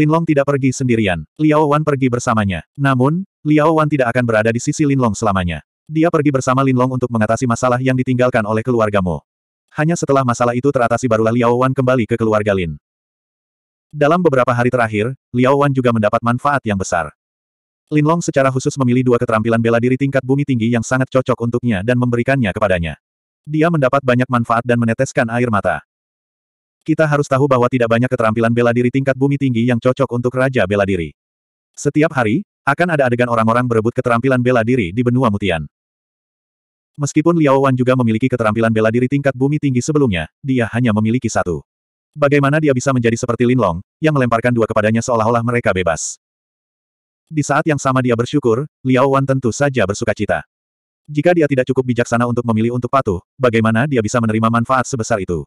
Linlong tidak pergi sendirian, Liao Wan pergi bersamanya. Namun, Liao Wan tidak akan berada di sisi Linlong selamanya. Dia pergi bersama Linlong untuk mengatasi masalah yang ditinggalkan oleh keluargamu. Hanya setelah masalah itu teratasi barulah Liao Wan kembali ke keluarga Lin. Dalam beberapa hari terakhir, Liao Wan juga mendapat manfaat yang besar. Linlong secara khusus memilih dua keterampilan bela diri tingkat bumi tinggi yang sangat cocok untuknya dan memberikannya kepadanya. Dia mendapat banyak manfaat dan meneteskan air mata. Kita harus tahu bahwa tidak banyak keterampilan bela diri tingkat bumi tinggi yang cocok untuk Raja Bela Diri. Setiap hari, akan ada adegan orang-orang berebut keterampilan bela diri di benua mutian. Meskipun Liao Wan juga memiliki keterampilan bela diri tingkat bumi tinggi sebelumnya, dia hanya memiliki satu. Bagaimana dia bisa menjadi seperti Lin Long, yang melemparkan dua kepadanya seolah-olah mereka bebas. Di saat yang sama dia bersyukur, Liao Wan tentu saja bersuka cita. Jika dia tidak cukup bijaksana untuk memilih untuk patuh, bagaimana dia bisa menerima manfaat sebesar itu?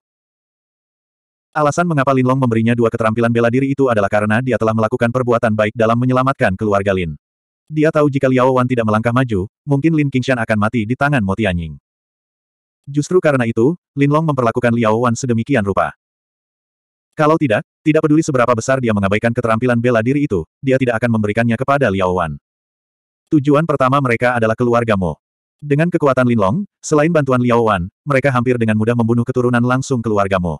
Alasan mengapa Lin Long memberinya dua keterampilan bela diri itu adalah karena dia telah melakukan perbuatan baik dalam menyelamatkan keluarga Lin. Dia tahu jika Liao Wan tidak melangkah maju, mungkin Lin Qingshan akan mati di tangan Mo Tianying. Justru karena itu, Lin Long memperlakukan Liao Wan sedemikian rupa. Kalau tidak, tidak peduli seberapa besar dia mengabaikan keterampilan bela diri itu, dia tidak akan memberikannya kepada Liao Wan. Tujuan pertama mereka adalah keluarga Mo. Dengan kekuatan Linlong, selain bantuan Liao Wan, mereka hampir dengan mudah membunuh keturunan langsung keluarga Mo.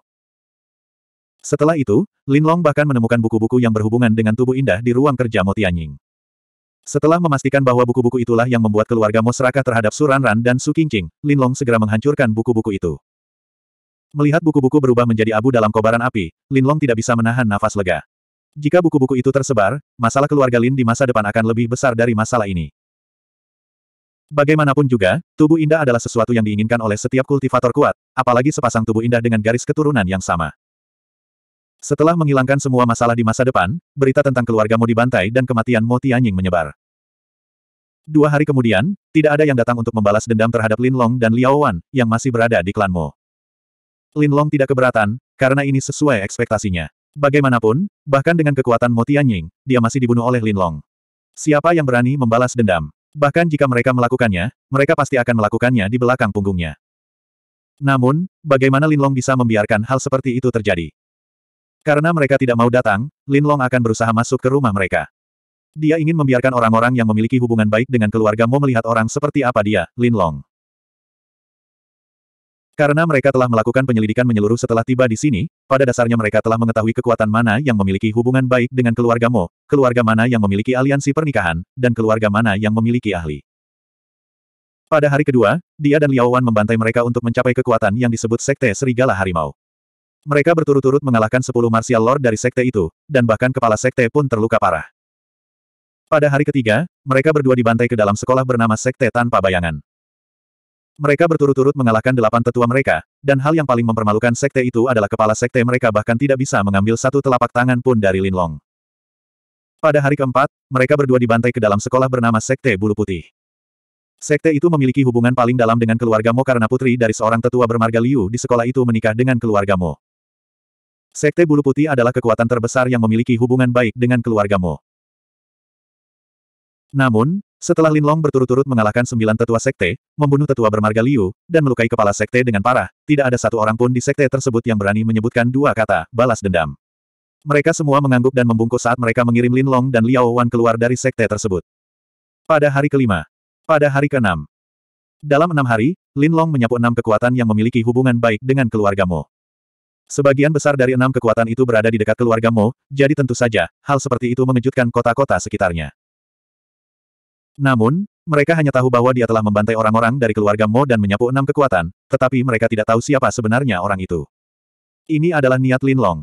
Setelah itu, Lin Long bahkan menemukan buku-buku yang berhubungan dengan tubuh indah di ruang kerja Mo Tianying. Setelah memastikan bahwa buku-buku itulah yang membuat keluarga Mo serakah terhadap Suranran dan Su Qingqing, Lin Long segera menghancurkan buku-buku itu. Melihat buku-buku berubah menjadi abu dalam kobaran api, Lin Long tidak bisa menahan nafas lega. Jika buku-buku itu tersebar, masalah keluarga Lin di masa depan akan lebih besar dari masalah ini. Bagaimanapun juga, tubuh indah adalah sesuatu yang diinginkan oleh setiap kultivator kuat, apalagi sepasang tubuh indah dengan garis keturunan yang sama. Setelah menghilangkan semua masalah di masa depan, berita tentang keluargamu dibantai dan kematian Mo Tianying menyebar. Dua hari kemudian, tidak ada yang datang untuk membalas dendam terhadap Lin Long dan Liao Wan, yang masih berada di klan Mo. Lin Long tidak keberatan, karena ini sesuai ekspektasinya. Bagaimanapun, bahkan dengan kekuatan Mo Tianying, dia masih dibunuh oleh Lin Long. Siapa yang berani membalas dendam? Bahkan jika mereka melakukannya, mereka pasti akan melakukannya di belakang punggungnya. Namun, bagaimana Lin Long bisa membiarkan hal seperti itu terjadi? Karena mereka tidak mau datang, Lin Long akan berusaha masuk ke rumah mereka. Dia ingin membiarkan orang-orang yang memiliki hubungan baik dengan keluarga Mo melihat orang seperti apa dia, Lin Long. Karena mereka telah melakukan penyelidikan menyeluruh setelah tiba di sini, pada dasarnya mereka telah mengetahui kekuatan mana yang memiliki hubungan baik dengan keluarga Mo, keluarga mana yang memiliki aliansi pernikahan, dan keluarga mana yang memiliki ahli. Pada hari kedua, dia dan Liao Wan membantai mereka untuk mencapai kekuatan yang disebut Sekte Serigala Harimau. Mereka berturut-turut mengalahkan sepuluh martial lord dari sekte itu, dan bahkan kepala sekte pun terluka parah. Pada hari ketiga, mereka berdua dibantai ke dalam sekolah bernama Sekte Tanpa Bayangan. Mereka berturut-turut mengalahkan delapan tetua mereka, dan hal yang paling mempermalukan sekte itu adalah kepala sekte mereka bahkan tidak bisa mengambil satu telapak tangan pun dari Lin Long. Pada hari keempat, mereka berdua dibantai ke dalam sekolah bernama Sekte Bulu Putih. Sekte itu memiliki hubungan paling dalam dengan keluarga Mo karena putri dari seorang tetua bermarga Liu di sekolah itu menikah dengan keluarga Mo. Sekte Bulu Putih adalah kekuatan terbesar yang memiliki hubungan baik dengan keluargamu. Namun, setelah Lin Long berturut-turut mengalahkan sembilan tetua sekte, membunuh tetua bermarga Liu, dan melukai kepala sekte dengan parah, tidak ada satu orang pun di sekte tersebut yang berani menyebutkan dua kata, balas dendam. Mereka semua mengangguk dan membungkuk saat mereka mengirim Lin Long dan Liao Wan keluar dari sekte tersebut. Pada hari kelima. Pada hari keenam. Dalam enam hari, Lin Long menyapu enam kekuatan yang memiliki hubungan baik dengan keluargamu. Sebagian besar dari enam kekuatan itu berada di dekat keluarga Mo, jadi tentu saja, hal seperti itu mengejutkan kota-kota sekitarnya. Namun, mereka hanya tahu bahwa dia telah membantai orang-orang dari keluarga Mo dan menyapu enam kekuatan, tetapi mereka tidak tahu siapa sebenarnya orang itu. Ini adalah niat Lin Long.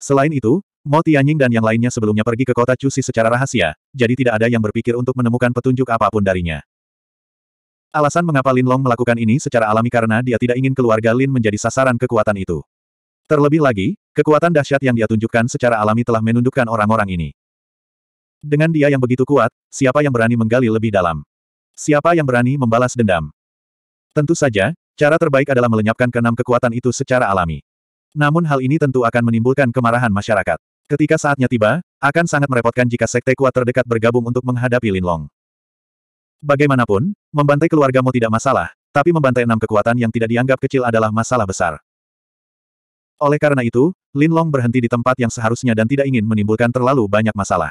Selain itu, Mo Tianying dan yang lainnya sebelumnya pergi ke kota Cusi secara rahasia, jadi tidak ada yang berpikir untuk menemukan petunjuk apapun darinya. Alasan mengapa Lin Long melakukan ini secara alami karena dia tidak ingin keluarga Lin menjadi sasaran kekuatan itu. Terlebih lagi, kekuatan dahsyat yang dia tunjukkan secara alami telah menundukkan orang-orang ini. Dengan dia yang begitu kuat, siapa yang berani menggali lebih dalam? Siapa yang berani membalas dendam? Tentu saja, cara terbaik adalah melenyapkan keenam kekuatan itu secara alami. Namun hal ini tentu akan menimbulkan kemarahan masyarakat. Ketika saatnya tiba, akan sangat merepotkan jika sekte kuat terdekat bergabung untuk menghadapi Linlong. Bagaimanapun, membantai keluargamu tidak masalah, tapi membantai enam kekuatan yang tidak dianggap kecil adalah masalah besar. Oleh karena itu, Lin Long berhenti di tempat yang seharusnya dan tidak ingin menimbulkan terlalu banyak masalah.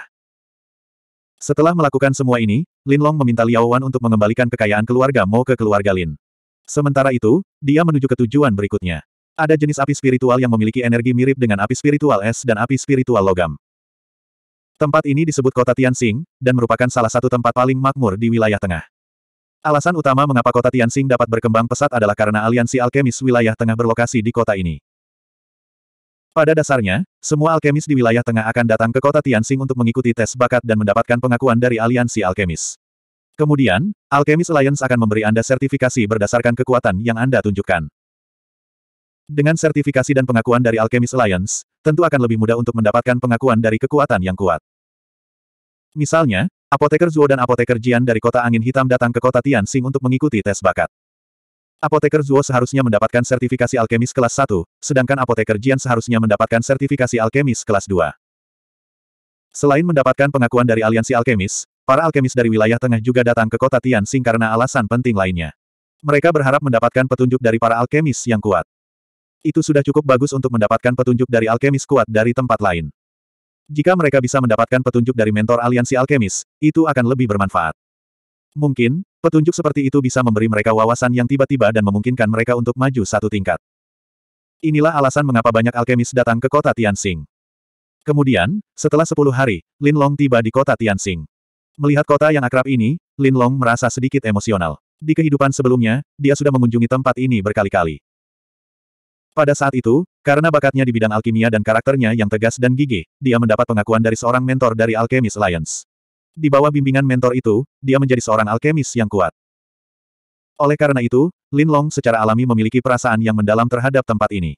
Setelah melakukan semua ini, Lin Long meminta Liao Wan untuk mengembalikan kekayaan keluarga Mo ke keluarga Lin. Sementara itu, dia menuju ke tujuan berikutnya. Ada jenis api spiritual yang memiliki energi mirip dengan api spiritual es dan api spiritual logam. Tempat ini disebut kota Tianxing, dan merupakan salah satu tempat paling makmur di wilayah tengah. Alasan utama mengapa kota Tianxing dapat berkembang pesat adalah karena aliansi alkemis wilayah tengah berlokasi di kota ini. Pada dasarnya, semua alkemis di wilayah tengah akan datang ke kota Tianxing untuk mengikuti tes bakat dan mendapatkan pengakuan dari aliansi alkemis. Kemudian, Alchemist Alliance akan memberi Anda sertifikasi berdasarkan kekuatan yang Anda tunjukkan. Dengan sertifikasi dan pengakuan dari Alchemist Alliance, tentu akan lebih mudah untuk mendapatkan pengakuan dari kekuatan yang kuat. Misalnya, Apoteker Zuo dan Apoteker Jian dari Kota Angin Hitam datang ke Kota Tianxing untuk mengikuti tes bakat. Apoteker Zuo seharusnya mendapatkan sertifikasi alkemis kelas 1, sedangkan apoteker Jian seharusnya mendapatkan sertifikasi alkemis kelas 2. Selain mendapatkan pengakuan dari aliansi alkemis, para alkemis dari wilayah tengah juga datang ke kota Tianxing karena alasan penting lainnya. Mereka berharap mendapatkan petunjuk dari para alkemis yang kuat. Itu sudah cukup bagus untuk mendapatkan petunjuk dari alkemis kuat dari tempat lain. Jika mereka bisa mendapatkan petunjuk dari mentor aliansi alkemis, itu akan lebih bermanfaat. Mungkin, petunjuk seperti itu bisa memberi mereka wawasan yang tiba-tiba dan memungkinkan mereka untuk maju satu tingkat. Inilah alasan mengapa banyak alkemis datang ke kota Tianxing. Kemudian, setelah sepuluh hari, Lin Long tiba di kota Tianxing. Melihat kota yang akrab ini, Lin Long merasa sedikit emosional. Di kehidupan sebelumnya, dia sudah mengunjungi tempat ini berkali-kali. Pada saat itu, karena bakatnya di bidang alkimia dan karakternya yang tegas dan gigih, dia mendapat pengakuan dari seorang mentor dari Alchemist Alliance. Di bawah bimbingan mentor itu, dia menjadi seorang alkemis yang kuat. Oleh karena itu, Lin Long secara alami memiliki perasaan yang mendalam terhadap tempat ini.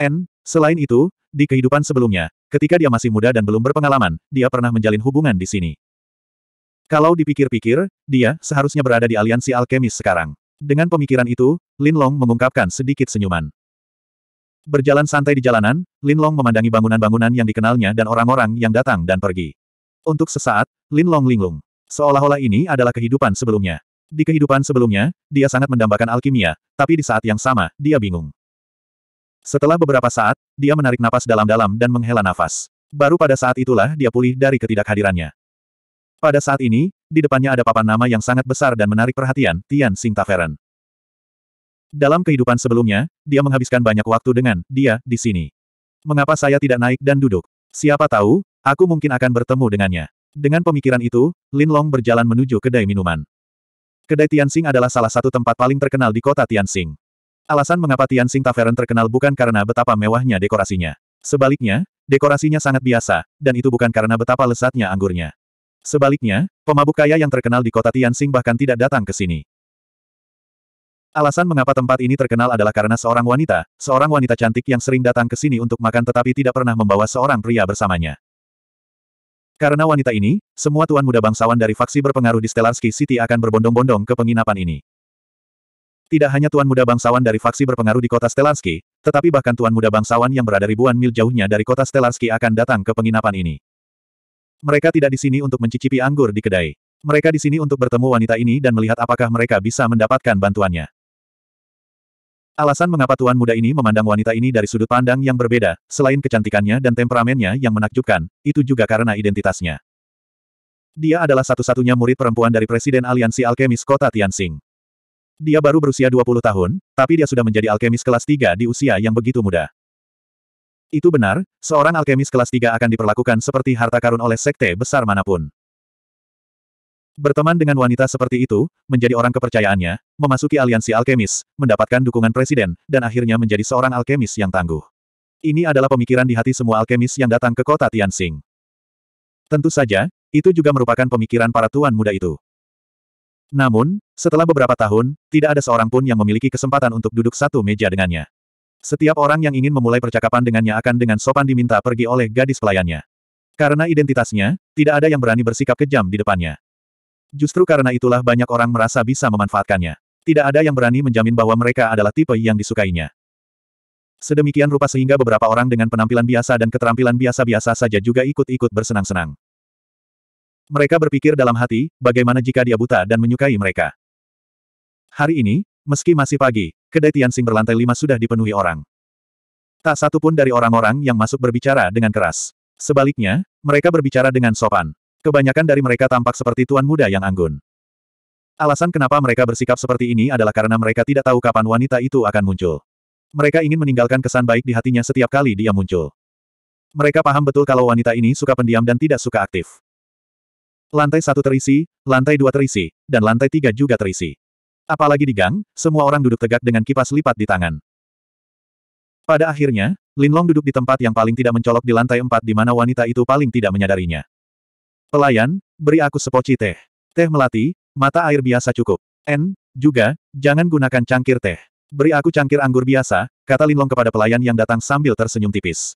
N, selain itu, di kehidupan sebelumnya, ketika dia masih muda dan belum berpengalaman, dia pernah menjalin hubungan di sini. Kalau dipikir-pikir, dia seharusnya berada di aliansi alkemis sekarang. Dengan pemikiran itu, Lin Long mengungkapkan sedikit senyuman. Berjalan santai di jalanan, Lin Long memandangi bangunan-bangunan yang dikenalnya dan orang-orang yang datang dan pergi. Untuk sesaat, Lin Long linglung. Seolah-olah ini adalah kehidupan sebelumnya. Di kehidupan sebelumnya, dia sangat mendambakan alkimia, tapi di saat yang sama, dia bingung. Setelah beberapa saat, dia menarik napas dalam-dalam dan menghela nafas. Baru pada saat itulah dia pulih dari ketidakhadirannya. Pada saat ini, di depannya ada papan nama yang sangat besar dan menarik perhatian, Tian Sing Taveren. Dalam kehidupan sebelumnya, dia menghabiskan banyak waktu dengan dia di sini. Mengapa saya tidak naik dan duduk? Siapa tahu, Aku mungkin akan bertemu dengannya. Dengan pemikiran itu, Lin Long berjalan menuju kedai minuman. Kedai Tianxing adalah salah satu tempat paling terkenal di kota Tianxing. Alasan mengapa Tianxing Tavern terkenal bukan karena betapa mewahnya dekorasinya. Sebaliknya, dekorasinya sangat biasa, dan itu bukan karena betapa lesatnya anggurnya. Sebaliknya, pemabuk kaya yang terkenal di kota Tianxing bahkan tidak datang ke sini. Alasan mengapa tempat ini terkenal adalah karena seorang wanita, seorang wanita cantik yang sering datang ke sini untuk makan tetapi tidak pernah membawa seorang pria bersamanya. Karena wanita ini, semua tuan muda bangsawan dari faksi berpengaruh di Stellarski City akan berbondong-bondong ke penginapan ini. Tidak hanya tuan muda bangsawan dari faksi berpengaruh di kota Stellarski, tetapi bahkan tuan muda bangsawan yang berada ribuan mil jauhnya dari kota Stellarski akan datang ke penginapan ini. Mereka tidak di sini untuk mencicipi anggur di kedai. Mereka di sini untuk bertemu wanita ini dan melihat apakah mereka bisa mendapatkan bantuannya. Alasan mengapa tuan muda ini memandang wanita ini dari sudut pandang yang berbeda, selain kecantikannya dan temperamennya yang menakjubkan, itu juga karena identitasnya. Dia adalah satu-satunya murid perempuan dari Presiden Aliansi Alkemis Kota Tianxing. Dia baru berusia 20 tahun, tapi dia sudah menjadi alkemis kelas 3 di usia yang begitu muda. Itu benar, seorang alkemis kelas 3 akan diperlakukan seperti harta karun oleh sekte besar manapun. Berteman dengan wanita seperti itu, menjadi orang kepercayaannya, memasuki aliansi alkemis, mendapatkan dukungan presiden, dan akhirnya menjadi seorang alkemis yang tangguh. Ini adalah pemikiran di hati semua alkemis yang datang ke kota Tianxing. Tentu saja, itu juga merupakan pemikiran para tuan muda itu. Namun, setelah beberapa tahun, tidak ada seorang pun yang memiliki kesempatan untuk duduk satu meja dengannya. Setiap orang yang ingin memulai percakapan dengannya akan dengan sopan diminta pergi oleh gadis pelayannya. Karena identitasnya, tidak ada yang berani bersikap kejam di depannya. Justru karena itulah banyak orang merasa bisa memanfaatkannya. Tidak ada yang berani menjamin bahwa mereka adalah tipe yang disukainya. Sedemikian rupa sehingga beberapa orang dengan penampilan biasa dan keterampilan biasa-biasa saja juga ikut-ikut bersenang-senang. Mereka berpikir dalam hati, bagaimana jika dia buta dan menyukai mereka. Hari ini, meski masih pagi, kedai Tianxing berlantai lima sudah dipenuhi orang. Tak satu pun dari orang-orang yang masuk berbicara dengan keras. Sebaliknya, mereka berbicara dengan sopan. Kebanyakan dari mereka tampak seperti tuan muda yang anggun. Alasan kenapa mereka bersikap seperti ini adalah karena mereka tidak tahu kapan wanita itu akan muncul. Mereka ingin meninggalkan kesan baik di hatinya setiap kali dia muncul. Mereka paham betul kalau wanita ini suka pendiam dan tidak suka aktif. Lantai satu terisi, lantai dua terisi, dan lantai tiga juga terisi. Apalagi di gang, semua orang duduk tegak dengan kipas lipat di tangan. Pada akhirnya, Linlong duduk di tempat yang paling tidak mencolok di lantai empat di mana wanita itu paling tidak menyadarinya. Pelayan, beri aku sepoci teh. Teh melati, mata air biasa cukup. N, juga, jangan gunakan cangkir teh. Beri aku cangkir anggur biasa, kata Linlong kepada pelayan yang datang sambil tersenyum tipis.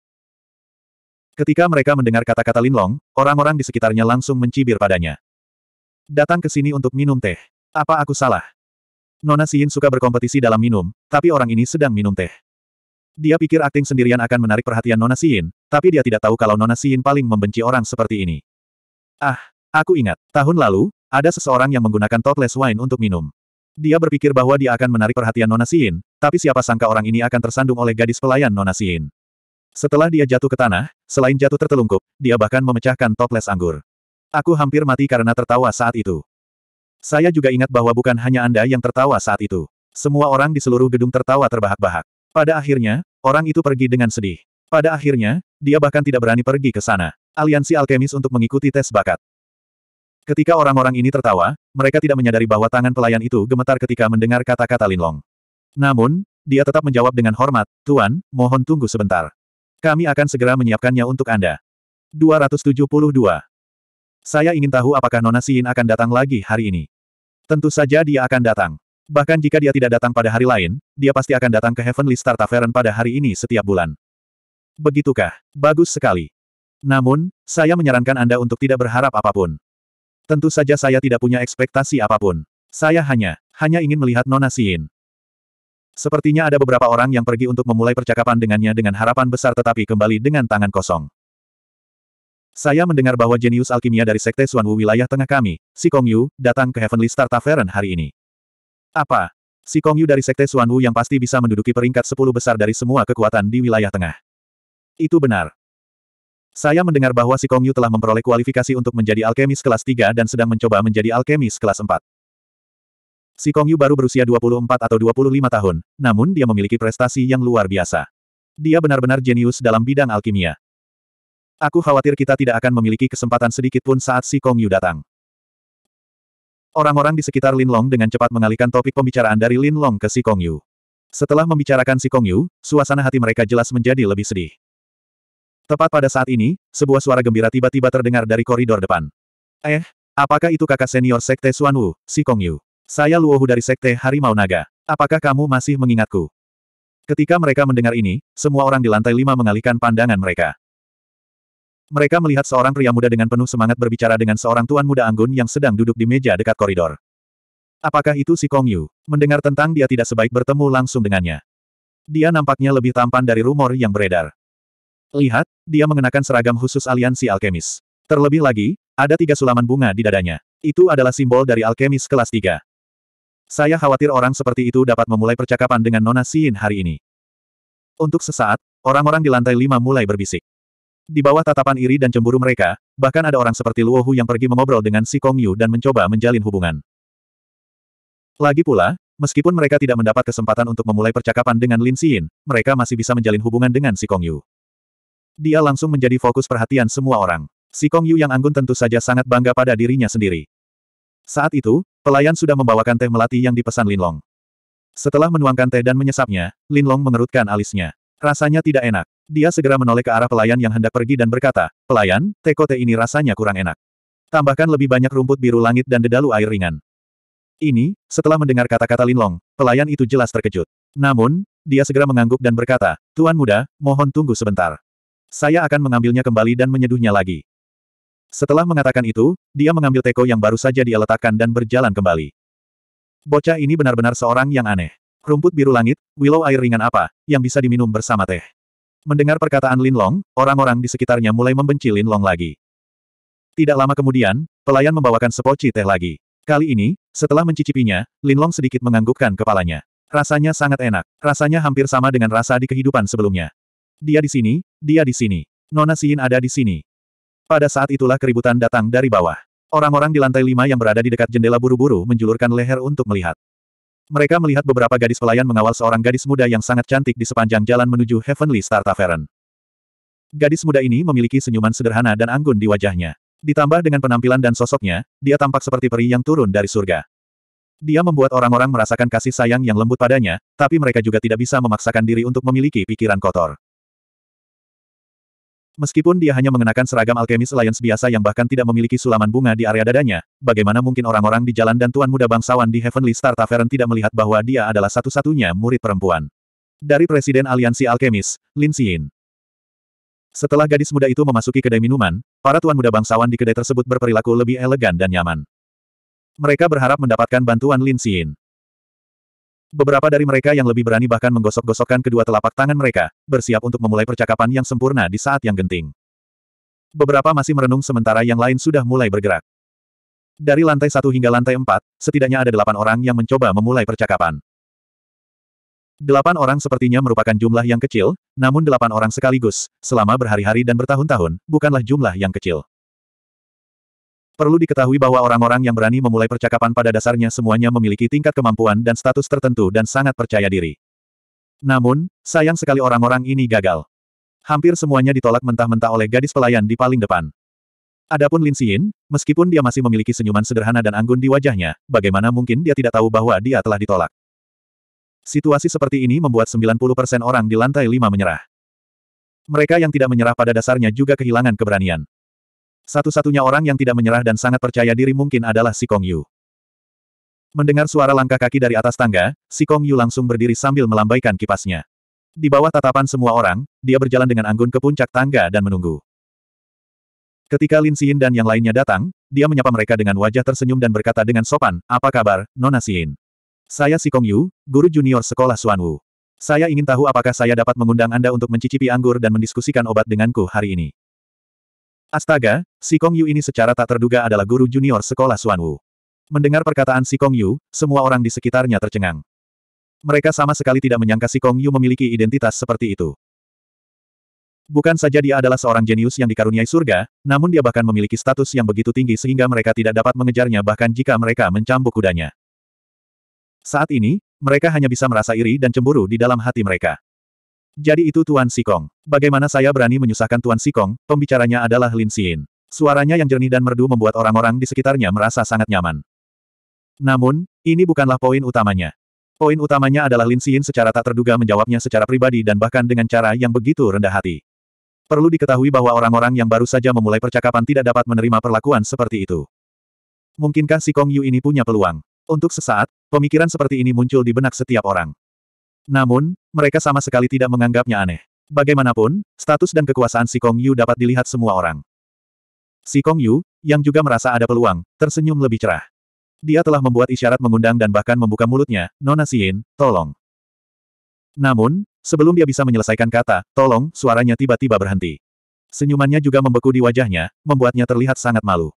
Ketika mereka mendengar kata-kata Linlong, orang-orang di sekitarnya langsung mencibir padanya. Datang ke sini untuk minum teh. Apa aku salah? Nona Siin suka berkompetisi dalam minum, tapi orang ini sedang minum teh. Dia pikir akting sendirian akan menarik perhatian Nona Siin, tapi dia tidak tahu kalau Nona Siin paling membenci orang seperti ini. Ah, aku ingat. Tahun lalu, ada seseorang yang menggunakan toples wine untuk minum. Dia berpikir bahwa dia akan menarik perhatian Nona Siin, tapi siapa sangka orang ini akan tersandung oleh gadis pelayan Nona Siin. Setelah dia jatuh ke tanah, selain jatuh tertelungkup, dia bahkan memecahkan toples anggur. Aku hampir mati karena tertawa saat itu. Saya juga ingat bahwa bukan hanya Anda yang tertawa saat itu. Semua orang di seluruh gedung tertawa terbahak-bahak. Pada akhirnya, orang itu pergi dengan sedih. Pada akhirnya, dia bahkan tidak berani pergi ke sana aliansi alkemis untuk mengikuti tes bakat. Ketika orang-orang ini tertawa, mereka tidak menyadari bahwa tangan pelayan itu gemetar ketika mendengar kata-kata Linlong. Namun, dia tetap menjawab dengan hormat, Tuan, mohon tunggu sebentar. Kami akan segera menyiapkannya untuk Anda. 272. Saya ingin tahu apakah Nona Siin akan datang lagi hari ini. Tentu saja dia akan datang. Bahkan jika dia tidak datang pada hari lain, dia pasti akan datang ke Heavenly Star Tavern pada hari ini setiap bulan. Begitukah? Bagus sekali. Namun, saya menyarankan Anda untuk tidak berharap apapun. Tentu saja saya tidak punya ekspektasi apapun. Saya hanya, hanya ingin melihat Nona Sepertinya ada beberapa orang yang pergi untuk memulai percakapan dengannya dengan harapan besar tetapi kembali dengan tangan kosong. Saya mendengar bahwa jenius alkimia dari Sekte Xuanwu wilayah tengah kami, si Kong Yu, datang ke Heavenly Star Tavern hari ini. Apa? Si Kong Yu dari Sekte Xuanwu yang pasti bisa menduduki peringkat 10 besar dari semua kekuatan di wilayah tengah. Itu benar. Saya mendengar bahwa si Kong Yu telah memperoleh kualifikasi untuk menjadi alkemis kelas 3 dan sedang mencoba menjadi alkemis kelas 4. Si Kong Yu baru berusia 24 atau 25 tahun, namun dia memiliki prestasi yang luar biasa. Dia benar-benar jenius dalam bidang alkimia. Aku khawatir kita tidak akan memiliki kesempatan sedikit pun saat si Kong Yu datang. Orang-orang di sekitar Lin Long dengan cepat mengalihkan topik pembicaraan dari Lin Long ke si Kong Yu. Setelah membicarakan si Kong Yu, suasana hati mereka jelas menjadi lebih sedih. Tepat pada saat ini, sebuah suara gembira tiba-tiba terdengar dari koridor depan. Eh, apakah itu kakak senior Sekte Xuan Wu, si Kong Yu? Saya Luohu dari Sekte Harimau Naga. Apakah kamu masih mengingatku? Ketika mereka mendengar ini, semua orang di lantai lima mengalihkan pandangan mereka. Mereka melihat seorang pria muda dengan penuh semangat berbicara dengan seorang tuan muda anggun yang sedang duduk di meja dekat koridor. Apakah itu si Kong Yu? Mendengar tentang dia tidak sebaik bertemu langsung dengannya. Dia nampaknya lebih tampan dari rumor yang beredar. Lihat, dia mengenakan seragam khusus aliansi alkemis. Terlebih lagi, ada tiga sulaman bunga di dadanya. Itu adalah simbol dari alkemis kelas tiga. Saya khawatir orang seperti itu dapat memulai percakapan dengan Nona Xin hari ini. Untuk sesaat, orang-orang di lantai lima mulai berbisik. Di bawah tatapan iri dan cemburu mereka, bahkan ada orang seperti Luo Hu yang pergi mengobrol dengan si Kong Yu dan mencoba menjalin hubungan. Lagi pula, meskipun mereka tidak mendapat kesempatan untuk memulai percakapan dengan Lin Xin, mereka masih bisa menjalin hubungan dengan si Kong Yu. Dia langsung menjadi fokus perhatian semua orang. Si Kong Yu yang anggun tentu saja sangat bangga pada dirinya sendiri. Saat itu, pelayan sudah membawakan teh melati yang dipesan Linlong. Setelah menuangkan teh dan menyesapnya, Linlong mengerutkan alisnya. Rasanya tidak enak. Dia segera menoleh ke arah pelayan yang hendak pergi dan berkata, Pelayan, teko teh ini rasanya kurang enak. Tambahkan lebih banyak rumput biru langit dan dedalu air ringan. Ini, setelah mendengar kata-kata Linlong, pelayan itu jelas terkejut. Namun, dia segera mengangguk dan berkata, Tuan muda, mohon tunggu sebentar. Saya akan mengambilnya kembali dan menyeduhnya lagi. Setelah mengatakan itu, dia mengambil teko yang baru saja dia letakkan dan berjalan kembali. Bocah ini benar-benar seorang yang aneh. Rumput biru langit, willow air ringan apa, yang bisa diminum bersama teh. Mendengar perkataan Lin Long, orang-orang di sekitarnya mulai membenci Lin Long lagi. Tidak lama kemudian, pelayan membawakan sepoci teh lagi. Kali ini, setelah mencicipinya, Lin Long sedikit menganggukkan kepalanya. Rasanya sangat enak. Rasanya hampir sama dengan rasa di kehidupan sebelumnya. Dia di sini, dia di sini. Nona Siin ada di sini. Pada saat itulah keributan datang dari bawah. Orang-orang di lantai lima yang berada di dekat jendela buru-buru menjulurkan leher untuk melihat. Mereka melihat beberapa gadis pelayan mengawal seorang gadis muda yang sangat cantik di sepanjang jalan menuju Heavenly Star Tavern. Gadis muda ini memiliki senyuman sederhana dan anggun di wajahnya. Ditambah dengan penampilan dan sosoknya, dia tampak seperti peri yang turun dari surga. Dia membuat orang-orang merasakan kasih sayang yang lembut padanya, tapi mereka juga tidak bisa memaksakan diri untuk memiliki pikiran kotor. Meskipun dia hanya mengenakan seragam alkemis Lions biasa yang bahkan tidak memiliki sulaman bunga di area dadanya, bagaimana mungkin orang-orang di jalan dan tuan muda bangsawan di Heavenly Star Tavern tidak melihat bahwa dia adalah satu-satunya murid perempuan. Dari Presiden Aliansi Alkemis, Lin Xin. Setelah gadis muda itu memasuki kedai minuman, para tuan muda bangsawan di kedai tersebut berperilaku lebih elegan dan nyaman. Mereka berharap mendapatkan bantuan Lin Xin. Beberapa dari mereka yang lebih berani bahkan menggosok-gosokkan kedua telapak tangan mereka, bersiap untuk memulai percakapan yang sempurna di saat yang genting. Beberapa masih merenung sementara yang lain sudah mulai bergerak. Dari lantai satu hingga lantai empat, setidaknya ada delapan orang yang mencoba memulai percakapan. Delapan orang sepertinya merupakan jumlah yang kecil, namun delapan orang sekaligus, selama berhari-hari dan bertahun-tahun, bukanlah jumlah yang kecil. Perlu diketahui bahwa orang-orang yang berani memulai percakapan pada dasarnya semuanya memiliki tingkat kemampuan dan status tertentu dan sangat percaya diri. Namun, sayang sekali orang-orang ini gagal. Hampir semuanya ditolak mentah-mentah oleh gadis pelayan di paling depan. Adapun Lin Xin, meskipun dia masih memiliki senyuman sederhana dan anggun di wajahnya, bagaimana mungkin dia tidak tahu bahwa dia telah ditolak. Situasi seperti ini membuat 90% orang di lantai 5 menyerah. Mereka yang tidak menyerah pada dasarnya juga kehilangan keberanian. Satu-satunya orang yang tidak menyerah dan sangat percaya diri mungkin adalah si Kong Yu. Mendengar suara langkah kaki dari atas tangga, si Kong Yu langsung berdiri sambil melambaikan kipasnya. Di bawah tatapan semua orang, dia berjalan dengan anggun ke puncak tangga dan menunggu. Ketika Lin Xin dan yang lainnya datang, dia menyapa mereka dengan wajah tersenyum dan berkata dengan sopan, Apa kabar, Nona Xin? Saya si Kong Yu, guru junior sekolah Suan Wu. Saya ingin tahu apakah saya dapat mengundang Anda untuk mencicipi anggur dan mendiskusikan obat denganku hari ini. Astaga, si Kong Yu ini secara tak terduga adalah guru junior sekolah Xuan Wu. Mendengar perkataan si Kong Yu, semua orang di sekitarnya tercengang. Mereka sama sekali tidak menyangka si Kong Yu memiliki identitas seperti itu. Bukan saja dia adalah seorang jenius yang dikaruniai surga, namun dia bahkan memiliki status yang begitu tinggi sehingga mereka tidak dapat mengejarnya bahkan jika mereka mencambuk kudanya. Saat ini, mereka hanya bisa merasa iri dan cemburu di dalam hati mereka. Jadi itu Tuan Sikong. Bagaimana saya berani menyusahkan Tuan Sikong, pembicaranya adalah Lin Xin. Suaranya yang jernih dan merdu membuat orang-orang di sekitarnya merasa sangat nyaman. Namun, ini bukanlah poin utamanya. Poin utamanya adalah Lin Xin secara tak terduga menjawabnya secara pribadi dan bahkan dengan cara yang begitu rendah hati. Perlu diketahui bahwa orang-orang yang baru saja memulai percakapan tidak dapat menerima perlakuan seperti itu. Mungkinkah si Kong Yu ini punya peluang? Untuk sesaat, pemikiran seperti ini muncul di benak setiap orang. Namun, mereka sama sekali tidak menganggapnya aneh. Bagaimanapun, status dan kekuasaan Si Kong Yu dapat dilihat semua orang. Si Kong Yu, yang juga merasa ada peluang, tersenyum lebih cerah. Dia telah membuat isyarat mengundang dan bahkan membuka mulutnya, Nona Xin, tolong. Namun, sebelum dia bisa menyelesaikan kata, tolong, suaranya tiba-tiba berhenti. Senyumannya juga membeku di wajahnya, membuatnya terlihat sangat malu.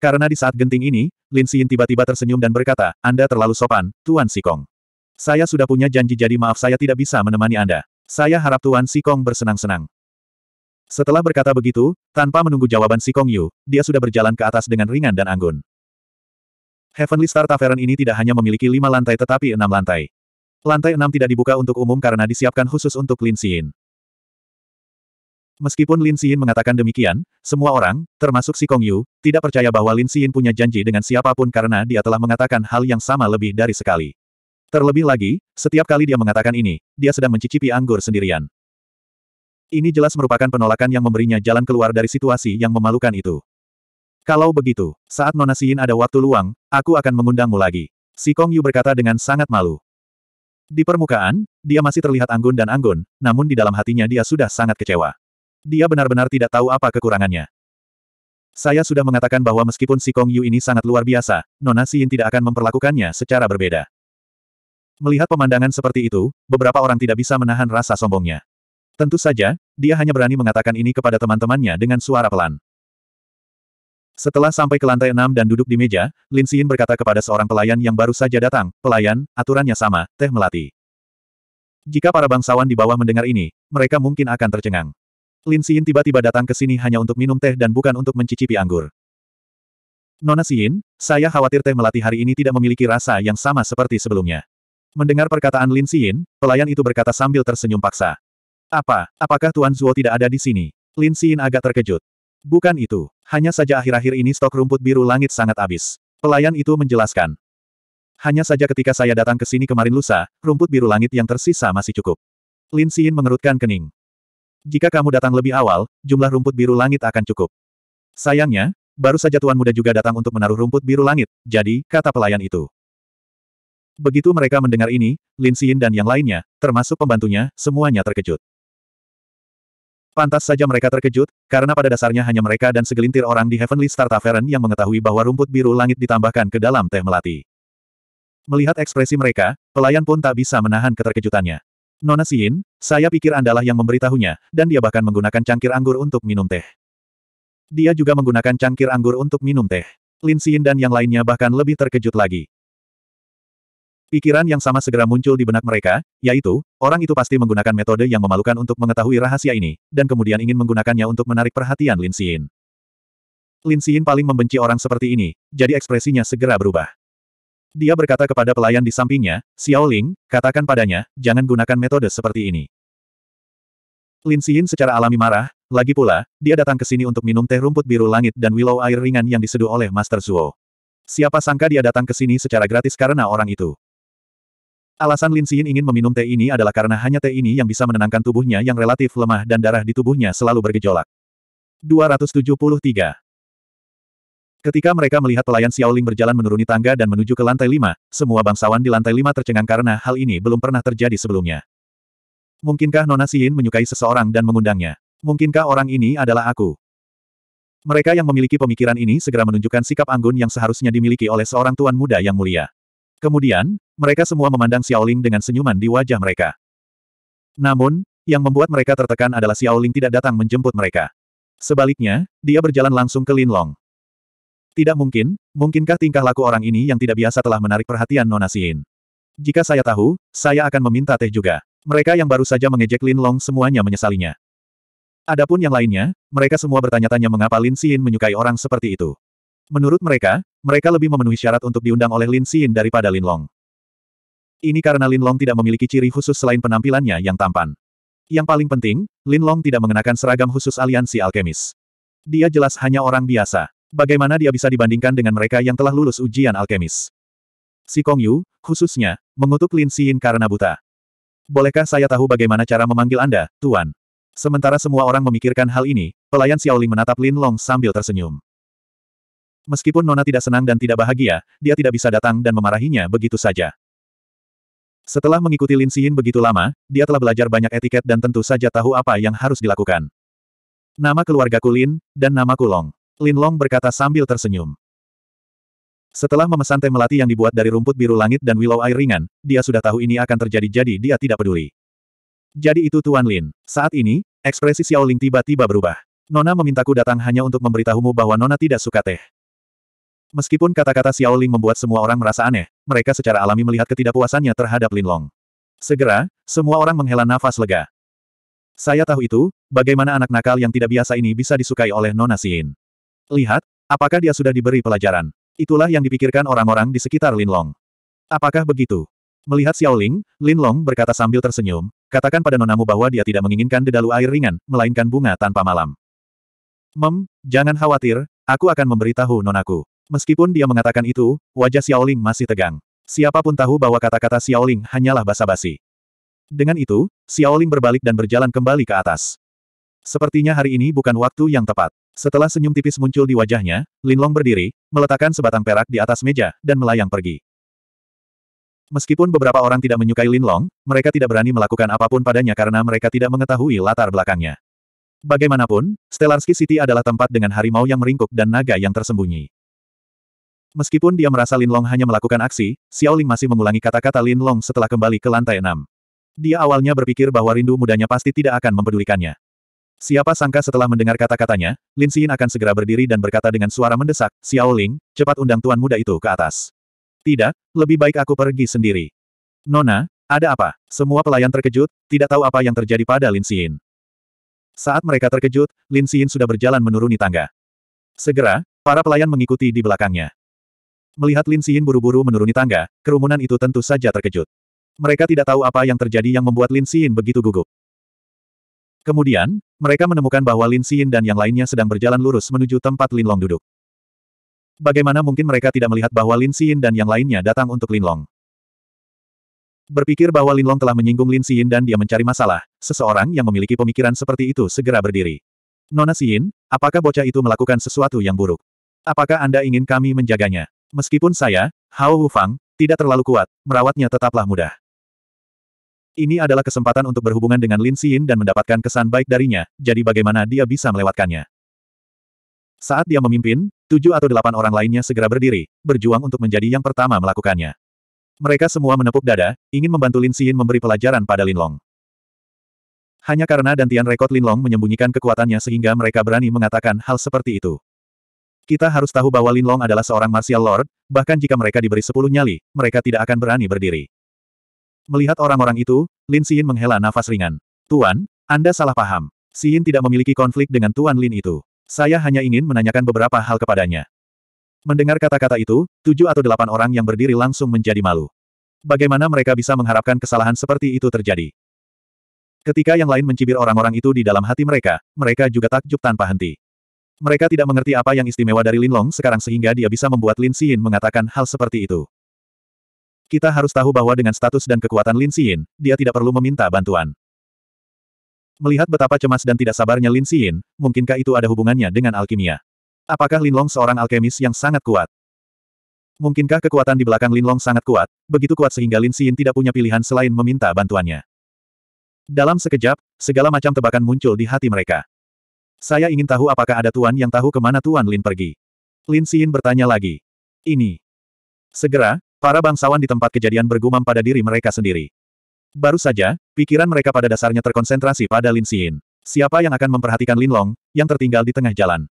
Karena di saat genting ini, Lin Xin tiba-tiba tersenyum dan berkata, Anda terlalu sopan, Tuan Si Kong. Saya sudah punya janji jadi maaf saya tidak bisa menemani Anda. Saya harap Tuan Sikong bersenang-senang. Setelah berkata begitu, tanpa menunggu jawaban Sikong Yu, dia sudah berjalan ke atas dengan ringan dan anggun. Heavenly Star Tavern ini tidak hanya memiliki lima lantai tetapi enam lantai. Lantai enam tidak dibuka untuk umum karena disiapkan khusus untuk Lin Xin. Meskipun Lin Xin mengatakan demikian, semua orang, termasuk si Kong Yu, tidak percaya bahwa Lin Xin punya janji dengan siapapun karena dia telah mengatakan hal yang sama lebih dari sekali. Terlebih lagi, setiap kali dia mengatakan ini, dia sedang mencicipi anggur sendirian. Ini jelas merupakan penolakan yang memberinya jalan keluar dari situasi yang memalukan itu. Kalau begitu, saat Nona Siin ada waktu luang, aku akan mengundangmu lagi. Si Kong Yu berkata dengan sangat malu. Di permukaan, dia masih terlihat anggun dan anggun, namun di dalam hatinya dia sudah sangat kecewa. Dia benar-benar tidak tahu apa kekurangannya. Saya sudah mengatakan bahwa meskipun si Kong Yu ini sangat luar biasa, Nona Siin tidak akan memperlakukannya secara berbeda. Melihat pemandangan seperti itu, beberapa orang tidak bisa menahan rasa sombongnya. Tentu saja, dia hanya berani mengatakan ini kepada teman-temannya dengan suara pelan. Setelah sampai ke lantai enam dan duduk di meja, Lin Xin berkata kepada seorang pelayan yang baru saja datang, pelayan, aturannya sama, teh melati. Jika para bangsawan di bawah mendengar ini, mereka mungkin akan tercengang. Lin Xin tiba-tiba datang ke sini hanya untuk minum teh dan bukan untuk mencicipi anggur. Nona Xin, saya khawatir teh melati hari ini tidak memiliki rasa yang sama seperti sebelumnya. Mendengar perkataan Lin Xin, pelayan itu berkata sambil tersenyum paksa. Apa, apakah Tuan Zuo tidak ada di sini? Lin Xin agak terkejut. Bukan itu, hanya saja akhir-akhir ini stok rumput biru langit sangat habis. Pelayan itu menjelaskan. Hanya saja ketika saya datang ke sini kemarin lusa, rumput biru langit yang tersisa masih cukup. Lin Xin mengerutkan kening. Jika kamu datang lebih awal, jumlah rumput biru langit akan cukup. Sayangnya, baru saja tuan muda juga datang untuk menaruh rumput biru langit, jadi, kata pelayan itu. Begitu mereka mendengar ini, Lin Xin dan yang lainnya, termasuk pembantunya, semuanya terkejut. Pantas saja mereka terkejut, karena pada dasarnya hanya mereka dan segelintir orang di Heavenly Star Tavern yang mengetahui bahwa rumput biru langit ditambahkan ke dalam teh melati. Melihat ekspresi mereka, pelayan pun tak bisa menahan keterkejutannya. Nona Xin, saya pikir andalah yang memberitahunya, dan dia bahkan menggunakan cangkir anggur untuk minum teh. Dia juga menggunakan cangkir anggur untuk minum teh. Lin Xin dan yang lainnya bahkan lebih terkejut lagi. Pikiran yang sama segera muncul di benak mereka, yaitu, orang itu pasti menggunakan metode yang memalukan untuk mengetahui rahasia ini, dan kemudian ingin menggunakannya untuk menarik perhatian Lin Xin. Lin Xin paling membenci orang seperti ini, jadi ekspresinya segera berubah. Dia berkata kepada pelayan di sampingnya, Xiao Ling, katakan padanya, jangan gunakan metode seperti ini. Lin Xin secara alami marah, lagi pula, dia datang ke sini untuk minum teh rumput biru langit dan willow air ringan yang diseduh oleh Master Zuo. Siapa sangka dia datang ke sini secara gratis karena orang itu. Alasan Lin Xin ingin meminum teh ini adalah karena hanya teh ini yang bisa menenangkan tubuhnya yang relatif lemah dan darah di tubuhnya selalu bergejolak. 273 Ketika mereka melihat pelayan Xiaoling berjalan menuruni tangga dan menuju ke lantai lima, semua bangsawan di lantai lima tercengang karena hal ini belum pernah terjadi sebelumnya. Mungkinkah Nona Xin menyukai seseorang dan mengundangnya? Mungkinkah orang ini adalah aku? Mereka yang memiliki pemikiran ini segera menunjukkan sikap anggun yang seharusnya dimiliki oleh seorang tuan muda yang mulia. Kemudian, mereka semua memandang Xiaoling dengan senyuman di wajah mereka. Namun, yang membuat mereka tertekan adalah Xiaoling tidak datang menjemput mereka. Sebaliknya, dia berjalan langsung ke Lin Long. Tidak mungkin, mungkinkah tingkah laku orang ini yang tidak biasa telah menarik perhatian Nona Xin? Jika saya tahu, saya akan meminta teh juga. Mereka yang baru saja mengejek Lin Long semuanya menyesalinya. Adapun yang lainnya, mereka semua bertanya-tanya mengapa Lin Xin menyukai orang seperti itu. Menurut mereka, mereka lebih memenuhi syarat untuk diundang oleh Lin Xin daripada Lin Long. Ini karena Lin Long tidak memiliki ciri khusus selain penampilannya yang tampan. Yang paling penting, Lin Long tidak mengenakan seragam khusus aliansi alkemis. Dia jelas hanya orang biasa. Bagaimana dia bisa dibandingkan dengan mereka yang telah lulus ujian alkemis? Si Kong Yu, khususnya, mengutuk Lin Xin karena buta. Bolehkah saya tahu bagaimana cara memanggil Anda, Tuan? Sementara semua orang memikirkan hal ini, pelayan Xiaoling menatap Lin Long sambil tersenyum. Meskipun Nona tidak senang dan tidak bahagia, dia tidak bisa datang dan memarahinya begitu saja. Setelah mengikuti Lin Xin begitu lama, dia telah belajar banyak etiket dan tentu saja tahu apa yang harus dilakukan. Nama keluargaku Lin, dan namaku Long. Lin Long berkata sambil tersenyum. Setelah memesan teh melati yang dibuat dari rumput biru langit dan willow air ringan, dia sudah tahu ini akan terjadi jadi dia tidak peduli. Jadi itu Tuan Lin. Saat ini, ekspresi Xiao Ling tiba-tiba berubah. Nona memintaku datang hanya untuk memberitahumu bahwa Nona tidak suka teh. Meskipun kata-kata Xiaoling membuat semua orang merasa aneh, mereka secara alami melihat ketidakpuasannya terhadap Lin Long. Segera, semua orang menghela nafas lega. Saya tahu itu, bagaimana anak nakal yang tidak biasa ini bisa disukai oleh Nona Xin. Lihat, apakah dia sudah diberi pelajaran. Itulah yang dipikirkan orang-orang di sekitar Lin Long. Apakah begitu? Melihat Xiaoling, Ling, Lin Long berkata sambil tersenyum, katakan pada nonamu bahwa dia tidak menginginkan dedalu air ringan, melainkan bunga tanpa malam. Mem, jangan khawatir, aku akan memberitahu nonaku. Meskipun dia mengatakan itu, wajah Xiaoling masih tegang. Siapapun tahu bahwa kata-kata Xiaoling hanyalah basa-basi. Dengan itu, Xiaoling berbalik dan berjalan kembali ke atas. Sepertinya hari ini bukan waktu yang tepat. Setelah senyum tipis muncul di wajahnya, Linlong berdiri, meletakkan sebatang perak di atas meja, dan melayang pergi. Meskipun beberapa orang tidak menyukai Linlong, mereka tidak berani melakukan apapun padanya karena mereka tidak mengetahui latar belakangnya. Bagaimanapun, Stellarski City adalah tempat dengan harimau yang meringkuk dan naga yang tersembunyi. Meskipun dia merasa Lin Long hanya melakukan aksi, Xiao Ling masih mengulangi kata-kata Lin Long setelah kembali ke lantai enam. Dia awalnya berpikir bahwa rindu mudanya pasti tidak akan mempedulikannya. Siapa sangka setelah mendengar kata-katanya, Lin Xin akan segera berdiri dan berkata dengan suara mendesak, Xiao Ling, cepat undang tuan muda itu ke atas. Tidak, lebih baik aku pergi sendiri. Nona, ada apa? Semua pelayan terkejut, tidak tahu apa yang terjadi pada Lin Xin. Saat mereka terkejut, Lin Xin sudah berjalan menuruni tangga. Segera, para pelayan mengikuti di belakangnya. Melihat Lin Xin buru-buru menuruni tangga, kerumunan itu tentu saja terkejut. Mereka tidak tahu apa yang terjadi yang membuat Lin Xin begitu gugup. Kemudian, mereka menemukan bahwa Lin Xin dan yang lainnya sedang berjalan lurus menuju tempat Lin Long duduk. Bagaimana mungkin mereka tidak melihat bahwa Lin Xin dan yang lainnya datang untuk Lin Long? Berpikir bahwa Lin Long telah menyinggung Lin Xin dan dia mencari masalah, seseorang yang memiliki pemikiran seperti itu segera berdiri. Nona Xin, apakah bocah itu melakukan sesuatu yang buruk? Apakah Anda ingin kami menjaganya? Meskipun saya, Hao Wufang, tidak terlalu kuat, merawatnya tetaplah mudah. Ini adalah kesempatan untuk berhubungan dengan Lin Xin dan mendapatkan kesan baik darinya, jadi bagaimana dia bisa melewatkannya. Saat dia memimpin, tujuh atau delapan orang lainnya segera berdiri, berjuang untuk menjadi yang pertama melakukannya. Mereka semua menepuk dada, ingin membantu Lin Xin memberi pelajaran pada Lin Long. Hanya karena dantian rekod Lin Long menyembunyikan kekuatannya sehingga mereka berani mengatakan hal seperti itu. Kita harus tahu bahwa Lin Long adalah seorang martial lord, bahkan jika mereka diberi sepuluh nyali, mereka tidak akan berani berdiri. Melihat orang-orang itu, Lin Xin menghela nafas ringan. Tuan, Anda salah paham. Xin tidak memiliki konflik dengan Tuan Lin itu. Saya hanya ingin menanyakan beberapa hal kepadanya. Mendengar kata-kata itu, tujuh atau delapan orang yang berdiri langsung menjadi malu. Bagaimana mereka bisa mengharapkan kesalahan seperti itu terjadi? Ketika yang lain mencibir orang-orang itu di dalam hati mereka, mereka juga takjub tanpa henti. Mereka tidak mengerti apa yang istimewa dari Lin Long sekarang sehingga dia bisa membuat Lin Xin mengatakan hal seperti itu. Kita harus tahu bahwa dengan status dan kekuatan Lin Xin, dia tidak perlu meminta bantuan. Melihat betapa cemas dan tidak sabarnya Lin Xin, mungkinkah itu ada hubungannya dengan alkimia? Apakah Lin Long seorang alkemis yang sangat kuat? Mungkinkah kekuatan di belakang Lin Long sangat kuat, begitu kuat sehingga Lin Xin tidak punya pilihan selain meminta bantuannya? Dalam sekejap, segala macam tebakan muncul di hati mereka. Saya ingin tahu apakah ada Tuan yang tahu kemana Tuan Lin pergi. Lin Xin bertanya lagi. Ini. Segera, para bangsawan di tempat kejadian bergumam pada diri mereka sendiri. Baru saja, pikiran mereka pada dasarnya terkonsentrasi pada Lin Xin. Siapa yang akan memperhatikan Lin Long, yang tertinggal di tengah jalan?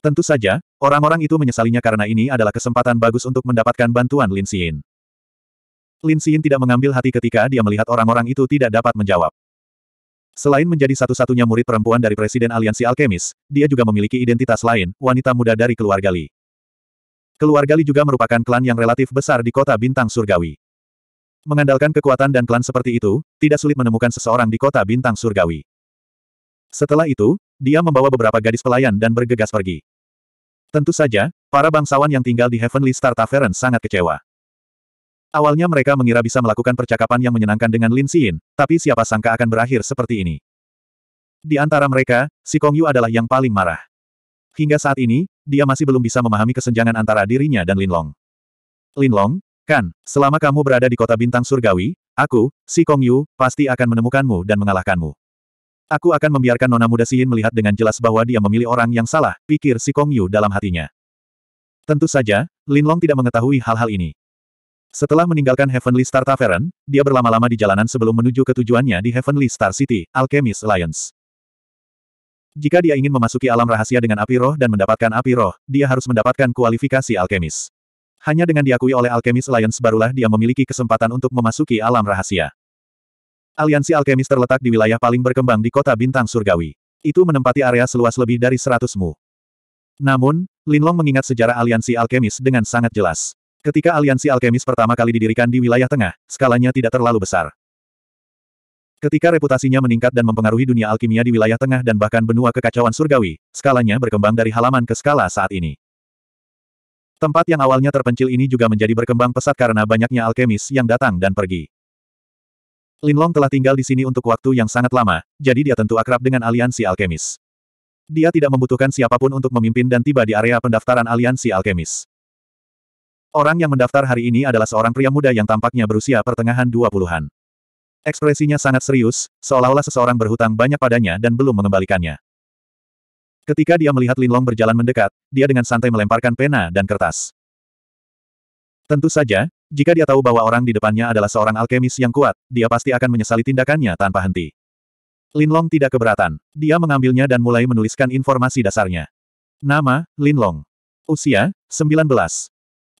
Tentu saja, orang-orang itu menyesalinya karena ini adalah kesempatan bagus untuk mendapatkan bantuan Lin Xin. Lin Xin tidak mengambil hati ketika dia melihat orang-orang itu tidak dapat menjawab. Selain menjadi satu-satunya murid perempuan dari Presiden Aliansi Alkemis, dia juga memiliki identitas lain, wanita muda dari keluarga Li. Keluarga Li juga merupakan klan yang relatif besar di kota Bintang Surgawi. Mengandalkan kekuatan dan klan seperti itu, tidak sulit menemukan seseorang di kota Bintang Surgawi. Setelah itu, dia membawa beberapa gadis pelayan dan bergegas pergi. Tentu saja, para bangsawan yang tinggal di Heavenly Star Tavern sangat kecewa. Awalnya mereka mengira bisa melakukan percakapan yang menyenangkan dengan Lin Xin, tapi siapa sangka akan berakhir seperti ini. Di antara mereka, si Kong Yu adalah yang paling marah. Hingga saat ini, dia masih belum bisa memahami kesenjangan antara dirinya dan Lin Long. Lin Long, kan, selama kamu berada di kota bintang surgawi, aku, si Kong Yu, pasti akan menemukanmu dan mengalahkanmu. Aku akan membiarkan Nona Muda Siin melihat dengan jelas bahwa dia memilih orang yang salah, pikir si Kong Yu dalam hatinya. Tentu saja, Lin Long tidak mengetahui hal-hal ini. Setelah meninggalkan Heavenly Star Tavern, dia berlama-lama di jalanan sebelum menuju ke tujuannya di Heavenly Star City, Alchemist Alliance. Jika dia ingin memasuki alam rahasia dengan api roh dan mendapatkan api roh, dia harus mendapatkan kualifikasi alkemis. Hanya dengan diakui oleh Alchemist Alliance barulah dia memiliki kesempatan untuk memasuki alam rahasia. Aliansi Alkemis terletak di wilayah paling berkembang di kota Bintang Surgawi. Itu menempati area seluas lebih dari 100 mu. Namun, Linlong mengingat sejarah aliansi alkemis dengan sangat jelas. Ketika aliansi alkemis pertama kali didirikan di wilayah tengah, skalanya tidak terlalu besar. Ketika reputasinya meningkat dan mempengaruhi dunia alkimia di wilayah tengah dan bahkan benua kekacauan surgawi, skalanya berkembang dari halaman ke skala saat ini. Tempat yang awalnya terpencil ini juga menjadi berkembang pesat karena banyaknya alkemis yang datang dan pergi. Linlong telah tinggal di sini untuk waktu yang sangat lama, jadi dia tentu akrab dengan aliansi alkemis. Dia tidak membutuhkan siapapun untuk memimpin dan tiba di area pendaftaran aliansi alkemis. Orang yang mendaftar hari ini adalah seorang pria muda yang tampaknya berusia pertengahan dua puluhan. Ekspresinya sangat serius, seolah-olah seseorang berhutang banyak padanya dan belum mengembalikannya. Ketika dia melihat Linlong berjalan mendekat, dia dengan santai melemparkan pena dan kertas. Tentu saja, jika dia tahu bahwa orang di depannya adalah seorang alkemis yang kuat, dia pasti akan menyesali tindakannya tanpa henti. Linlong tidak keberatan. Dia mengambilnya dan mulai menuliskan informasi dasarnya. Nama, Linlong. Usia, 19.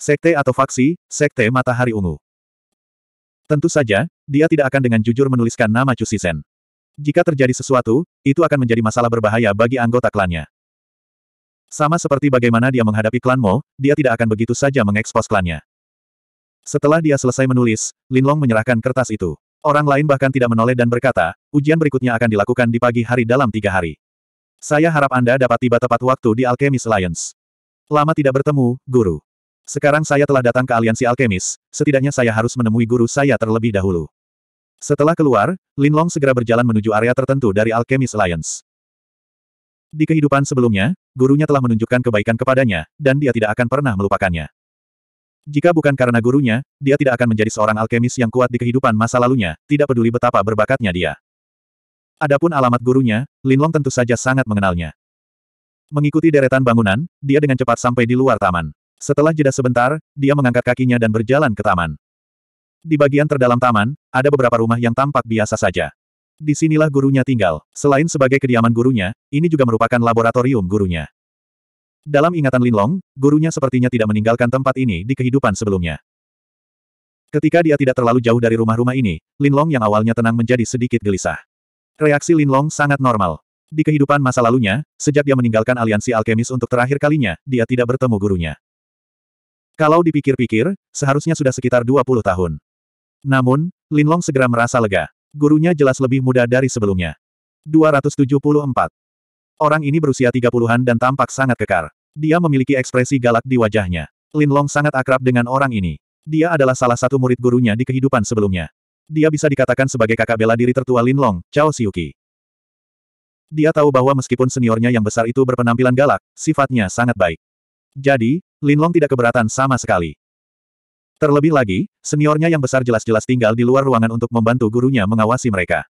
Sekte atau faksi, Sekte Matahari Ungu. Tentu saja, dia tidak akan dengan jujur menuliskan nama Chu Shisen. Jika terjadi sesuatu, itu akan menjadi masalah berbahaya bagi anggota klannya. Sama seperti bagaimana dia menghadapi klan Mo, dia tidak akan begitu saja mengekspos klannya. Setelah dia selesai menulis, Lin Long menyerahkan kertas itu. Orang lain bahkan tidak menoleh dan berkata, ujian berikutnya akan dilakukan di pagi hari dalam tiga hari. Saya harap Anda dapat tiba tepat waktu di Alchemist Alliance. Lama tidak bertemu, Guru. Sekarang saya telah datang ke aliansi alkemis, setidaknya saya harus menemui guru saya terlebih dahulu. Setelah keluar, Linlong segera berjalan menuju area tertentu dari Alchemist Alliance. Di kehidupan sebelumnya, gurunya telah menunjukkan kebaikan kepadanya, dan dia tidak akan pernah melupakannya. Jika bukan karena gurunya, dia tidak akan menjadi seorang alkemis yang kuat di kehidupan masa lalunya, tidak peduli betapa berbakatnya dia. Adapun alamat gurunya, Linlong tentu saja sangat mengenalnya. Mengikuti deretan bangunan, dia dengan cepat sampai di luar taman. Setelah jeda sebentar, dia mengangkat kakinya dan berjalan ke taman. Di bagian terdalam taman, ada beberapa rumah yang tampak biasa saja. Di sinilah gurunya tinggal. Selain sebagai kediaman gurunya, ini juga merupakan laboratorium gurunya. Dalam ingatan Linlong, gurunya sepertinya tidak meninggalkan tempat ini di kehidupan sebelumnya. Ketika dia tidak terlalu jauh dari rumah-rumah ini, Linlong yang awalnya tenang menjadi sedikit gelisah. Reaksi Linlong sangat normal. Di kehidupan masa lalunya, sejak dia meninggalkan aliansi alkemis untuk terakhir kalinya, dia tidak bertemu gurunya. Kalau dipikir-pikir, seharusnya sudah sekitar 20 tahun. Namun, Lin Long segera merasa lega. Gurunya jelas lebih muda dari sebelumnya. 274. Orang ini berusia 30-an dan tampak sangat kekar. Dia memiliki ekspresi galak di wajahnya. Lin Long sangat akrab dengan orang ini. Dia adalah salah satu murid gurunya di kehidupan sebelumnya. Dia bisa dikatakan sebagai kakak bela diri tertua Lin Long, Chao Siuki. Dia tahu bahwa meskipun seniornya yang besar itu berpenampilan galak, sifatnya sangat baik. Jadi, Linlong tidak keberatan sama sekali. Terlebih lagi, seniornya yang besar jelas-jelas tinggal di luar ruangan untuk membantu gurunya mengawasi mereka.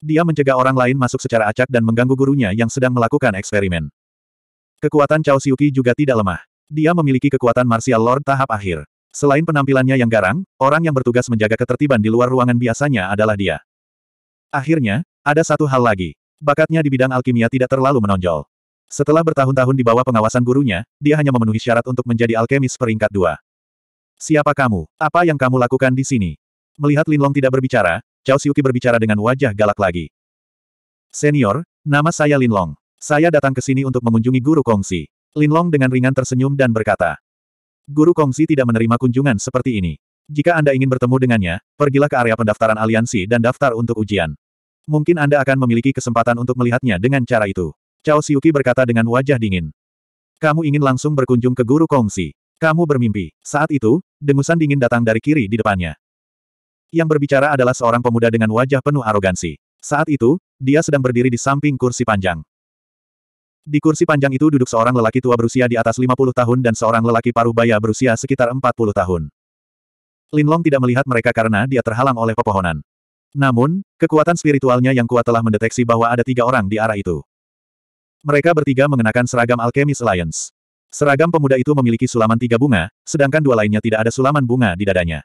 Dia mencegah orang lain masuk secara acak dan mengganggu gurunya yang sedang melakukan eksperimen. Kekuatan Chao Siuki juga tidak lemah. Dia memiliki kekuatan martial lord tahap akhir. Selain penampilannya yang garang, orang yang bertugas menjaga ketertiban di luar ruangan biasanya adalah dia. Akhirnya, ada satu hal lagi. Bakatnya di bidang alkimia tidak terlalu menonjol. Setelah bertahun-tahun di bawah pengawasan gurunya, dia hanya memenuhi syarat untuk menjadi alkemis peringkat dua. Siapa kamu? Apa yang kamu lakukan di sini? Melihat Linlong tidak berbicara, Cao Siuki berbicara dengan wajah galak lagi. Senior, nama saya Linlong. Saya datang ke sini untuk mengunjungi guru Kongsi. Linlong dengan ringan tersenyum dan berkata. Guru Kongsi tidak menerima kunjungan seperti ini. Jika Anda ingin bertemu dengannya, pergilah ke area pendaftaran aliansi dan daftar untuk ujian. Mungkin Anda akan memiliki kesempatan untuk melihatnya dengan cara itu. Chao Siuki berkata dengan wajah dingin. Kamu ingin langsung berkunjung ke guru Kongsi. Kamu bermimpi. Saat itu, dengusan dingin datang dari kiri di depannya. Yang berbicara adalah seorang pemuda dengan wajah penuh arogansi. Saat itu, dia sedang berdiri di samping kursi panjang. Di kursi panjang itu duduk seorang lelaki tua berusia di atas 50 tahun dan seorang lelaki paruh baya berusia sekitar 40 tahun. Lin Long tidak melihat mereka karena dia terhalang oleh pepohonan. Namun, kekuatan spiritualnya yang kuat telah mendeteksi bahwa ada tiga orang di arah itu. Mereka bertiga mengenakan seragam Alchemist Alliance. Seragam pemuda itu memiliki sulaman tiga bunga, sedangkan dua lainnya tidak ada sulaman bunga di dadanya.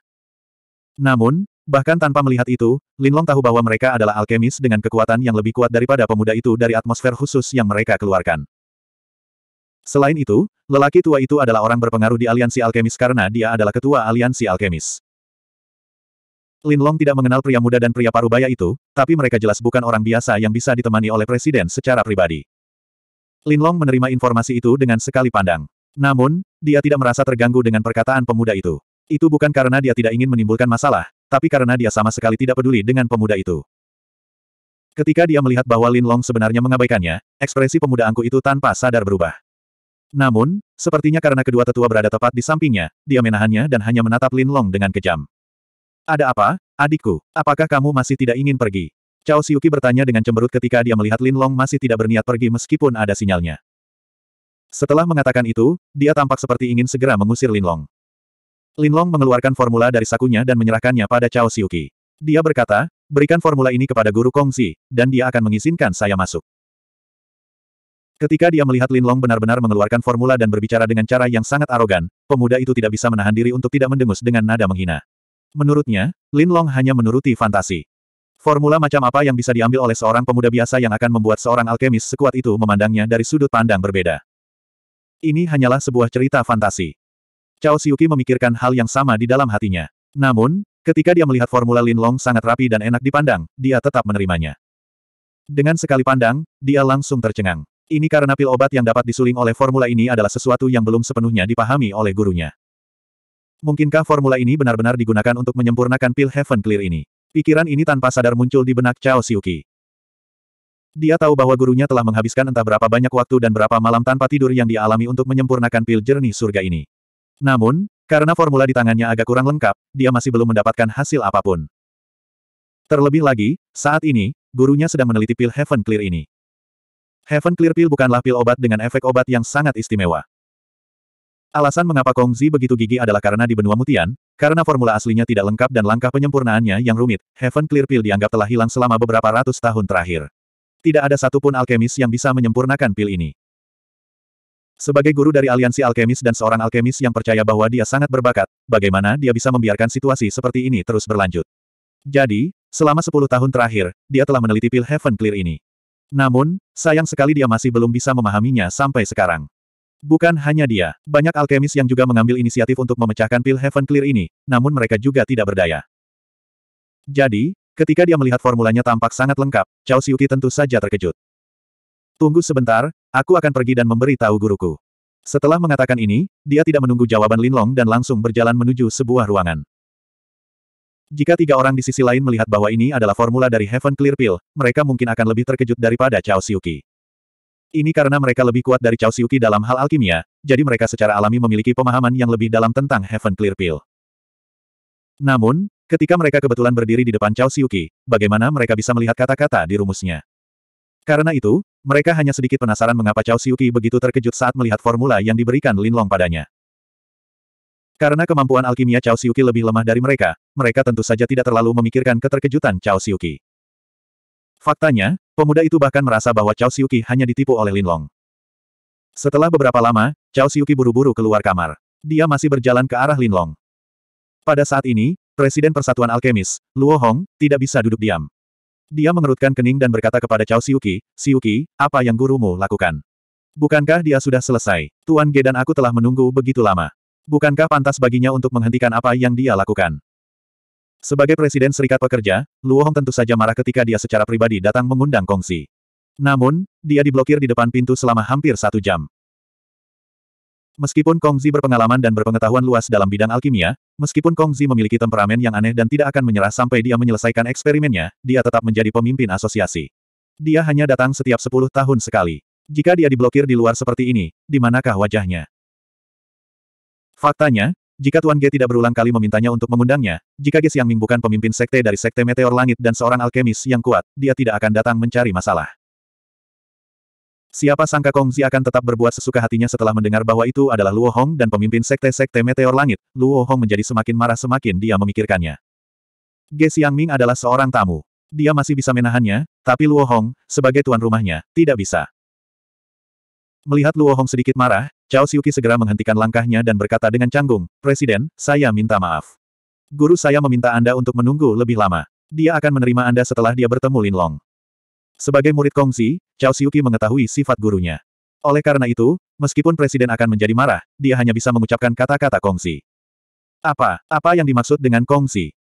Namun, bahkan tanpa melihat itu, Linlong tahu bahwa mereka adalah alkemis dengan kekuatan yang lebih kuat daripada pemuda itu dari atmosfer khusus yang mereka keluarkan. Selain itu, lelaki tua itu adalah orang berpengaruh di aliansi alkemis karena dia adalah ketua aliansi alkemis. Linlong tidak mengenal pria muda dan pria parubaya itu, tapi mereka jelas bukan orang biasa yang bisa ditemani oleh presiden secara pribadi. Lin Long menerima informasi itu dengan sekali pandang. Namun, dia tidak merasa terganggu dengan perkataan pemuda itu. Itu bukan karena dia tidak ingin menimbulkan masalah, tapi karena dia sama sekali tidak peduli dengan pemuda itu. Ketika dia melihat bahwa Lin Long sebenarnya mengabaikannya, ekspresi pemuda angku itu tanpa sadar berubah. Namun, sepertinya karena kedua tetua berada tepat di sampingnya, dia menahannya dan hanya menatap Lin Long dengan kejam. Ada apa, adikku? Apakah kamu masih tidak ingin pergi? Cao Siuki bertanya dengan cemberut ketika dia melihat Lin Long masih tidak berniat pergi meskipun ada sinyalnya. Setelah mengatakan itu, dia tampak seperti ingin segera mengusir Lin Long. Lin Long mengeluarkan formula dari sakunya dan menyerahkannya pada Cao Siuki. Dia berkata, berikan formula ini kepada guru Kongzi, dan dia akan mengizinkan saya masuk. Ketika dia melihat Lin Long benar-benar mengeluarkan formula dan berbicara dengan cara yang sangat arogan, pemuda itu tidak bisa menahan diri untuk tidak mendengus dengan nada menghina. Menurutnya, Lin Long hanya menuruti fantasi. Formula macam apa yang bisa diambil oleh seorang pemuda biasa yang akan membuat seorang alkemis sekuat itu memandangnya dari sudut pandang berbeda? Ini hanyalah sebuah cerita fantasi. Cao Siuki memikirkan hal yang sama di dalam hatinya. Namun, ketika dia melihat formula Lin Long sangat rapi dan enak dipandang, dia tetap menerimanya. Dengan sekali pandang, dia langsung tercengang. Ini karena pil obat yang dapat disuling oleh formula ini adalah sesuatu yang belum sepenuhnya dipahami oleh gurunya. Mungkinkah formula ini benar-benar digunakan untuk menyempurnakan pil Heaven Clear ini? Pikiran ini tanpa sadar muncul di benak Chao Siuki. Dia tahu bahwa gurunya telah menghabiskan entah berapa banyak waktu dan berapa malam tanpa tidur yang dialami untuk menyempurnakan pil jernih surga ini. Namun, karena formula di tangannya agak kurang lengkap, dia masih belum mendapatkan hasil apapun. Terlebih lagi, saat ini, gurunya sedang meneliti pil Heaven Clear ini. Heaven Clear Pill bukanlah pil obat dengan efek obat yang sangat istimewa. Alasan mengapa Kong Zi begitu gigi adalah karena di benua mutian, karena formula aslinya tidak lengkap dan langkah penyempurnaannya yang rumit, Heaven Clear Pill dianggap telah hilang selama beberapa ratus tahun terakhir. Tidak ada satupun alkemis yang bisa menyempurnakan pil ini. Sebagai guru dari aliansi alkemis dan seorang alkemis yang percaya bahwa dia sangat berbakat, bagaimana dia bisa membiarkan situasi seperti ini terus berlanjut. Jadi, selama 10 tahun terakhir, dia telah meneliti pil Heaven Clear ini. Namun, sayang sekali dia masih belum bisa memahaminya sampai sekarang. Bukan hanya dia, banyak alkemis yang juga mengambil inisiatif untuk memecahkan pil Heaven Clear ini, namun mereka juga tidak berdaya. Jadi, ketika dia melihat formulanya tampak sangat lengkap, Chao Siuki tentu saja terkejut. Tunggu sebentar, aku akan pergi dan memberi tahu guruku. Setelah mengatakan ini, dia tidak menunggu jawaban Linlong dan langsung berjalan menuju sebuah ruangan. Jika tiga orang di sisi lain melihat bahwa ini adalah formula dari Heaven Clear Pill, mereka mungkin akan lebih terkejut daripada Chao Siuki. Ini karena mereka lebih kuat dari Chao Siuki dalam hal alkimia, jadi mereka secara alami memiliki pemahaman yang lebih dalam tentang Heaven Clear Pill. Namun, ketika mereka kebetulan berdiri di depan Chao Siuki, bagaimana mereka bisa melihat kata-kata di rumusnya? Karena itu, mereka hanya sedikit penasaran mengapa Chao Siuki begitu terkejut saat melihat formula yang diberikan Lin Long padanya. Karena kemampuan alkimia Chao Siuki lebih lemah dari mereka, mereka tentu saja tidak terlalu memikirkan keterkejutan Chao Siuki. Faktanya, pemuda itu bahkan merasa bahwa Cao Siuki hanya ditipu oleh Lin Long. Setelah beberapa lama, Cao Siuki buru-buru keluar kamar. Dia masih berjalan ke arah Lin Long. Pada saat ini, Presiden Persatuan Alkemis, Luo Hong, tidak bisa duduk diam. Dia mengerutkan kening dan berkata kepada Cao Siuki, Siuki, apa yang gurumu lakukan? Bukankah dia sudah selesai? Tuan Ge dan aku telah menunggu begitu lama. Bukankah pantas baginya untuk menghentikan apa yang dia lakukan? Sebagai Presiden Serikat Pekerja, Luo Hong tentu saja marah ketika dia secara pribadi datang mengundang Kongsi. Namun, dia diblokir di depan pintu selama hampir satu jam. Meskipun Kongzi berpengalaman dan berpengetahuan luas dalam bidang alkimia, meskipun Kongzi memiliki temperamen yang aneh dan tidak akan menyerah sampai dia menyelesaikan eksperimennya, dia tetap menjadi pemimpin asosiasi. Dia hanya datang setiap 10 tahun sekali. Jika dia diblokir di luar seperti ini, di manakah wajahnya? Faktanya, jika Tuan Ge tidak berulang kali memintanya untuk mengundangnya, jika Ge Ming bukan pemimpin sekte dari sekte meteor langit dan seorang alkemis yang kuat, dia tidak akan datang mencari masalah. Siapa sangka Kong Zi akan tetap berbuat sesuka hatinya setelah mendengar bahwa itu adalah Luo Hong dan pemimpin sekte-sekte meteor langit, Luo Hong menjadi semakin marah semakin dia memikirkannya. Ge Ming adalah seorang tamu. Dia masih bisa menahannya, tapi Luo Hong, sebagai tuan rumahnya, tidak bisa. Melihat Luo Hong sedikit marah, Cao Siuki segera menghentikan langkahnya dan berkata dengan canggung, Presiden, saya minta maaf. Guru saya meminta Anda untuk menunggu lebih lama. Dia akan menerima Anda setelah dia bertemu Lin Long. Sebagai murid Kongsi, Cao Siuki mengetahui sifat gurunya. Oleh karena itu, meskipun Presiden akan menjadi marah, dia hanya bisa mengucapkan kata-kata Kongsi. Apa, apa yang dimaksud dengan Kongsi?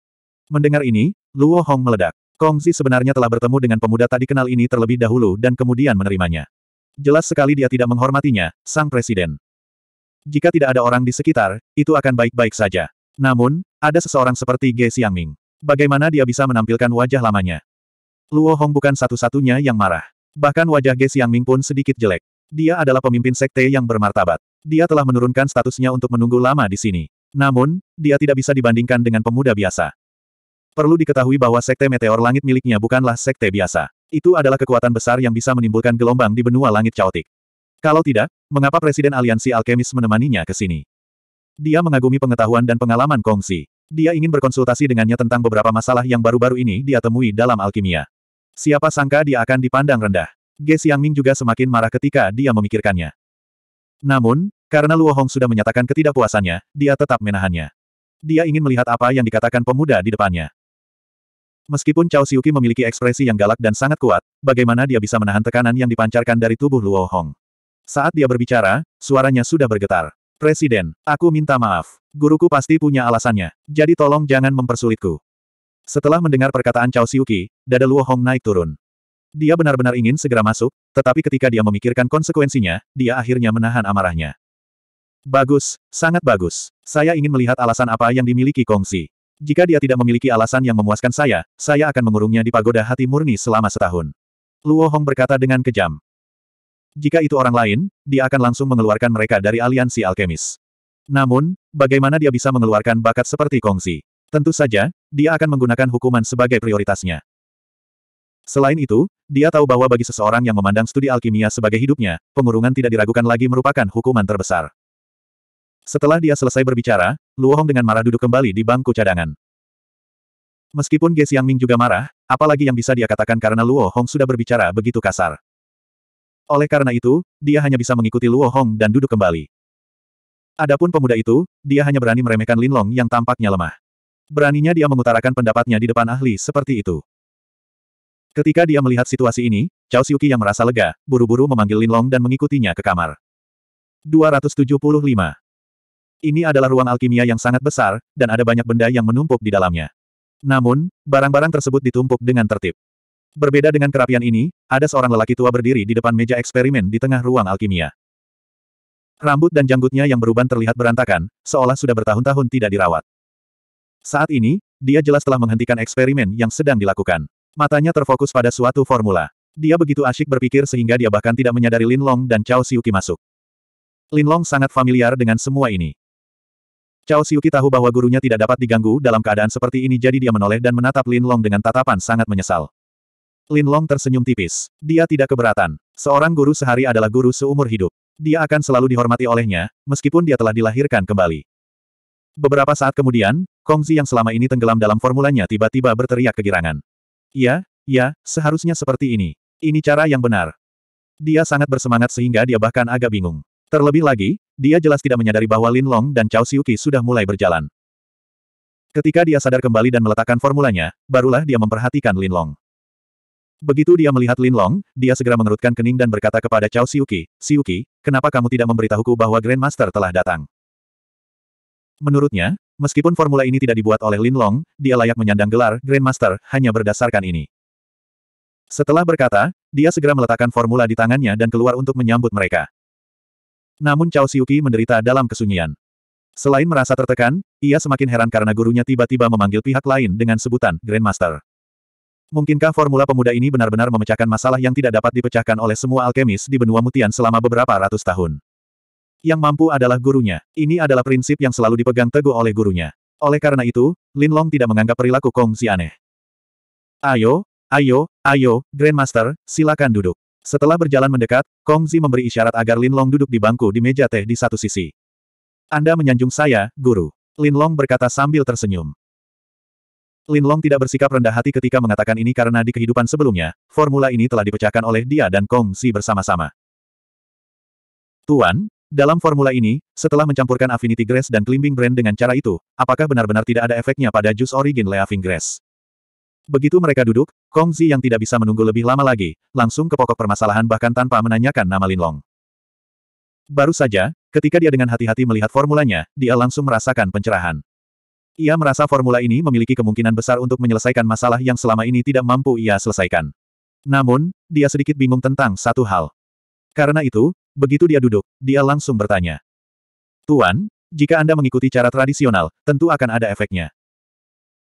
Mendengar ini, Luo Hong meledak. Kongsi sebenarnya telah bertemu dengan pemuda tak dikenal ini terlebih dahulu dan kemudian menerimanya. Jelas sekali dia tidak menghormatinya, sang presiden. Jika tidak ada orang di sekitar, itu akan baik-baik saja. Namun, ada seseorang seperti Ge Xiangming. Bagaimana dia bisa menampilkan wajah lamanya? Luo Hong bukan satu-satunya yang marah. Bahkan wajah Ge Xiangming pun sedikit jelek. Dia adalah pemimpin sekte yang bermartabat. Dia telah menurunkan statusnya untuk menunggu lama di sini. Namun, dia tidak bisa dibandingkan dengan pemuda biasa. Perlu diketahui bahwa sekte meteor langit miliknya bukanlah sekte biasa. Itu adalah kekuatan besar yang bisa menimbulkan gelombang di benua langit caotik. Kalau tidak, mengapa Presiden Aliansi Alkemis menemaninya ke sini? Dia mengagumi pengetahuan dan pengalaman Kongsi. Dia ingin berkonsultasi dengannya tentang beberapa masalah yang baru-baru ini dia temui dalam alkimia. Siapa sangka dia akan dipandang rendah. Ge Ming juga semakin marah ketika dia memikirkannya. Namun, karena Luo Hong sudah menyatakan ketidakpuasannya, dia tetap menahannya. Dia ingin melihat apa yang dikatakan pemuda di depannya. Meskipun Cao Siuki memiliki ekspresi yang galak dan sangat kuat, bagaimana dia bisa menahan tekanan yang dipancarkan dari tubuh Luo Hong? Saat dia berbicara, suaranya sudah bergetar. Presiden, aku minta maaf. Guruku pasti punya alasannya, jadi tolong jangan mempersulitku. Setelah mendengar perkataan Cao Siuki, dada Luo Hong naik turun. Dia benar-benar ingin segera masuk, tetapi ketika dia memikirkan konsekuensinya, dia akhirnya menahan amarahnya. Bagus, sangat bagus. Saya ingin melihat alasan apa yang dimiliki Kongsi. Jika dia tidak memiliki alasan yang memuaskan saya, saya akan mengurungnya di pagoda hati murni selama setahun. Luo Hong berkata dengan kejam. Jika itu orang lain, dia akan langsung mengeluarkan mereka dari aliansi alkemis. Namun, bagaimana dia bisa mengeluarkan bakat seperti Kongsi? Tentu saja, dia akan menggunakan hukuman sebagai prioritasnya. Selain itu, dia tahu bahwa bagi seseorang yang memandang studi alkimia sebagai hidupnya, pengurungan tidak diragukan lagi merupakan hukuman terbesar. Setelah dia selesai berbicara, Luohong dengan marah duduk kembali di bangku cadangan. Meskipun Ge Xiangming juga marah, apalagi yang bisa dia katakan karena Luo Hong sudah berbicara begitu kasar. Oleh karena itu, dia hanya bisa mengikuti Luo Hong dan duduk kembali. Adapun pemuda itu, dia hanya berani meremehkan Lin Long yang tampaknya lemah. Beraninya dia mengutarakan pendapatnya di depan ahli seperti itu. Ketika dia melihat situasi ini, Chao Siuki yang merasa lega, buru-buru memanggil Lin Long dan mengikutinya ke kamar. 275 ini adalah ruang alkimia yang sangat besar, dan ada banyak benda yang menumpuk di dalamnya. Namun, barang-barang tersebut ditumpuk dengan tertib. Berbeda dengan kerapian ini, ada seorang lelaki tua berdiri di depan meja eksperimen di tengah ruang alkimia. Rambut dan janggutnya yang beruban terlihat berantakan, seolah sudah bertahun-tahun tidak dirawat. Saat ini, dia jelas telah menghentikan eksperimen yang sedang dilakukan. Matanya terfokus pada suatu formula. Dia begitu asyik berpikir sehingga dia bahkan tidak menyadari Lin Long dan Chao Siuki masuk. Lin Long sangat familiar dengan semua ini. Cao Siuki tahu bahwa gurunya tidak dapat diganggu dalam keadaan seperti ini jadi dia menoleh dan menatap Lin Long dengan tatapan sangat menyesal. Lin Long tersenyum tipis. Dia tidak keberatan. Seorang guru sehari adalah guru seumur hidup. Dia akan selalu dihormati olehnya, meskipun dia telah dilahirkan kembali. Beberapa saat kemudian, Kongzi yang selama ini tenggelam dalam formulanya tiba-tiba berteriak kegirangan. Ya, ya, seharusnya seperti ini. Ini cara yang benar. Dia sangat bersemangat sehingga dia bahkan agak bingung. Terlebih lagi, dia jelas tidak menyadari bahwa Lin Long dan Cao Siuki sudah mulai berjalan. Ketika dia sadar kembali dan meletakkan formulanya, barulah dia memperhatikan Lin Long. Begitu dia melihat Lin Long, dia segera mengerutkan kening dan berkata kepada Cao Siuki, Siuki, kenapa kamu tidak memberitahuku bahwa Grandmaster telah datang? Menurutnya, meskipun formula ini tidak dibuat oleh Lin Long, dia layak menyandang gelar Grandmaster hanya berdasarkan ini. Setelah berkata, dia segera meletakkan formula di tangannya dan keluar untuk menyambut mereka. Namun Chao Siuki menderita dalam kesunyian. Selain merasa tertekan, ia semakin heran karena gurunya tiba-tiba memanggil pihak lain dengan sebutan Grandmaster. Mungkinkah formula pemuda ini benar-benar memecahkan masalah yang tidak dapat dipecahkan oleh semua alkemis di benua mutian selama beberapa ratus tahun? Yang mampu adalah gurunya. Ini adalah prinsip yang selalu dipegang teguh oleh gurunya. Oleh karena itu, Lin Long tidak menganggap perilaku Kong Xi aneh. Ayo, ayo, ayo, Grandmaster, silakan duduk. Setelah berjalan mendekat, Kong Zi memberi isyarat agar Lin Long duduk di bangku di meja teh di satu sisi. Anda menyanjung saya, guru. Lin Long berkata sambil tersenyum. Lin Long tidak bersikap rendah hati ketika mengatakan ini karena di kehidupan sebelumnya, formula ini telah dipecahkan oleh dia dan Kong Zi bersama-sama. Tuan, dalam formula ini, setelah mencampurkan Affinity Grass dan Climbing Brand dengan cara itu, apakah benar-benar tidak ada efeknya pada jus Origin Leaving Grass? Begitu mereka duduk, Kong Zi yang tidak bisa menunggu lebih lama lagi, langsung ke pokok permasalahan bahkan tanpa menanyakan nama Lin Long. Baru saja, ketika dia dengan hati-hati melihat formulanya, dia langsung merasakan pencerahan. Ia merasa formula ini memiliki kemungkinan besar untuk menyelesaikan masalah yang selama ini tidak mampu ia selesaikan. Namun, dia sedikit bingung tentang satu hal. Karena itu, begitu dia duduk, dia langsung bertanya. Tuan, jika Anda mengikuti cara tradisional, tentu akan ada efeknya.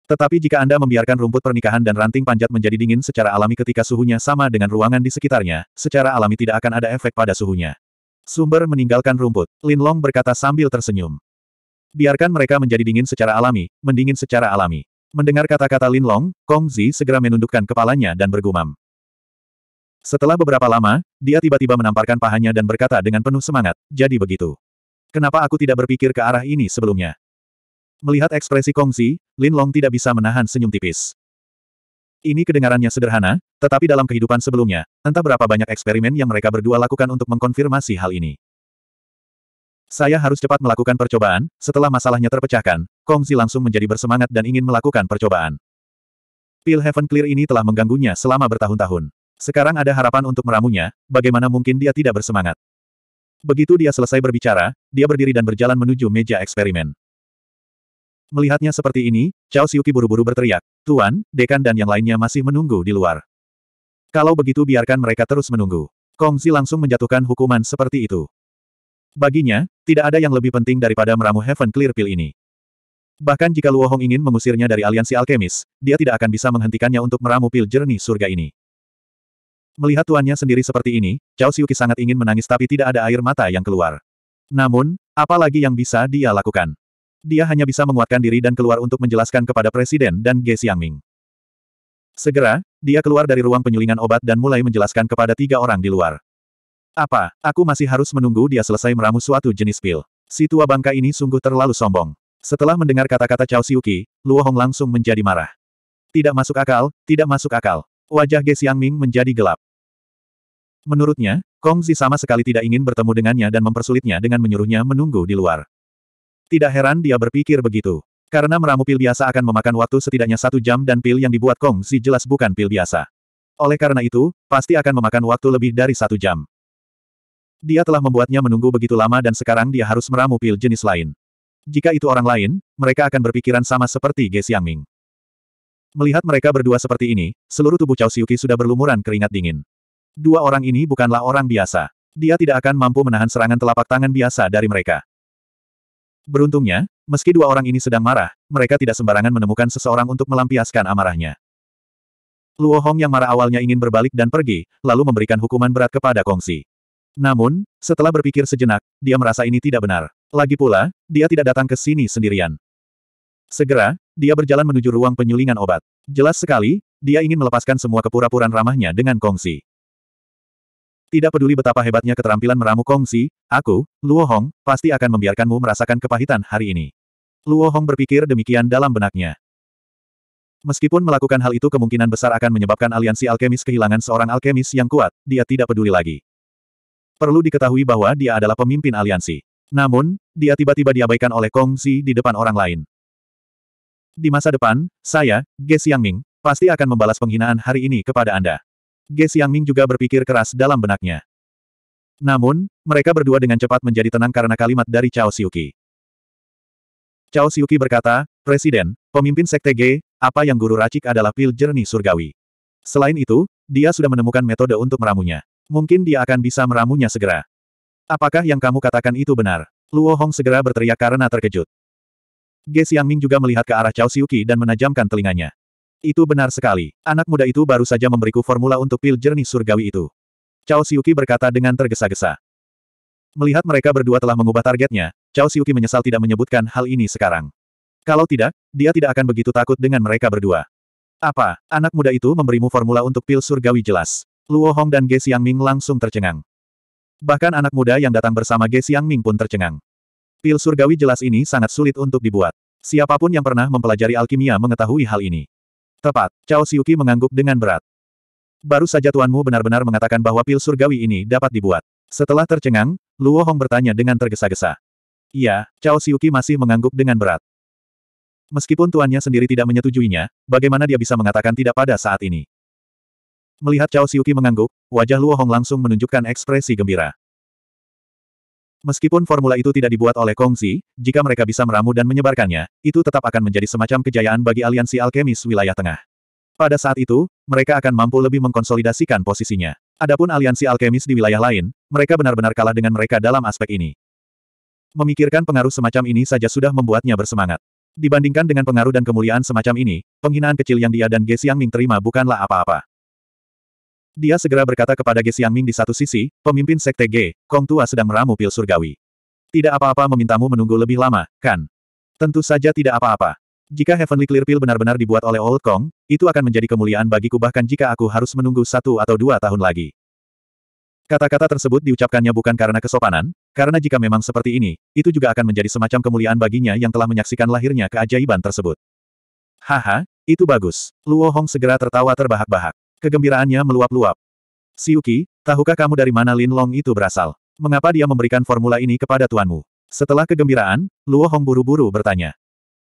Tetapi jika Anda membiarkan rumput pernikahan dan ranting panjat menjadi dingin secara alami ketika suhunya sama dengan ruangan di sekitarnya, secara alami tidak akan ada efek pada suhunya. Sumber meninggalkan rumput, Lin Long berkata sambil tersenyum. Biarkan mereka menjadi dingin secara alami, mendingin secara alami. Mendengar kata-kata Lin Long, Kong Zi segera menundukkan kepalanya dan bergumam. Setelah beberapa lama, dia tiba-tiba menamparkan pahanya dan berkata dengan penuh semangat, jadi begitu. Kenapa aku tidak berpikir ke arah ini sebelumnya? Melihat ekspresi Kongzi, Lin Long tidak bisa menahan senyum tipis. Ini kedengarannya sederhana, tetapi dalam kehidupan sebelumnya, entah berapa banyak eksperimen yang mereka berdua lakukan untuk mengkonfirmasi hal ini. Saya harus cepat melakukan percobaan, setelah masalahnya terpecahkan, Kongzi langsung menjadi bersemangat dan ingin melakukan percobaan. Pil Heaven Clear ini telah mengganggunya selama bertahun-tahun. Sekarang ada harapan untuk meramunya, bagaimana mungkin dia tidak bersemangat. Begitu dia selesai berbicara, dia berdiri dan berjalan menuju meja eksperimen. Melihatnya seperti ini, Chao Siuki buru-buru berteriak, Tuan, Dekan dan yang lainnya masih menunggu di luar. Kalau begitu biarkan mereka terus menunggu. Kongzi langsung menjatuhkan hukuman seperti itu. Baginya, tidak ada yang lebih penting daripada meramu Heaven Clear Pill ini. Bahkan jika Luo Hong ingin mengusirnya dari aliansi alkemis, dia tidak akan bisa menghentikannya untuk meramu pil jernih surga ini. Melihat tuannya sendiri seperti ini, Chao Siuki sangat ingin menangis tapi tidak ada air mata yang keluar. Namun, apalagi yang bisa dia lakukan? dia hanya bisa menguatkan diri dan keluar untuk menjelaskan kepada Presiden dan Ge Xiangming. Segera, dia keluar dari ruang penyulingan obat dan mulai menjelaskan kepada tiga orang di luar. Apa, aku masih harus menunggu dia selesai meramu suatu jenis pil. Si tua bangka ini sungguh terlalu sombong. Setelah mendengar kata-kata Cao Siuki, Luo Hong langsung menjadi marah. Tidak masuk akal, tidak masuk akal. Wajah Ge Xiangming menjadi gelap. Menurutnya, Kong Zi sama sekali tidak ingin bertemu dengannya dan mempersulitnya dengan menyuruhnya menunggu di luar. Tidak heran dia berpikir begitu. Karena meramu pil biasa akan memakan waktu setidaknya satu jam dan pil yang dibuat Kong Si jelas bukan pil biasa. Oleh karena itu, pasti akan memakan waktu lebih dari satu jam. Dia telah membuatnya menunggu begitu lama dan sekarang dia harus meramu pil jenis lain. Jika itu orang lain, mereka akan berpikiran sama seperti Ge Xiangming. Melihat mereka berdua seperti ini, seluruh tubuh Cao Siuki sudah berlumuran keringat dingin. Dua orang ini bukanlah orang biasa. Dia tidak akan mampu menahan serangan telapak tangan biasa dari mereka. Beruntungnya, meski dua orang ini sedang marah, mereka tidak sembarangan menemukan seseorang untuk melampiaskan amarahnya. Luo Hong yang marah awalnya ingin berbalik dan pergi, lalu memberikan hukuman berat kepada Kongsi. Namun, setelah berpikir sejenak, dia merasa ini tidak benar. Lagi pula, dia tidak datang ke sini sendirian. Segera, dia berjalan menuju ruang penyulingan obat. Jelas sekali, dia ingin melepaskan semua kepura-puraan ramahnya dengan Kongsi. Tidak peduli betapa hebatnya keterampilan meramu Kongsi, aku, Luo Hong, pasti akan membiarkanmu merasakan kepahitan hari ini. Luo Hong berpikir demikian dalam benaknya. Meskipun melakukan hal itu kemungkinan besar akan menyebabkan aliansi alkemis kehilangan seorang alkemis yang kuat, dia tidak peduli lagi. Perlu diketahui bahwa dia adalah pemimpin aliansi. Namun, dia tiba-tiba diabaikan oleh Kong Kongsi di depan orang lain. Di masa depan, saya, Ge Xiangming, pasti akan membalas penghinaan hari ini kepada Anda. Ge Xiangming juga berpikir keras dalam benaknya. Namun, mereka berdua dengan cepat menjadi tenang karena kalimat dari Cao Siuki. Cao Siuki berkata, Presiden, pemimpin Sekte G, apa yang guru racik adalah pil jernih surgawi. Selain itu, dia sudah menemukan metode untuk meramunya. Mungkin dia akan bisa meramunya segera. Apakah yang kamu katakan itu benar? Luo Hong segera berteriak karena terkejut. Ge Xiangming juga melihat ke arah Cao Siuki dan menajamkan telinganya. Itu benar sekali. Anak muda itu baru saja memberiku formula untuk pil jernih surgawi itu. Cao Siuki berkata dengan tergesa-gesa. Melihat mereka berdua telah mengubah targetnya, Cao Siuki menyesal tidak menyebutkan hal ini sekarang. Kalau tidak, dia tidak akan begitu takut dengan mereka berdua. Apa, anak muda itu memberimu formula untuk pil surgawi jelas? Luo Hong dan Ge Ming langsung tercengang. Bahkan anak muda yang datang bersama Ge Ming pun tercengang. Pil surgawi jelas ini sangat sulit untuk dibuat. Siapapun yang pernah mempelajari alkimia mengetahui hal ini. Tepat, Cao Siuki mengangguk dengan berat. Baru saja tuanmu benar-benar mengatakan bahwa pil surgawi ini dapat dibuat. Setelah tercengang, Luo Hong bertanya dengan tergesa-gesa. Iya, Cao Siuki masih mengangguk dengan berat. Meskipun tuannya sendiri tidak menyetujuinya, bagaimana dia bisa mengatakan tidak pada saat ini? Melihat Cao Siuki mengangguk, wajah Luo Hong langsung menunjukkan ekspresi gembira. Meskipun formula itu tidak dibuat oleh Kongzi, jika mereka bisa meramu dan menyebarkannya, itu tetap akan menjadi semacam kejayaan bagi aliansi alkemis wilayah tengah. Pada saat itu, mereka akan mampu lebih mengkonsolidasikan posisinya. Adapun aliansi alkemis di wilayah lain, mereka benar-benar kalah dengan mereka dalam aspek ini. Memikirkan pengaruh semacam ini saja sudah membuatnya bersemangat. Dibandingkan dengan pengaruh dan kemuliaan semacam ini, penghinaan kecil yang dia dan Ge Xiangming terima bukanlah apa-apa. Dia segera berkata kepada Ge Xiangming di satu sisi, pemimpin Sekte G, Kong Tua sedang meramu pil surgawi. Tidak apa-apa memintamu menunggu lebih lama, kan? Tentu saja tidak apa-apa. Jika Heavenly Clear Pill benar-benar dibuat oleh Old Kong, itu akan menjadi kemuliaan bagiku bahkan jika aku harus menunggu satu atau dua tahun lagi. Kata-kata tersebut diucapkannya bukan karena kesopanan, karena jika memang seperti ini, itu juga akan menjadi semacam kemuliaan baginya yang telah menyaksikan lahirnya keajaiban tersebut. Haha, itu bagus. Luo Hong segera tertawa terbahak-bahak. Kegembiraannya meluap-luap. Siuki, tahukah kamu dari mana Lin Long itu berasal? Mengapa dia memberikan formula ini kepada tuanmu? Setelah kegembiraan, Luo Hong buru-buru bertanya.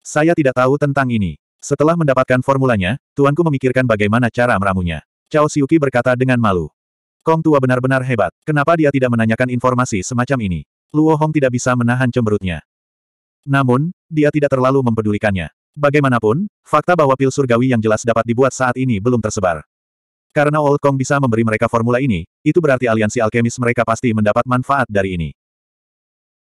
Saya tidak tahu tentang ini. Setelah mendapatkan formulanya, tuanku memikirkan bagaimana cara meramunya. Cao Siuki berkata dengan malu. Kong tua benar-benar hebat. Kenapa dia tidak menanyakan informasi semacam ini? Luo Hong tidak bisa menahan cemberutnya. Namun, dia tidak terlalu mempedulikannya. Bagaimanapun, fakta bahwa pil surgawi yang jelas dapat dibuat saat ini belum tersebar. Karena Old Kong bisa memberi mereka formula ini, itu berarti aliansi alkemis mereka pasti mendapat manfaat dari ini.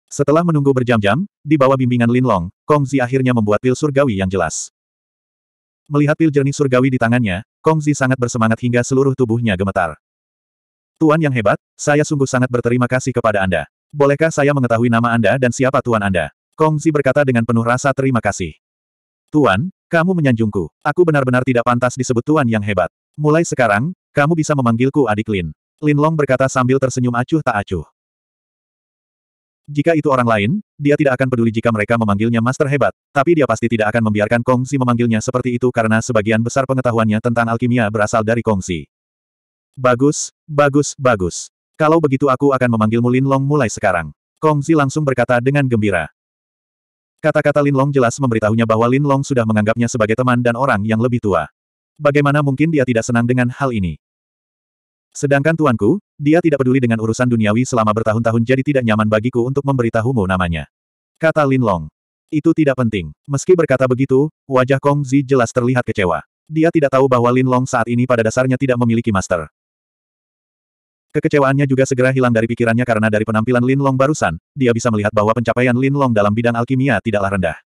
Setelah menunggu berjam-jam, di bawah bimbingan Lin Long, Kong Zi akhirnya membuat pil surgawi yang jelas. Melihat pil jernih surgawi di tangannya, Kong Zi sangat bersemangat hingga seluruh tubuhnya gemetar. Tuan yang hebat, saya sungguh sangat berterima kasih kepada Anda. Bolehkah saya mengetahui nama Anda dan siapa Tuan Anda? Kong Zi berkata dengan penuh rasa terima kasih. Tuan, kamu menyanjungku. Aku benar-benar tidak pantas disebut Tuan yang hebat. Mulai sekarang, kamu bisa memanggilku adik Lin. Lin Long berkata sambil tersenyum acuh tak acuh. Jika itu orang lain, dia tidak akan peduli jika mereka memanggilnya Master Hebat, tapi dia pasti tidak akan membiarkan Kong Kongsi memanggilnya seperti itu karena sebagian besar pengetahuannya tentang alkimia berasal dari Kong Kongsi. Bagus, bagus, bagus. Kalau begitu aku akan memanggilmu Lin Long mulai sekarang. Kong Kongsi langsung berkata dengan gembira. Kata-kata Lin Long jelas memberitahunya bahwa Lin Long sudah menganggapnya sebagai teman dan orang yang lebih tua. Bagaimana mungkin dia tidak senang dengan hal ini? Sedangkan tuanku, dia tidak peduli dengan urusan duniawi selama bertahun-tahun jadi tidak nyaman bagiku untuk memberitahumu namanya. Kata Lin Long. Itu tidak penting. Meski berkata begitu, wajah Kong Zi jelas terlihat kecewa. Dia tidak tahu bahwa Lin Long saat ini pada dasarnya tidak memiliki master. Kekecewaannya juga segera hilang dari pikirannya karena dari penampilan Lin Long barusan, dia bisa melihat bahwa pencapaian Lin Long dalam bidang alkimia tidaklah rendah.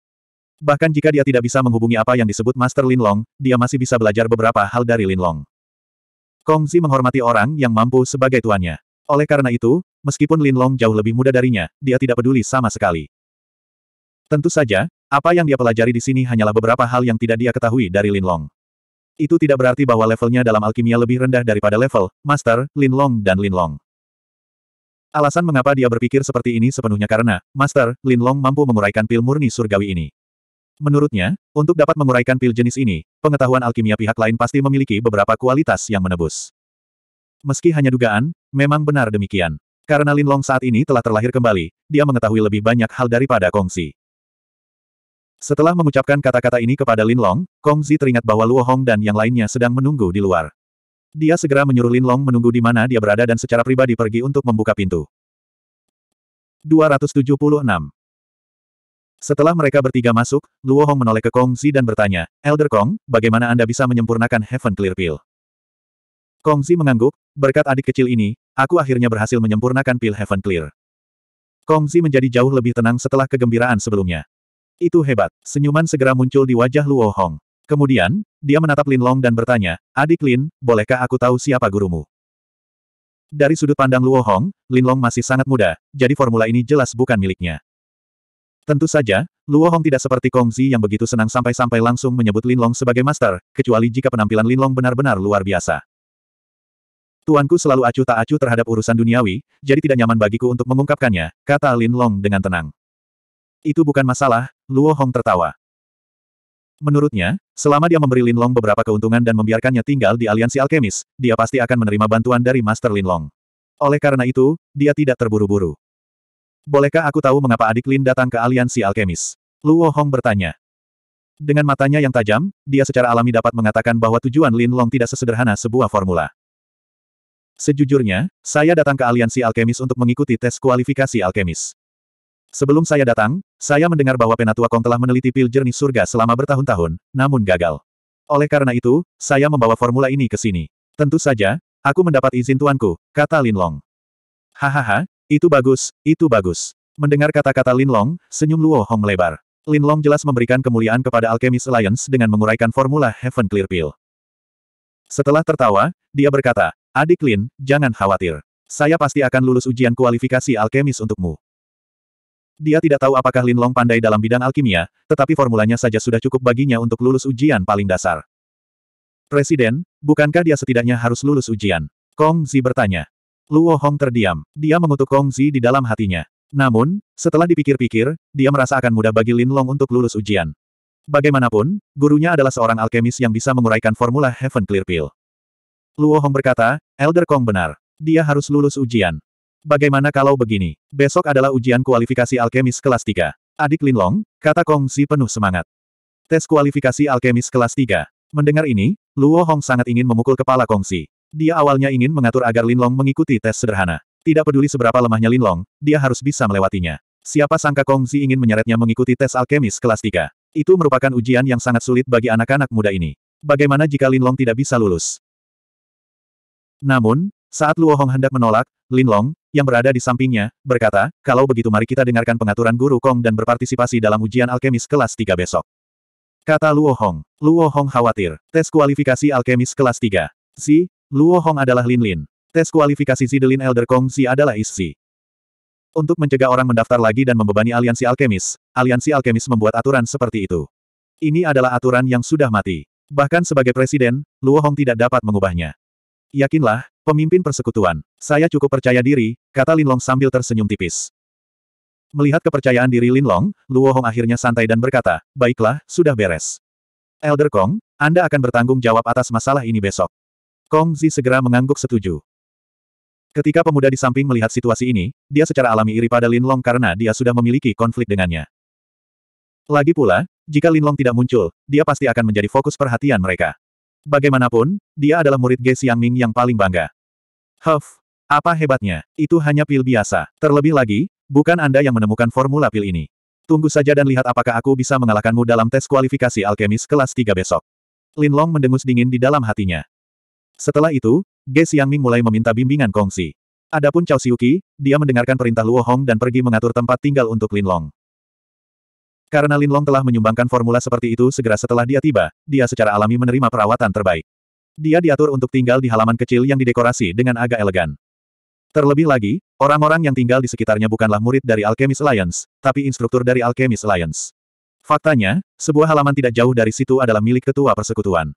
Bahkan jika dia tidak bisa menghubungi apa yang disebut Master Lin Long, dia masih bisa belajar beberapa hal dari Lin Long. Kong Kongzi menghormati orang yang mampu sebagai tuannya. Oleh karena itu, meskipun Lin Long jauh lebih muda darinya, dia tidak peduli sama sekali. Tentu saja, apa yang dia pelajari di sini hanyalah beberapa hal yang tidak dia ketahui dari Lin Long. Itu tidak berarti bahwa levelnya dalam alkimia lebih rendah daripada level, Master, Lin Long dan Lin Long. Alasan mengapa dia berpikir seperti ini sepenuhnya karena, Master, Lin Long mampu menguraikan pil murni surgawi ini. Menurutnya, untuk dapat menguraikan pil jenis ini, pengetahuan alkimia pihak lain pasti memiliki beberapa kualitas yang menebus. Meski hanya dugaan, memang benar demikian. Karena Lin Long saat ini telah terlahir kembali, dia mengetahui lebih banyak hal daripada Kong Zi. Setelah mengucapkan kata-kata ini kepada Lin Long, Kong Kongzi teringat bahwa Luo Hong dan yang lainnya sedang menunggu di luar. Dia segera menyuruh Lin Long menunggu di mana dia berada dan secara pribadi pergi untuk membuka pintu. 276 setelah mereka bertiga masuk, Luo Hong menoleh ke Kong Zi dan bertanya, Elder Kong, bagaimana Anda bisa menyempurnakan Heaven Clear Pill? Kong Zi mengangguk, berkat adik kecil ini, aku akhirnya berhasil menyempurnakan Pill Heaven Clear. Kong Zi menjadi jauh lebih tenang setelah kegembiraan sebelumnya. Itu hebat, senyuman segera muncul di wajah Luo Hong. Kemudian, dia menatap Lin Long dan bertanya, Adik Lin, bolehkah aku tahu siapa gurumu? Dari sudut pandang Luo Hong, Lin Long masih sangat muda, jadi formula ini jelas bukan miliknya. Tentu saja, Luo Hong tidak seperti Kong Zi yang begitu senang sampai-sampai langsung menyebut Lin Long sebagai master, kecuali jika penampilan Lin Long benar-benar luar biasa. Tuanku selalu acuh tak acuh terhadap urusan duniawi, jadi tidak nyaman bagiku untuk mengungkapkannya, kata Lin Long dengan tenang. Itu bukan masalah, Luo Hong tertawa. Menurutnya, selama dia memberi Lin Long beberapa keuntungan dan membiarkannya tinggal di aliansi alkemis, dia pasti akan menerima bantuan dari Master Lin Long. Oleh karena itu, dia tidak terburu-buru. Bolehkah aku tahu mengapa adik Lin datang ke aliansi alkemis? Luo Hong bertanya. Dengan matanya yang tajam, dia secara alami dapat mengatakan bahwa tujuan Lin Long tidak sesederhana sebuah formula. Sejujurnya, saya datang ke aliansi alkemis untuk mengikuti tes kualifikasi alkemis. Sebelum saya datang, saya mendengar bahwa Penatua Kong telah meneliti pil jernih surga selama bertahun-tahun, namun gagal. Oleh karena itu, saya membawa formula ini ke sini. Tentu saja, aku mendapat izin tuanku, kata Lin Long. Hahaha, itu bagus, itu bagus. Mendengar kata-kata Lin Long, senyum Luo Hong melebar. Lin Long jelas memberikan kemuliaan kepada Alchemist Alliance dengan menguraikan formula Heaven Clear Pill. Setelah tertawa, dia berkata, Adik Lin, jangan khawatir. Saya pasti akan lulus ujian kualifikasi alkemis untukmu. Dia tidak tahu apakah Lin Long pandai dalam bidang alkimia, tetapi formulanya saja sudah cukup baginya untuk lulus ujian paling dasar. Presiden, bukankah dia setidaknya harus lulus ujian? Kong Zi bertanya. Luo Hong terdiam. Dia mengutuk Kong Zi di dalam hatinya. Namun, setelah dipikir-pikir, dia merasa akan mudah bagi Lin Long untuk lulus ujian. Bagaimanapun, gurunya adalah seorang alkemis yang bisa menguraikan formula Heaven Clear Pill. Luo Hong berkata, Elder Kong benar. Dia harus lulus ujian. Bagaimana kalau begini? Besok adalah ujian kualifikasi alkemis kelas 3. Adik Lin Long, kata Kong Zi penuh semangat. Tes kualifikasi alkemis kelas 3. Mendengar ini, Luo Hong sangat ingin memukul kepala Kong Zi. Dia awalnya ingin mengatur agar Linlong mengikuti tes sederhana. Tidak peduli seberapa lemahnya Linlong, dia harus bisa melewatinya. Siapa sangka Kong Kongzi ingin menyeretnya mengikuti tes alkemis kelas 3. Itu merupakan ujian yang sangat sulit bagi anak-anak muda ini. Bagaimana jika Linlong tidak bisa lulus? Namun, saat Luo Hong hendak menolak, Linlong, yang berada di sampingnya, berkata, kalau begitu mari kita dengarkan pengaturan guru Kong dan berpartisipasi dalam ujian alkemis kelas 3 besok. Kata Luo Hong, Luo Hong khawatir, tes kualifikasi alkemis kelas 3. Zi, Luo Hong adalah Lin Lin. Tes kualifikasi Zidelin Elder Kong si adalah isi. Untuk mencegah orang mendaftar lagi dan membebani aliansi alkemis, aliansi alkemis membuat aturan seperti itu. Ini adalah aturan yang sudah mati. Bahkan sebagai presiden, Luo Hong tidak dapat mengubahnya. Yakinlah, pemimpin persekutuan, saya cukup percaya diri, kata Lin Long sambil tersenyum tipis. Melihat kepercayaan diri Lin Long, Luo Hong akhirnya santai dan berkata, baiklah, sudah beres. Elder Kong, Anda akan bertanggung jawab atas masalah ini besok. Kong Zi segera mengangguk setuju. Ketika pemuda di samping melihat situasi ini, dia secara alami iri pada Lin Long karena dia sudah memiliki konflik dengannya. Lagi pula, jika Lin Long tidak muncul, dia pasti akan menjadi fokus perhatian mereka. Bagaimanapun, dia adalah murid Ge Ming yang paling bangga. Huff, apa hebatnya, itu hanya pil biasa. Terlebih lagi, bukan Anda yang menemukan formula pil ini. Tunggu saja dan lihat apakah aku bisa mengalahkanmu dalam tes kualifikasi alkemis kelas 3 besok. Lin Long mendengus dingin di dalam hatinya. Setelah itu, Ge Xiangming mulai meminta bimbingan Kongsi. Adapun Cao Siuki, dia mendengarkan perintah Luo Hong dan pergi mengatur tempat tinggal untuk Lin Long. Karena Lin Long telah menyumbangkan formula seperti itu segera setelah dia tiba, dia secara alami menerima perawatan terbaik. Dia diatur untuk tinggal di halaman kecil yang didekorasi dengan agak elegan. Terlebih lagi, orang-orang yang tinggal di sekitarnya bukanlah murid dari Alchemist Alliance, tapi instruktur dari Alchemist Alliance. Faktanya, sebuah halaman tidak jauh dari situ adalah milik ketua persekutuan.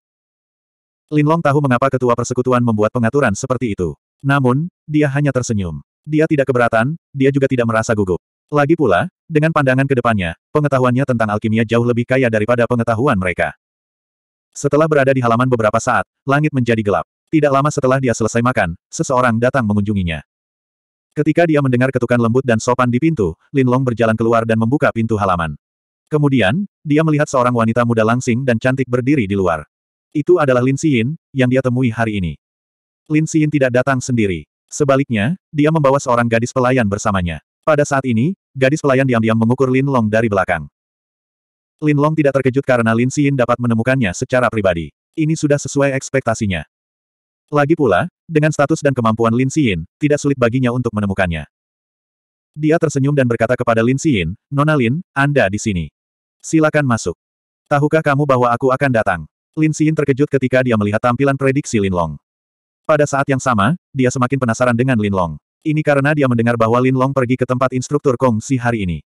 Linlong tahu mengapa ketua persekutuan membuat pengaturan seperti itu. Namun, dia hanya tersenyum. Dia tidak keberatan, dia juga tidak merasa gugup. Lagi pula, dengan pandangan ke depannya, pengetahuannya tentang alkimia jauh lebih kaya daripada pengetahuan mereka. Setelah berada di halaman beberapa saat, langit menjadi gelap. Tidak lama setelah dia selesai makan, seseorang datang mengunjunginya. Ketika dia mendengar ketukan lembut dan sopan di pintu, Linlong berjalan keluar dan membuka pintu halaman. Kemudian, dia melihat seorang wanita muda langsing dan cantik berdiri di luar. Itu adalah Lin Xin, yang dia temui hari ini. Lin Xin tidak datang sendiri. Sebaliknya, dia membawa seorang gadis pelayan bersamanya. Pada saat ini, gadis pelayan diam-diam mengukur Lin Long dari belakang. Lin Long tidak terkejut karena Lin Xin dapat menemukannya secara pribadi. Ini sudah sesuai ekspektasinya. Lagi pula, dengan status dan kemampuan Lin Xin, tidak sulit baginya untuk menemukannya. Dia tersenyum dan berkata kepada Lin Xin, Nona Lin, Anda di sini. Silakan masuk. Tahukah kamu bahwa aku akan datang? Lin Xin terkejut ketika dia melihat tampilan prediksi Lin Long. Pada saat yang sama, dia semakin penasaran dengan Lin Long. Ini karena dia mendengar bahwa Lin Long pergi ke tempat instruktur Kong Si hari ini.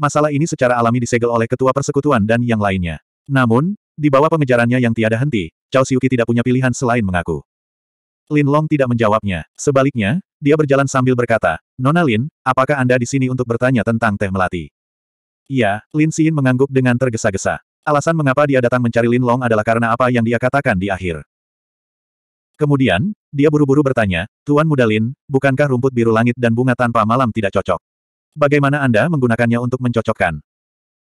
Masalah ini secara alami disegel oleh ketua persekutuan dan yang lainnya. Namun, di bawah pengejarannya yang tiada henti, Cao Siuki tidak punya pilihan selain mengaku. Lin Long tidak menjawabnya. Sebaliknya, dia berjalan sambil berkata, Nona Lin, apakah Anda di sini untuk bertanya tentang teh melati? Iya, Lin Xin mengangguk dengan tergesa-gesa. Alasan mengapa dia datang mencari Lin Long adalah karena apa yang dia katakan di akhir. Kemudian, dia buru-buru bertanya, Tuan Muda Lin, bukankah rumput biru langit dan bunga tanpa malam tidak cocok? Bagaimana Anda menggunakannya untuk mencocokkan?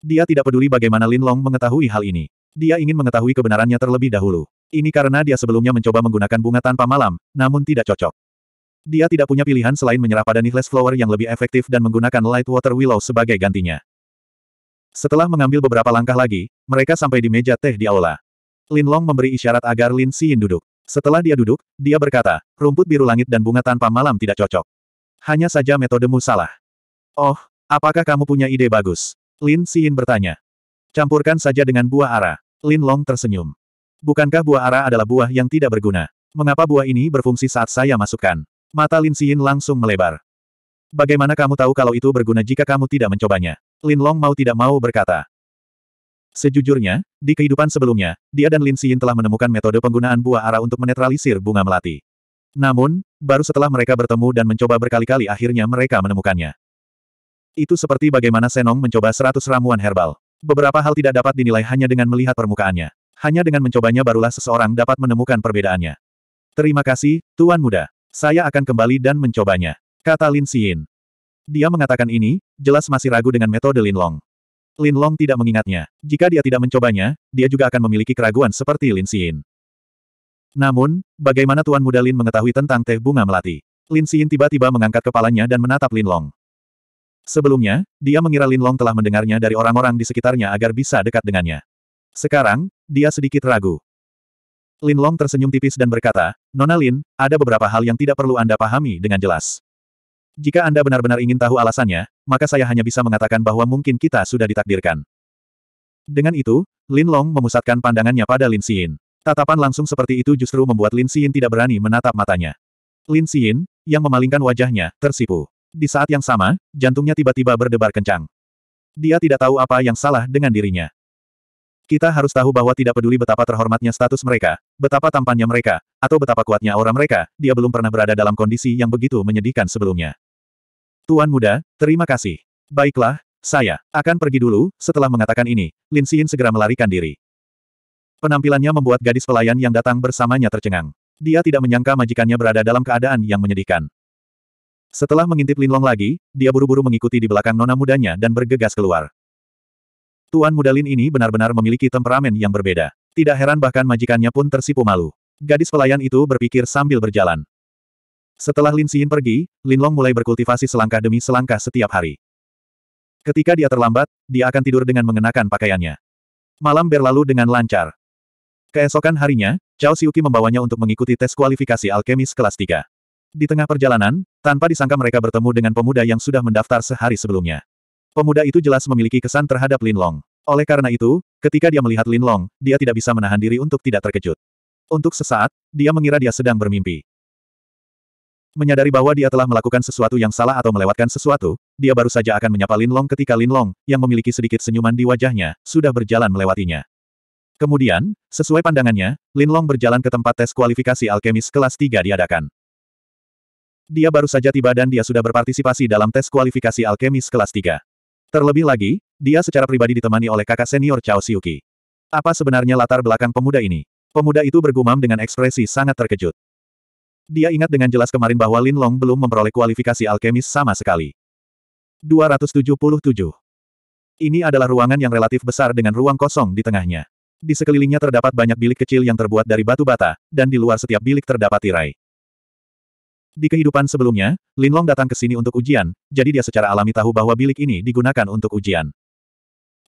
Dia tidak peduli bagaimana Lin Long mengetahui hal ini. Dia ingin mengetahui kebenarannya terlebih dahulu. Ini karena dia sebelumnya mencoba menggunakan bunga tanpa malam, namun tidak cocok. Dia tidak punya pilihan selain menyerah pada Nihilis Flower yang lebih efektif dan menggunakan Light Water Willow sebagai gantinya. Setelah mengambil beberapa langkah lagi, mereka sampai di meja teh di aula. Lin Long memberi isyarat agar Lin Xin duduk. Setelah dia duduk, dia berkata, rumput biru langit dan bunga tanpa malam tidak cocok. Hanya saja metodemu salah. Oh, apakah kamu punya ide bagus? Lin Xin bertanya. Campurkan saja dengan buah ara. Lin Long tersenyum. Bukankah buah ara adalah buah yang tidak berguna? Mengapa buah ini berfungsi saat saya masukkan? Mata Lin Xin langsung melebar. Bagaimana kamu tahu kalau itu berguna jika kamu tidak mencobanya? Lin Long mau tidak mau berkata. Sejujurnya, di kehidupan sebelumnya, dia dan Lin Xin telah menemukan metode penggunaan buah ara untuk menetralisir bunga melati. Namun, baru setelah mereka bertemu dan mencoba berkali-kali akhirnya mereka menemukannya. Itu seperti bagaimana Senong mencoba seratus ramuan herbal. Beberapa hal tidak dapat dinilai hanya dengan melihat permukaannya. Hanya dengan mencobanya barulah seseorang dapat menemukan perbedaannya. Terima kasih, Tuan Muda. Saya akan kembali dan mencobanya. Kata Lin Xin. Dia mengatakan ini, jelas masih ragu dengan metode Lin Long. Lin Long tidak mengingatnya. Jika dia tidak mencobanya, dia juga akan memiliki keraguan seperti Lin Xin. Namun, bagaimana Tuan Muda Lin mengetahui tentang teh bunga melati? Lin Xin tiba-tiba mengangkat kepalanya dan menatap Lin Long. Sebelumnya, dia mengira Lin Long telah mendengarnya dari orang-orang di sekitarnya agar bisa dekat dengannya. Sekarang, dia sedikit ragu. Lin Long tersenyum tipis dan berkata, Nona Lin, ada beberapa hal yang tidak perlu Anda pahami dengan jelas. Jika Anda benar-benar ingin tahu alasannya, maka saya hanya bisa mengatakan bahwa mungkin kita sudah ditakdirkan. Dengan itu, Lin Long memusatkan pandangannya pada Lin Xin. Tatapan langsung seperti itu justru membuat Lin Xin tidak berani menatap matanya. Lin Xin, yang memalingkan wajahnya, tersipu. Di saat yang sama, jantungnya tiba-tiba berdebar kencang. Dia tidak tahu apa yang salah dengan dirinya. Kita harus tahu bahwa tidak peduli betapa terhormatnya status mereka, betapa tampannya mereka, atau betapa kuatnya aura mereka, dia belum pernah berada dalam kondisi yang begitu menyedihkan sebelumnya. Tuan muda, terima kasih. Baiklah, saya akan pergi dulu, setelah mengatakan ini, Lin Xin segera melarikan diri. Penampilannya membuat gadis pelayan yang datang bersamanya tercengang. Dia tidak menyangka majikannya berada dalam keadaan yang menyedihkan. Setelah mengintip Lin Long lagi, dia buru-buru mengikuti di belakang nona mudanya dan bergegas keluar. Tuan muda Lin ini benar-benar memiliki temperamen yang berbeda. Tidak heran bahkan majikannya pun tersipu malu. Gadis pelayan itu berpikir sambil berjalan. Setelah Lin Xin pergi, Lin Long mulai berkultivasi selangkah demi selangkah setiap hari. Ketika dia terlambat, dia akan tidur dengan mengenakan pakaiannya. Malam berlalu dengan lancar. Keesokan harinya, Chao Siuki membawanya untuk mengikuti tes kualifikasi alkemis kelas 3. Di tengah perjalanan, tanpa disangka mereka bertemu dengan pemuda yang sudah mendaftar sehari sebelumnya. Pemuda itu jelas memiliki kesan terhadap Lin Long. Oleh karena itu, ketika dia melihat Lin Long, dia tidak bisa menahan diri untuk tidak terkejut. Untuk sesaat, dia mengira dia sedang bermimpi. Menyadari bahwa dia telah melakukan sesuatu yang salah atau melewatkan sesuatu, dia baru saja akan menyapa Lin Long ketika Lin Long, yang memiliki sedikit senyuman di wajahnya, sudah berjalan melewatinya. Kemudian, sesuai pandangannya, Lin Long berjalan ke tempat tes kualifikasi alkemis kelas 3 diadakan. Dia baru saja tiba dan dia sudah berpartisipasi dalam tes kualifikasi alkemis kelas 3. Terlebih lagi, dia secara pribadi ditemani oleh kakak senior Chao Siuki. Apa sebenarnya latar belakang pemuda ini? Pemuda itu bergumam dengan ekspresi sangat terkejut. Dia ingat dengan jelas kemarin bahwa Lin Long belum memperoleh kualifikasi alkemis sama sekali. 277. Ini adalah ruangan yang relatif besar dengan ruang kosong di tengahnya. Di sekelilingnya terdapat banyak bilik kecil yang terbuat dari batu bata, dan di luar setiap bilik terdapat tirai. Di kehidupan sebelumnya, Lin Long datang ke sini untuk ujian, jadi dia secara alami tahu bahwa bilik ini digunakan untuk ujian.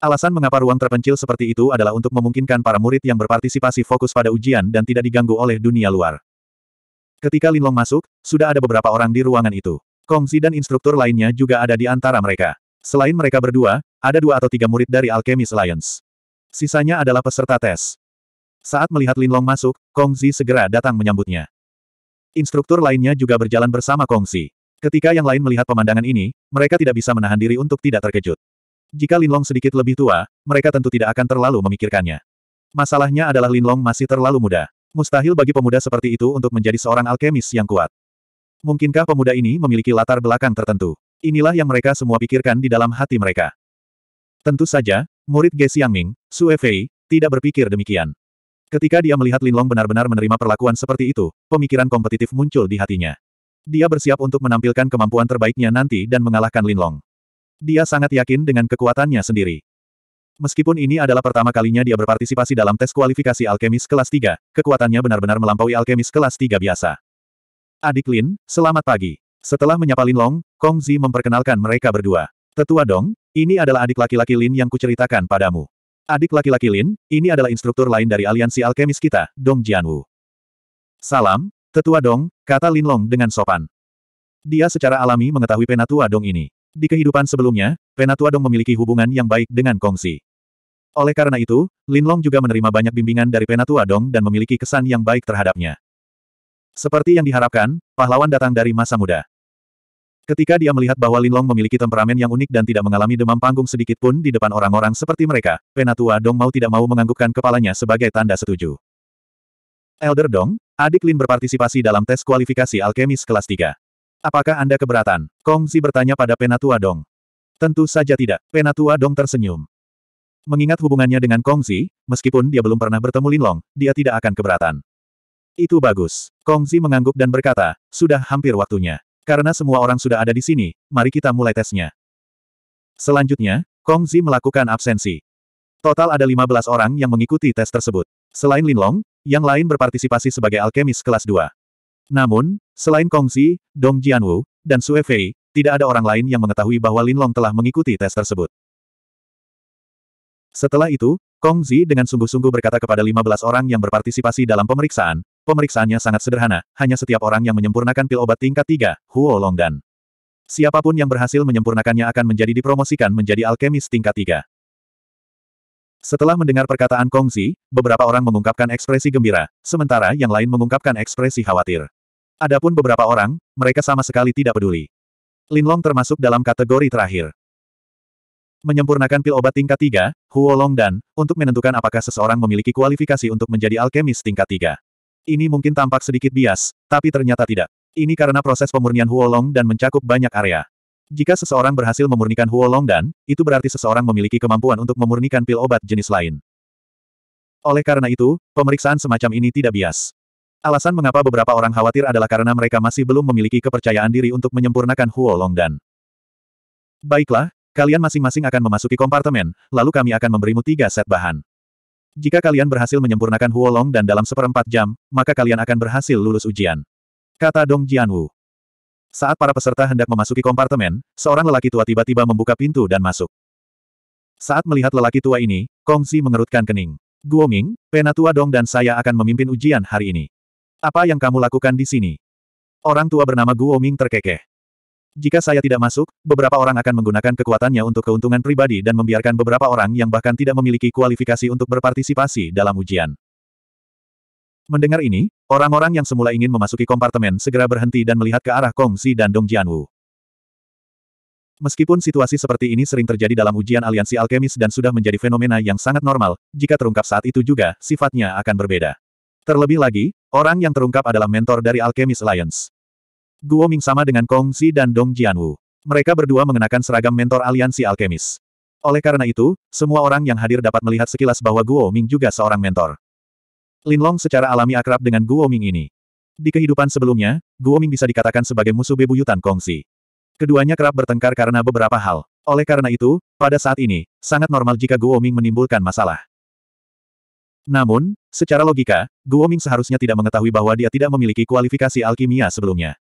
Alasan mengapa ruang terpencil seperti itu adalah untuk memungkinkan para murid yang berpartisipasi fokus pada ujian dan tidak diganggu oleh dunia luar. Ketika Linlong masuk, sudah ada beberapa orang di ruangan itu. Kongzi dan instruktur lainnya juga ada di antara mereka. Selain mereka berdua, ada dua atau tiga murid dari Alchemist Alliance. Sisanya adalah peserta tes. Saat melihat Linlong masuk, Kongzi segera datang menyambutnya. Instruktur lainnya juga berjalan bersama Kongzi. Ketika yang lain melihat pemandangan ini, mereka tidak bisa menahan diri untuk tidak terkejut. Jika Linlong sedikit lebih tua, mereka tentu tidak akan terlalu memikirkannya. Masalahnya adalah Linlong masih terlalu muda. Mustahil bagi pemuda seperti itu untuk menjadi seorang alkemis yang kuat. Mungkinkah pemuda ini memiliki latar belakang tertentu? Inilah yang mereka semua pikirkan di dalam hati mereka. Tentu saja, murid Ge Xiangming, Su Fei, tidak berpikir demikian. Ketika dia melihat Linlong benar-benar menerima perlakuan seperti itu, pemikiran kompetitif muncul di hatinya. Dia bersiap untuk menampilkan kemampuan terbaiknya nanti dan mengalahkan Linlong. Dia sangat yakin dengan kekuatannya sendiri. Meskipun ini adalah pertama kalinya dia berpartisipasi dalam tes kualifikasi alkemis kelas 3, kekuatannya benar-benar melampaui alkemis kelas 3 biasa. Adik Lin, selamat pagi. Setelah menyapa Lin Long, Kong Zi memperkenalkan mereka berdua. Tetua Dong, ini adalah adik laki-laki Lin yang kuceritakan padamu. Adik laki-laki Lin, ini adalah instruktur lain dari aliansi alkemis kita, Dong Jianwu. Salam, Tetua Dong, kata Lin Long dengan sopan. Dia secara alami mengetahui Penatua Dong ini. Di kehidupan sebelumnya, Penatua Dong memiliki hubungan yang baik dengan Kong Zi. Oleh karena itu, Linlong juga menerima banyak bimbingan dari Penatua Dong dan memiliki kesan yang baik terhadapnya. Seperti yang diharapkan, pahlawan datang dari masa muda. Ketika dia melihat bahwa Linlong memiliki temperamen yang unik dan tidak mengalami demam panggung sedikit pun di depan orang-orang seperti mereka, Penatua Dong mau tidak mau menganggukkan kepalanya sebagai tanda setuju. Elder Dong, adik Lin berpartisipasi dalam tes kualifikasi alkemis kelas 3. Apakah Anda keberatan? Kongzi bertanya pada Penatua Dong. Tentu saja tidak. Penatua Dong tersenyum. Mengingat hubungannya dengan Kongzi, meskipun dia belum pernah bertemu Linlong, dia tidak akan keberatan. Itu bagus. Kongzi mengangguk dan berkata, sudah hampir waktunya. Karena semua orang sudah ada di sini, mari kita mulai tesnya. Selanjutnya, Kongzi melakukan absensi. Total ada 15 orang yang mengikuti tes tersebut. Selain Linlong, yang lain berpartisipasi sebagai alkemis kelas 2. Namun, selain Kongzi, Dong Jianwu, dan Sue Fei, tidak ada orang lain yang mengetahui bahwa Linlong telah mengikuti tes tersebut. Setelah itu, Kong Zi dengan sungguh-sungguh berkata kepada 15 orang yang berpartisipasi dalam pemeriksaan, pemeriksaannya sangat sederhana, hanya setiap orang yang menyempurnakan pil obat tingkat 3, Huo Longdan. Siapapun yang berhasil menyempurnakannya akan menjadi dipromosikan menjadi alkemis tingkat 3. Setelah mendengar perkataan Kong Zi, beberapa orang mengungkapkan ekspresi gembira, sementara yang lain mengungkapkan ekspresi khawatir. Adapun beberapa orang, mereka sama sekali tidak peduli. Linlong termasuk dalam kategori terakhir. Menyempurnakan pil obat tingkat 3, Huolong dan, untuk menentukan apakah seseorang memiliki kualifikasi untuk menjadi alkemis tingkat 3. Ini mungkin tampak sedikit bias, tapi ternyata tidak. Ini karena proses pemurnian Huolong dan mencakup banyak area. Jika seseorang berhasil memurnikan Huolong dan, itu berarti seseorang memiliki kemampuan untuk memurnikan pil obat jenis lain. Oleh karena itu, pemeriksaan semacam ini tidak bias. Alasan mengapa beberapa orang khawatir adalah karena mereka masih belum memiliki kepercayaan diri untuk menyempurnakan Huolong dan. Baiklah, Kalian masing-masing akan memasuki kompartemen, lalu kami akan memberimu tiga set bahan. Jika kalian berhasil menyempurnakan Huolong dan dalam seperempat jam, maka kalian akan berhasil lulus ujian. Kata Dong Jianwu. Saat para peserta hendak memasuki kompartemen, seorang lelaki tua tiba-tiba membuka pintu dan masuk. Saat melihat lelaki tua ini, Kong Kongsi mengerutkan kening. Guoming, penatua Dong dan saya akan memimpin ujian hari ini. Apa yang kamu lakukan di sini? Orang tua bernama Guoming terkekeh. Jika saya tidak masuk, beberapa orang akan menggunakan kekuatannya untuk keuntungan pribadi dan membiarkan beberapa orang yang bahkan tidak memiliki kualifikasi untuk berpartisipasi dalam ujian. Mendengar ini, orang-orang yang semula ingin memasuki kompartemen segera berhenti dan melihat ke arah Kong Si dan Dong Jianwu. Meskipun situasi seperti ini sering terjadi dalam ujian aliansi alkemis dan sudah menjadi fenomena yang sangat normal, jika terungkap saat itu juga, sifatnya akan berbeda. Terlebih lagi, orang yang terungkap adalah mentor dari Alchemist Alliance. Guo Ming sama dengan Kong Zi dan Dong Jianwu. Mereka berdua mengenakan seragam mentor aliansi alkemis. Oleh karena itu, semua orang yang hadir dapat melihat sekilas bahwa Guo Ming juga seorang mentor. Linlong secara alami akrab dengan Guo Ming ini. Di kehidupan sebelumnya, Guo Ming bisa dikatakan sebagai musuh bebuyutan Kong Zi. Keduanya kerap bertengkar karena beberapa hal. Oleh karena itu, pada saat ini, sangat normal jika Guo Ming menimbulkan masalah. Namun, secara logika, Guo Ming seharusnya tidak mengetahui bahwa dia tidak memiliki kualifikasi alkimia sebelumnya.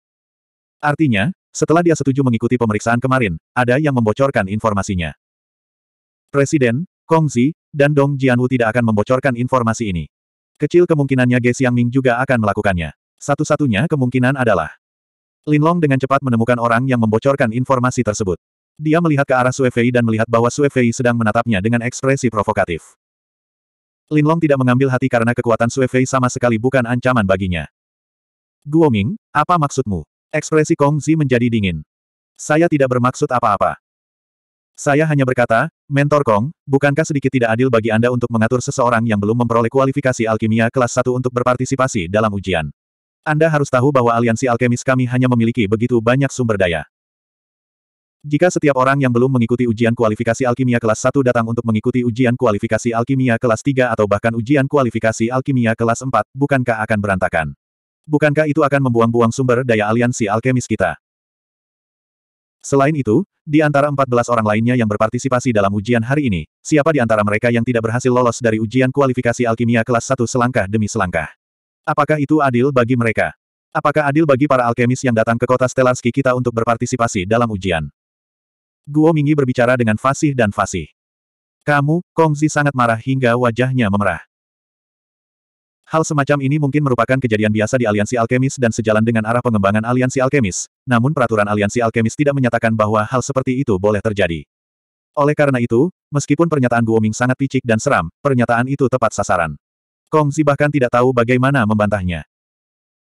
Artinya, setelah dia setuju mengikuti pemeriksaan kemarin, ada yang membocorkan informasinya. Presiden, Kongzi, dan Dong Jianwu tidak akan membocorkan informasi ini. Kecil kemungkinannya Ge Xiangming juga akan melakukannya. Satu-satunya kemungkinan adalah Linlong dengan cepat menemukan orang yang membocorkan informasi tersebut. Dia melihat ke arah Sue Fei dan melihat bahwa Sue Fei sedang menatapnya dengan ekspresi provokatif. Linlong tidak mengambil hati karena kekuatan Sue Fei sama sekali bukan ancaman baginya. Guoming, apa maksudmu? Ekspresi Kong Zi menjadi dingin. Saya tidak bermaksud apa-apa. Saya hanya berkata, Mentor Kong, bukankah sedikit tidak adil bagi Anda untuk mengatur seseorang yang belum memperoleh kualifikasi alkimia kelas 1 untuk berpartisipasi dalam ujian? Anda harus tahu bahwa aliansi alkemis kami hanya memiliki begitu banyak sumber daya. Jika setiap orang yang belum mengikuti ujian kualifikasi alkimia kelas 1 datang untuk mengikuti ujian kualifikasi alkimia kelas 3 atau bahkan ujian kualifikasi alkimia kelas 4, bukankah akan berantakan? Bukankah itu akan membuang-buang sumber daya aliansi alkemis kita? Selain itu, di antara 14 orang lainnya yang berpartisipasi dalam ujian hari ini, siapa di antara mereka yang tidak berhasil lolos dari ujian kualifikasi alkimia kelas 1 selangkah demi selangkah? Apakah itu adil bagi mereka? Apakah adil bagi para alkemis yang datang ke kota Stelarski kita untuk berpartisipasi dalam ujian? Guo Mingyi berbicara dengan fasih dan fasih. Kamu, Kongzi sangat marah hingga wajahnya memerah. Hal semacam ini mungkin merupakan kejadian biasa di aliansi alkemis dan sejalan dengan arah pengembangan aliansi alkemis, namun peraturan aliansi alkemis tidak menyatakan bahwa hal seperti itu boleh terjadi. Oleh karena itu, meskipun pernyataan Guoming sangat picik dan seram, pernyataan itu tepat sasaran. Kongzi bahkan tidak tahu bagaimana membantahnya.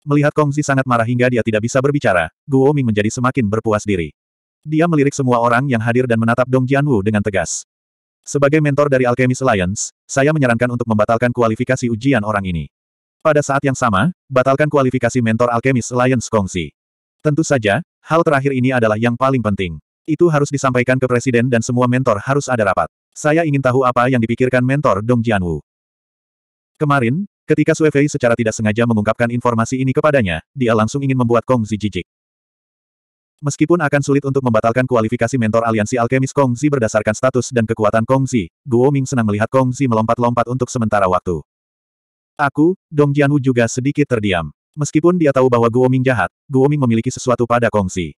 Melihat Kongzi sangat marah hingga dia tidak bisa berbicara, Guoming menjadi semakin berpuas diri. Dia melirik semua orang yang hadir dan menatap Dong Jianwu dengan tegas. Sebagai mentor dari Alchemy Alliance, saya menyarankan untuk membatalkan kualifikasi ujian orang ini. Pada saat yang sama, batalkan kualifikasi mentor Alchemy Alliance Kongsi. Tentu saja, hal terakhir ini adalah yang paling penting. Itu harus disampaikan ke presiden dan semua mentor harus ada rapat. Saya ingin tahu apa yang dipikirkan mentor Dong Jianwu. Kemarin, ketika Sue Fei secara tidak sengaja mengungkapkan informasi ini kepadanya, dia langsung ingin membuat Kong Zijijik. jijik. Meskipun akan sulit untuk membatalkan kualifikasi mentor aliansi alkemis Kongzi berdasarkan status dan kekuatan Kongzi, Guo Ming senang melihat Kongzi melompat-lompat untuk sementara waktu. Aku, Dong Jianwu juga sedikit terdiam. Meskipun dia tahu bahwa Guo Ming jahat, Guo Ming memiliki sesuatu pada Kongzi.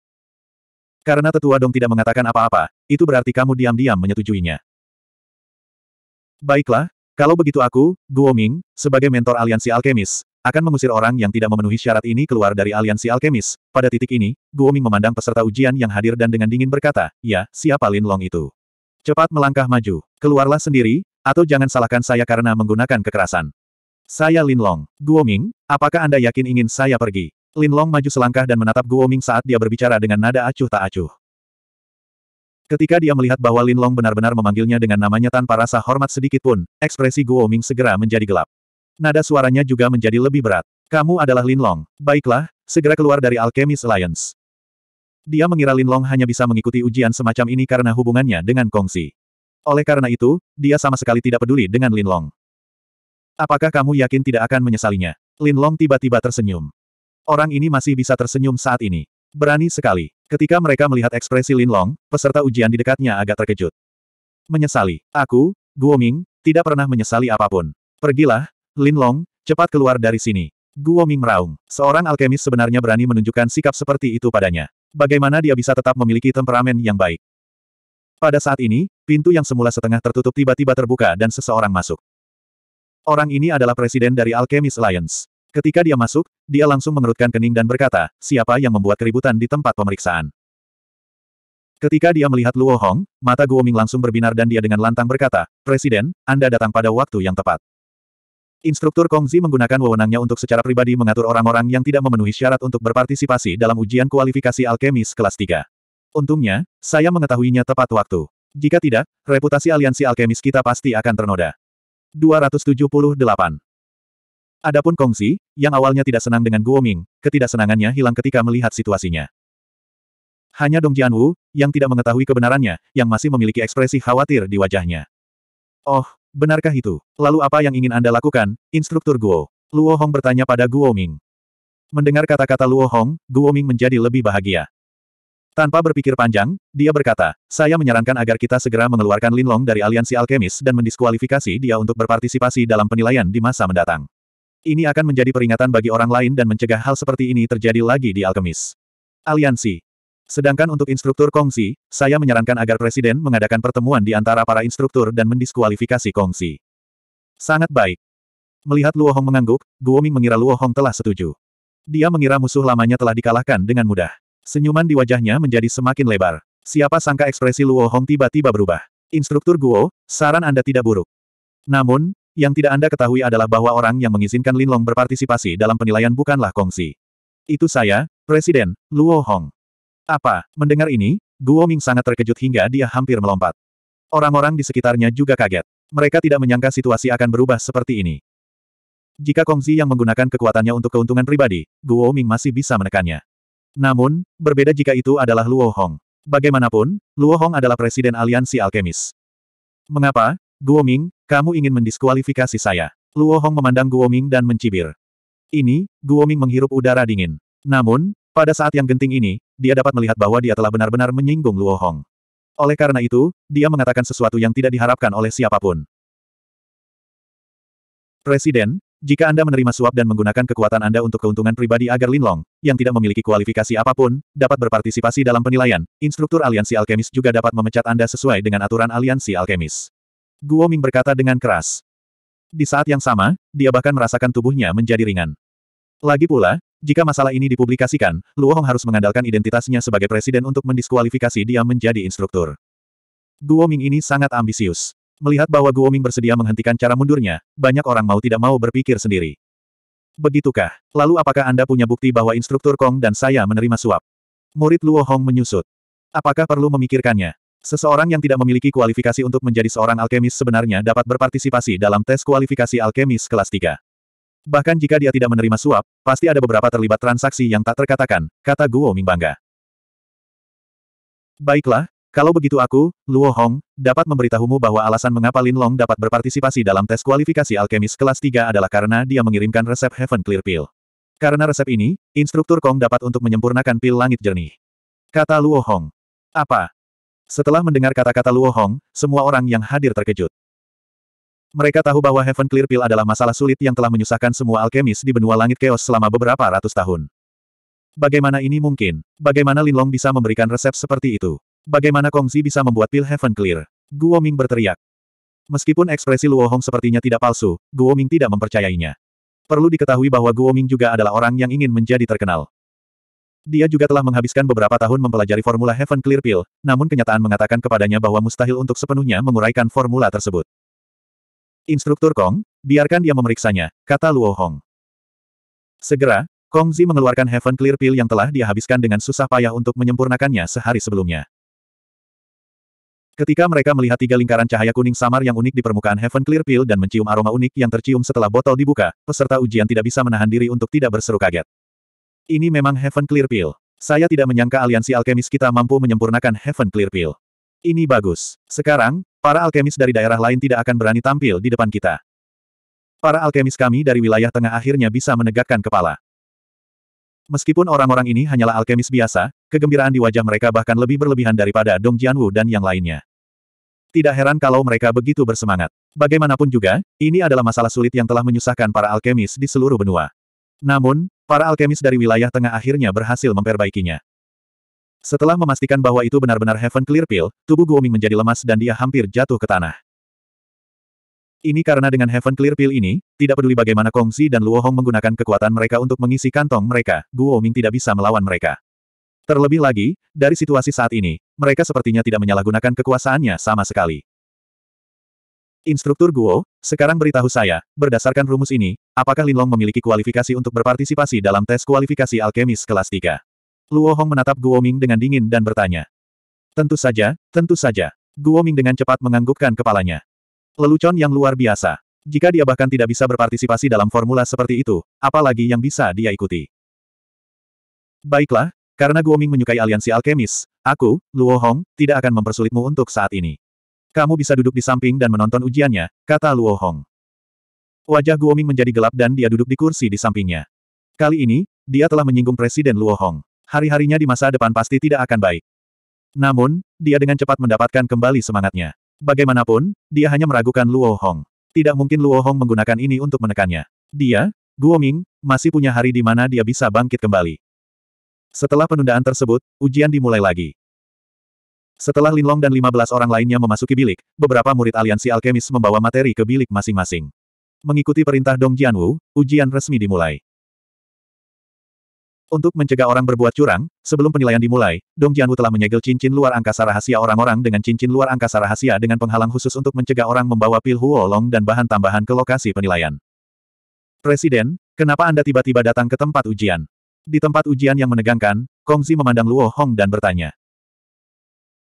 Karena tetua Dong tidak mengatakan apa-apa, itu berarti kamu diam-diam menyetujuinya. Baiklah, kalau begitu aku, Guo Ming, sebagai mentor aliansi alkemis, akan mengusir orang yang tidak memenuhi syarat ini keluar dari aliansi alkemis. Pada titik ini, Guo Ming memandang peserta ujian yang hadir dan dengan dingin berkata, ya, siapa Lin Long itu? Cepat melangkah maju. Keluarlah sendiri, atau jangan salahkan saya karena menggunakan kekerasan. Saya Lin Long. Guo Ming. apakah Anda yakin ingin saya pergi? Lin Long maju selangkah dan menatap Guo Ming saat dia berbicara dengan nada acuh tak acuh. Ketika dia melihat bahwa Lin Long benar-benar memanggilnya dengan namanya tanpa rasa hormat sedikit pun, ekspresi Ming segera menjadi gelap. Nada suaranya juga menjadi lebih berat. Kamu adalah Lin Long. Baiklah, segera keluar dari Alchemist Alliance. Dia mengira Lin Long hanya bisa mengikuti ujian semacam ini karena hubungannya dengan Kongsi. Oleh karena itu, dia sama sekali tidak peduli dengan Lin Long. Apakah kamu yakin tidak akan menyesalinya? Lin Long tiba-tiba tersenyum. Orang ini masih bisa tersenyum saat ini. Berani sekali. Ketika mereka melihat ekspresi Lin Long, peserta ujian di dekatnya agak terkejut. Menyesali. Aku, Guoming, tidak pernah menyesali apapun. Pergilah, Lin Long, cepat keluar dari sini. Guo Ming meraung. Seorang alkemis sebenarnya berani menunjukkan sikap seperti itu padanya. Bagaimana dia bisa tetap memiliki temperamen yang baik? Pada saat ini, pintu yang semula setengah tertutup tiba-tiba terbuka dan seseorang masuk. Orang ini adalah presiden dari Alchemist Alliance. Ketika dia masuk, dia langsung mengerutkan kening dan berkata, siapa yang membuat keributan di tempat pemeriksaan? Ketika dia melihat Luo Hong, mata Guoming langsung berbinar dan dia dengan lantang berkata, Presiden, Anda datang pada waktu yang tepat. Instruktur Kongzi menggunakan wewenangnya untuk secara pribadi mengatur orang-orang yang tidak memenuhi syarat untuk berpartisipasi dalam ujian kualifikasi alkemis kelas 3. Untungnya, saya mengetahuinya tepat waktu. Jika tidak, reputasi aliansi alkemis kita pasti akan ternoda. 278. Adapun Kongzi, yang awalnya tidak senang dengan Guo Ming, ketidaksenangannya hilang ketika melihat situasinya. Hanya Dong Jianwu, yang tidak mengetahui kebenarannya, yang masih memiliki ekspresi khawatir di wajahnya. Oh, Benarkah itu? Lalu apa yang ingin Anda lakukan, Instruktur Guo? Luo Hong bertanya pada Guo Ming. Mendengar kata-kata Luo Hong, Guo Ming menjadi lebih bahagia. Tanpa berpikir panjang, dia berkata, saya menyarankan agar kita segera mengeluarkan Linlong dari aliansi alkemis dan mendiskualifikasi dia untuk berpartisipasi dalam penilaian di masa mendatang. Ini akan menjadi peringatan bagi orang lain dan mencegah hal seperti ini terjadi lagi di alkemis. Aliansi Sedangkan untuk instruktur Kongsi, saya menyarankan agar Presiden mengadakan pertemuan di antara para instruktur dan mendiskualifikasi Kongsi. Sangat baik. Melihat Luo Hong mengangguk, Guo Ming mengira Luo Hong telah setuju. Dia mengira musuh lamanya telah dikalahkan dengan mudah. Senyuman di wajahnya menjadi semakin lebar. Siapa sangka ekspresi Luo Hong tiba-tiba berubah. Instruktur Guo, saran Anda tidak buruk. Namun, yang tidak Anda ketahui adalah bahwa orang yang mengizinkan Linlong berpartisipasi dalam penilaian bukanlah Kongsi. Itu saya, Presiden, Luo Hong. Apa? Mendengar ini, Guo Ming sangat terkejut hingga dia hampir melompat. Orang-orang di sekitarnya juga kaget. Mereka tidak menyangka situasi akan berubah seperti ini. Jika Kongzi yang menggunakan kekuatannya untuk keuntungan pribadi, Guo Ming masih bisa menekannya. Namun, berbeda jika itu adalah Luo Hong. Bagaimanapun, Luo Hong adalah presiden aliansi alkemis. Mengapa, Guo Ming, kamu ingin mendiskualifikasi saya? Luo Hong memandang Guo Ming dan mencibir. Ini, Guo Ming menghirup udara dingin. Namun, pada saat yang genting ini, dia dapat melihat bahwa dia telah benar-benar menyinggung Luo Hong. Oleh karena itu, dia mengatakan sesuatu yang tidak diharapkan oleh siapapun. Presiden, jika Anda menerima suap dan menggunakan kekuatan Anda untuk keuntungan pribadi agar Linlong, yang tidak memiliki kualifikasi apapun, dapat berpartisipasi dalam penilaian, instruktur aliansi alkemis juga dapat memecat Anda sesuai dengan aturan aliansi alkemis. Guo Ming berkata dengan keras. Di saat yang sama, dia bahkan merasakan tubuhnya menjadi ringan. Lagi pula, jika masalah ini dipublikasikan, Luo Hong harus mengandalkan identitasnya sebagai presiden untuk mendiskualifikasi dia menjadi instruktur. Guo Ming ini sangat ambisius. Melihat bahwa Guo Ming bersedia menghentikan cara mundurnya, banyak orang mau tidak mau berpikir sendiri. Begitukah? Lalu apakah Anda punya bukti bahwa instruktur Kong dan saya menerima suap? Murid Luo Hong menyusut. Apakah perlu memikirkannya? Seseorang yang tidak memiliki kualifikasi untuk menjadi seorang alkemis sebenarnya dapat berpartisipasi dalam tes kualifikasi alkemis kelas 3. Bahkan jika dia tidak menerima suap, pasti ada beberapa terlibat transaksi yang tak terkatakan, kata Guo Ming bangga. Baiklah, kalau begitu aku, Luo Hong, dapat memberitahumu bahwa alasan mengapa Lin Long dapat berpartisipasi dalam tes kualifikasi alkemis kelas 3 adalah karena dia mengirimkan resep Heaven Clear Pill. Karena resep ini, instruktur Kong dapat untuk menyempurnakan pil langit jernih. Kata Luo Hong. Apa? Setelah mendengar kata-kata Luo Hong, semua orang yang hadir terkejut. Mereka tahu bahwa Heaven Clear Pill adalah masalah sulit yang telah menyusahkan semua alkemis di benua langit keos selama beberapa ratus tahun. Bagaimana ini mungkin? Bagaimana Lin Long bisa memberikan resep seperti itu? Bagaimana Kongzi bisa membuat pil Heaven Clear? Guo Ming berteriak. Meskipun ekspresi Luo Hong sepertinya tidak palsu, Guo Ming tidak mempercayainya. Perlu diketahui bahwa Guo Ming juga adalah orang yang ingin menjadi terkenal. Dia juga telah menghabiskan beberapa tahun mempelajari formula Heaven Clear Pill, namun kenyataan mengatakan kepadanya bahwa mustahil untuk sepenuhnya menguraikan formula tersebut. Instruktur Kong, biarkan dia memeriksanya, kata Luo Hong. Segera, Kong Zi mengeluarkan Heaven Clear Pill yang telah dia habiskan dengan susah payah untuk menyempurnakannya sehari sebelumnya. Ketika mereka melihat tiga lingkaran cahaya kuning samar yang unik di permukaan Heaven Clear Pill dan mencium aroma unik yang tercium setelah botol dibuka, peserta ujian tidak bisa menahan diri untuk tidak berseru kaget. Ini memang Heaven Clear Pill. Saya tidak menyangka aliansi alkemis kita mampu menyempurnakan Heaven Clear Pill. Ini bagus. Sekarang, Para alkemis dari daerah lain tidak akan berani tampil di depan kita. Para alkemis kami dari wilayah tengah akhirnya bisa menegakkan kepala. Meskipun orang-orang ini hanyalah alkemis biasa, kegembiraan di wajah mereka bahkan lebih berlebihan daripada Dong Jianwu dan yang lainnya. Tidak heran kalau mereka begitu bersemangat. Bagaimanapun juga, ini adalah masalah sulit yang telah menyusahkan para alkemis di seluruh benua. Namun, para alkemis dari wilayah tengah akhirnya berhasil memperbaikinya. Setelah memastikan bahwa itu benar-benar Heaven Clear Pill, tubuh Guoming menjadi lemas dan dia hampir jatuh ke tanah. Ini karena dengan Heaven Clear Pill ini, tidak peduli bagaimana Kongsi dan Luohong menggunakan kekuatan mereka untuk mengisi kantong mereka, Guoming tidak bisa melawan mereka. Terlebih lagi, dari situasi saat ini, mereka sepertinya tidak menyalahgunakan kekuasaannya sama sekali. Instruktur Guo, sekarang beritahu saya, berdasarkan rumus ini, apakah Linlong memiliki kualifikasi untuk berpartisipasi dalam tes kualifikasi alkemis kelas 3? Luo Hong menatap Ming dengan dingin dan bertanya. Tentu saja, tentu saja. Guo Ming dengan cepat menganggukkan kepalanya. Lelucon yang luar biasa. Jika dia bahkan tidak bisa berpartisipasi dalam formula seperti itu, apalagi yang bisa dia ikuti. Baiklah, karena Guo Ming menyukai aliansi alkemis, aku, Luo Hong, tidak akan mempersulitmu untuk saat ini. Kamu bisa duduk di samping dan menonton ujiannya, kata Luo Hong. Wajah Ming menjadi gelap dan dia duduk di kursi di sampingnya. Kali ini, dia telah menyinggung Presiden Luo Hong hari-harinya di masa depan pasti tidak akan baik. Namun, dia dengan cepat mendapatkan kembali semangatnya. Bagaimanapun, dia hanya meragukan Luo Hong. Tidak mungkin Luo Hong menggunakan ini untuk menekannya. Dia, Guo Ming, masih punya hari di mana dia bisa bangkit kembali. Setelah penundaan tersebut, ujian dimulai lagi. Setelah Linlong dan 15 orang lainnya memasuki bilik, beberapa murid aliansi alkemis membawa materi ke bilik masing-masing. Mengikuti perintah Dong Jianwu, ujian resmi dimulai. Untuk mencegah orang berbuat curang, sebelum penilaian dimulai, Dong Jianwu telah menyegel cincin luar angkasa rahasia orang-orang dengan cincin luar angkasa rahasia dengan penghalang khusus untuk mencegah orang membawa pil Huolong dan bahan tambahan ke lokasi penilaian. Presiden, kenapa Anda tiba-tiba datang ke tempat ujian? Di tempat ujian yang menegangkan, Kongzi memandang Luo Hong dan bertanya.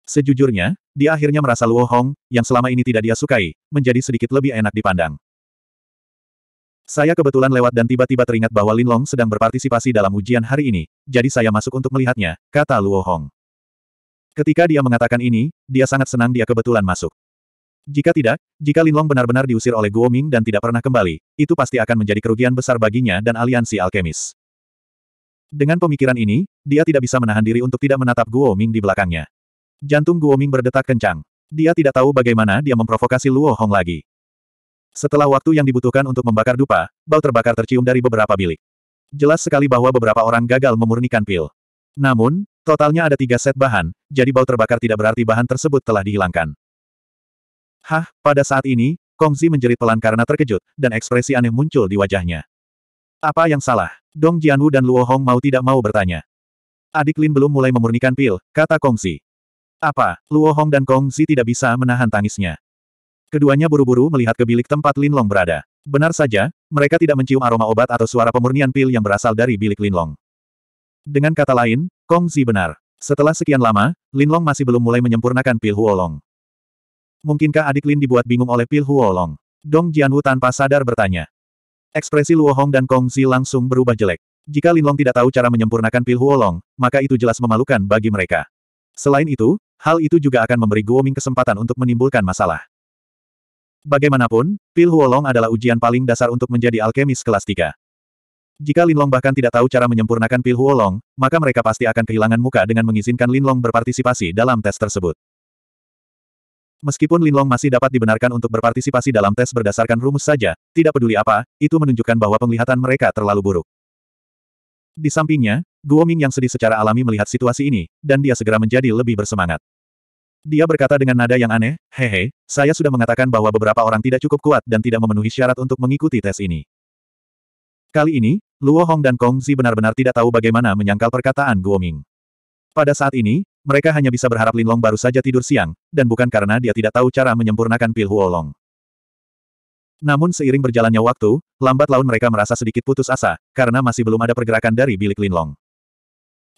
Sejujurnya, dia akhirnya merasa Luo Hong, yang selama ini tidak dia sukai, menjadi sedikit lebih enak dipandang. Saya kebetulan lewat dan tiba-tiba teringat bahwa Linlong sedang berpartisipasi dalam ujian hari ini, jadi saya masuk untuk melihatnya, kata Luo Hong. Ketika dia mengatakan ini, dia sangat senang dia kebetulan masuk. Jika tidak, jika Linlong benar-benar diusir oleh Guo Ming dan tidak pernah kembali, itu pasti akan menjadi kerugian besar baginya dan aliansi alkemis. Dengan pemikiran ini, dia tidak bisa menahan diri untuk tidak menatap Guo Ming di belakangnya. Jantung Guo Ming berdetak kencang. Dia tidak tahu bagaimana dia memprovokasi Luo Hong lagi. Setelah waktu yang dibutuhkan untuk membakar dupa, bau terbakar tercium dari beberapa bilik. Jelas sekali bahwa beberapa orang gagal memurnikan pil. Namun, totalnya ada tiga set bahan, jadi bau terbakar tidak berarti bahan tersebut telah dihilangkan. Hah, pada saat ini, Kongzi menjerit pelan karena terkejut, dan ekspresi aneh muncul di wajahnya. Apa yang salah? Dong Jianwu dan Luo Hong mau tidak mau bertanya. Adik Lin belum mulai memurnikan pil, kata Kongzi. Apa, Luo Hong dan Kongzi tidak bisa menahan tangisnya. Keduanya buru-buru melihat ke bilik tempat Linlong berada. Benar saja, mereka tidak mencium aroma obat atau suara pemurnian pil yang berasal dari bilik Linlong. Dengan kata lain, Kong Zi benar. Setelah sekian lama, Linlong masih belum mulai menyempurnakan pil Huolong. Mungkinkah adik Lin dibuat bingung oleh pil Huolong? Dong Jianwu tanpa sadar bertanya. Ekspresi Luo Hong dan Kong Zi langsung berubah jelek. Jika Linlong tidak tahu cara menyempurnakan pil Huolong, maka itu jelas memalukan bagi mereka. Selain itu, hal itu juga akan memberi Guoming kesempatan untuk menimbulkan masalah. Bagaimanapun, pil Huolong adalah ujian paling dasar untuk menjadi alkemis kelas 3. Jika Linlong bahkan tidak tahu cara menyempurnakan pil Huolong, maka mereka pasti akan kehilangan muka dengan mengizinkan Linlong berpartisipasi dalam tes tersebut. Meskipun Linlong masih dapat dibenarkan untuk berpartisipasi dalam tes berdasarkan rumus saja, tidak peduli apa, itu menunjukkan bahwa penglihatan mereka terlalu buruk. Di sampingnya, Guoming yang sedih secara alami melihat situasi ini, dan dia segera menjadi lebih bersemangat. Dia berkata dengan nada yang aneh, hehe, saya sudah mengatakan bahwa beberapa orang tidak cukup kuat dan tidak memenuhi syarat untuk mengikuti tes ini. Kali ini, Luo Hong dan Kong Zi benar-benar tidak tahu bagaimana menyangkal perkataan Guo Ming. Pada saat ini, mereka hanya bisa berharap Linlong baru saja tidur siang, dan bukan karena dia tidak tahu cara menyempurnakan pil Huolong. Namun seiring berjalannya waktu, lambat laun mereka merasa sedikit putus asa, karena masih belum ada pergerakan dari bilik Linlong.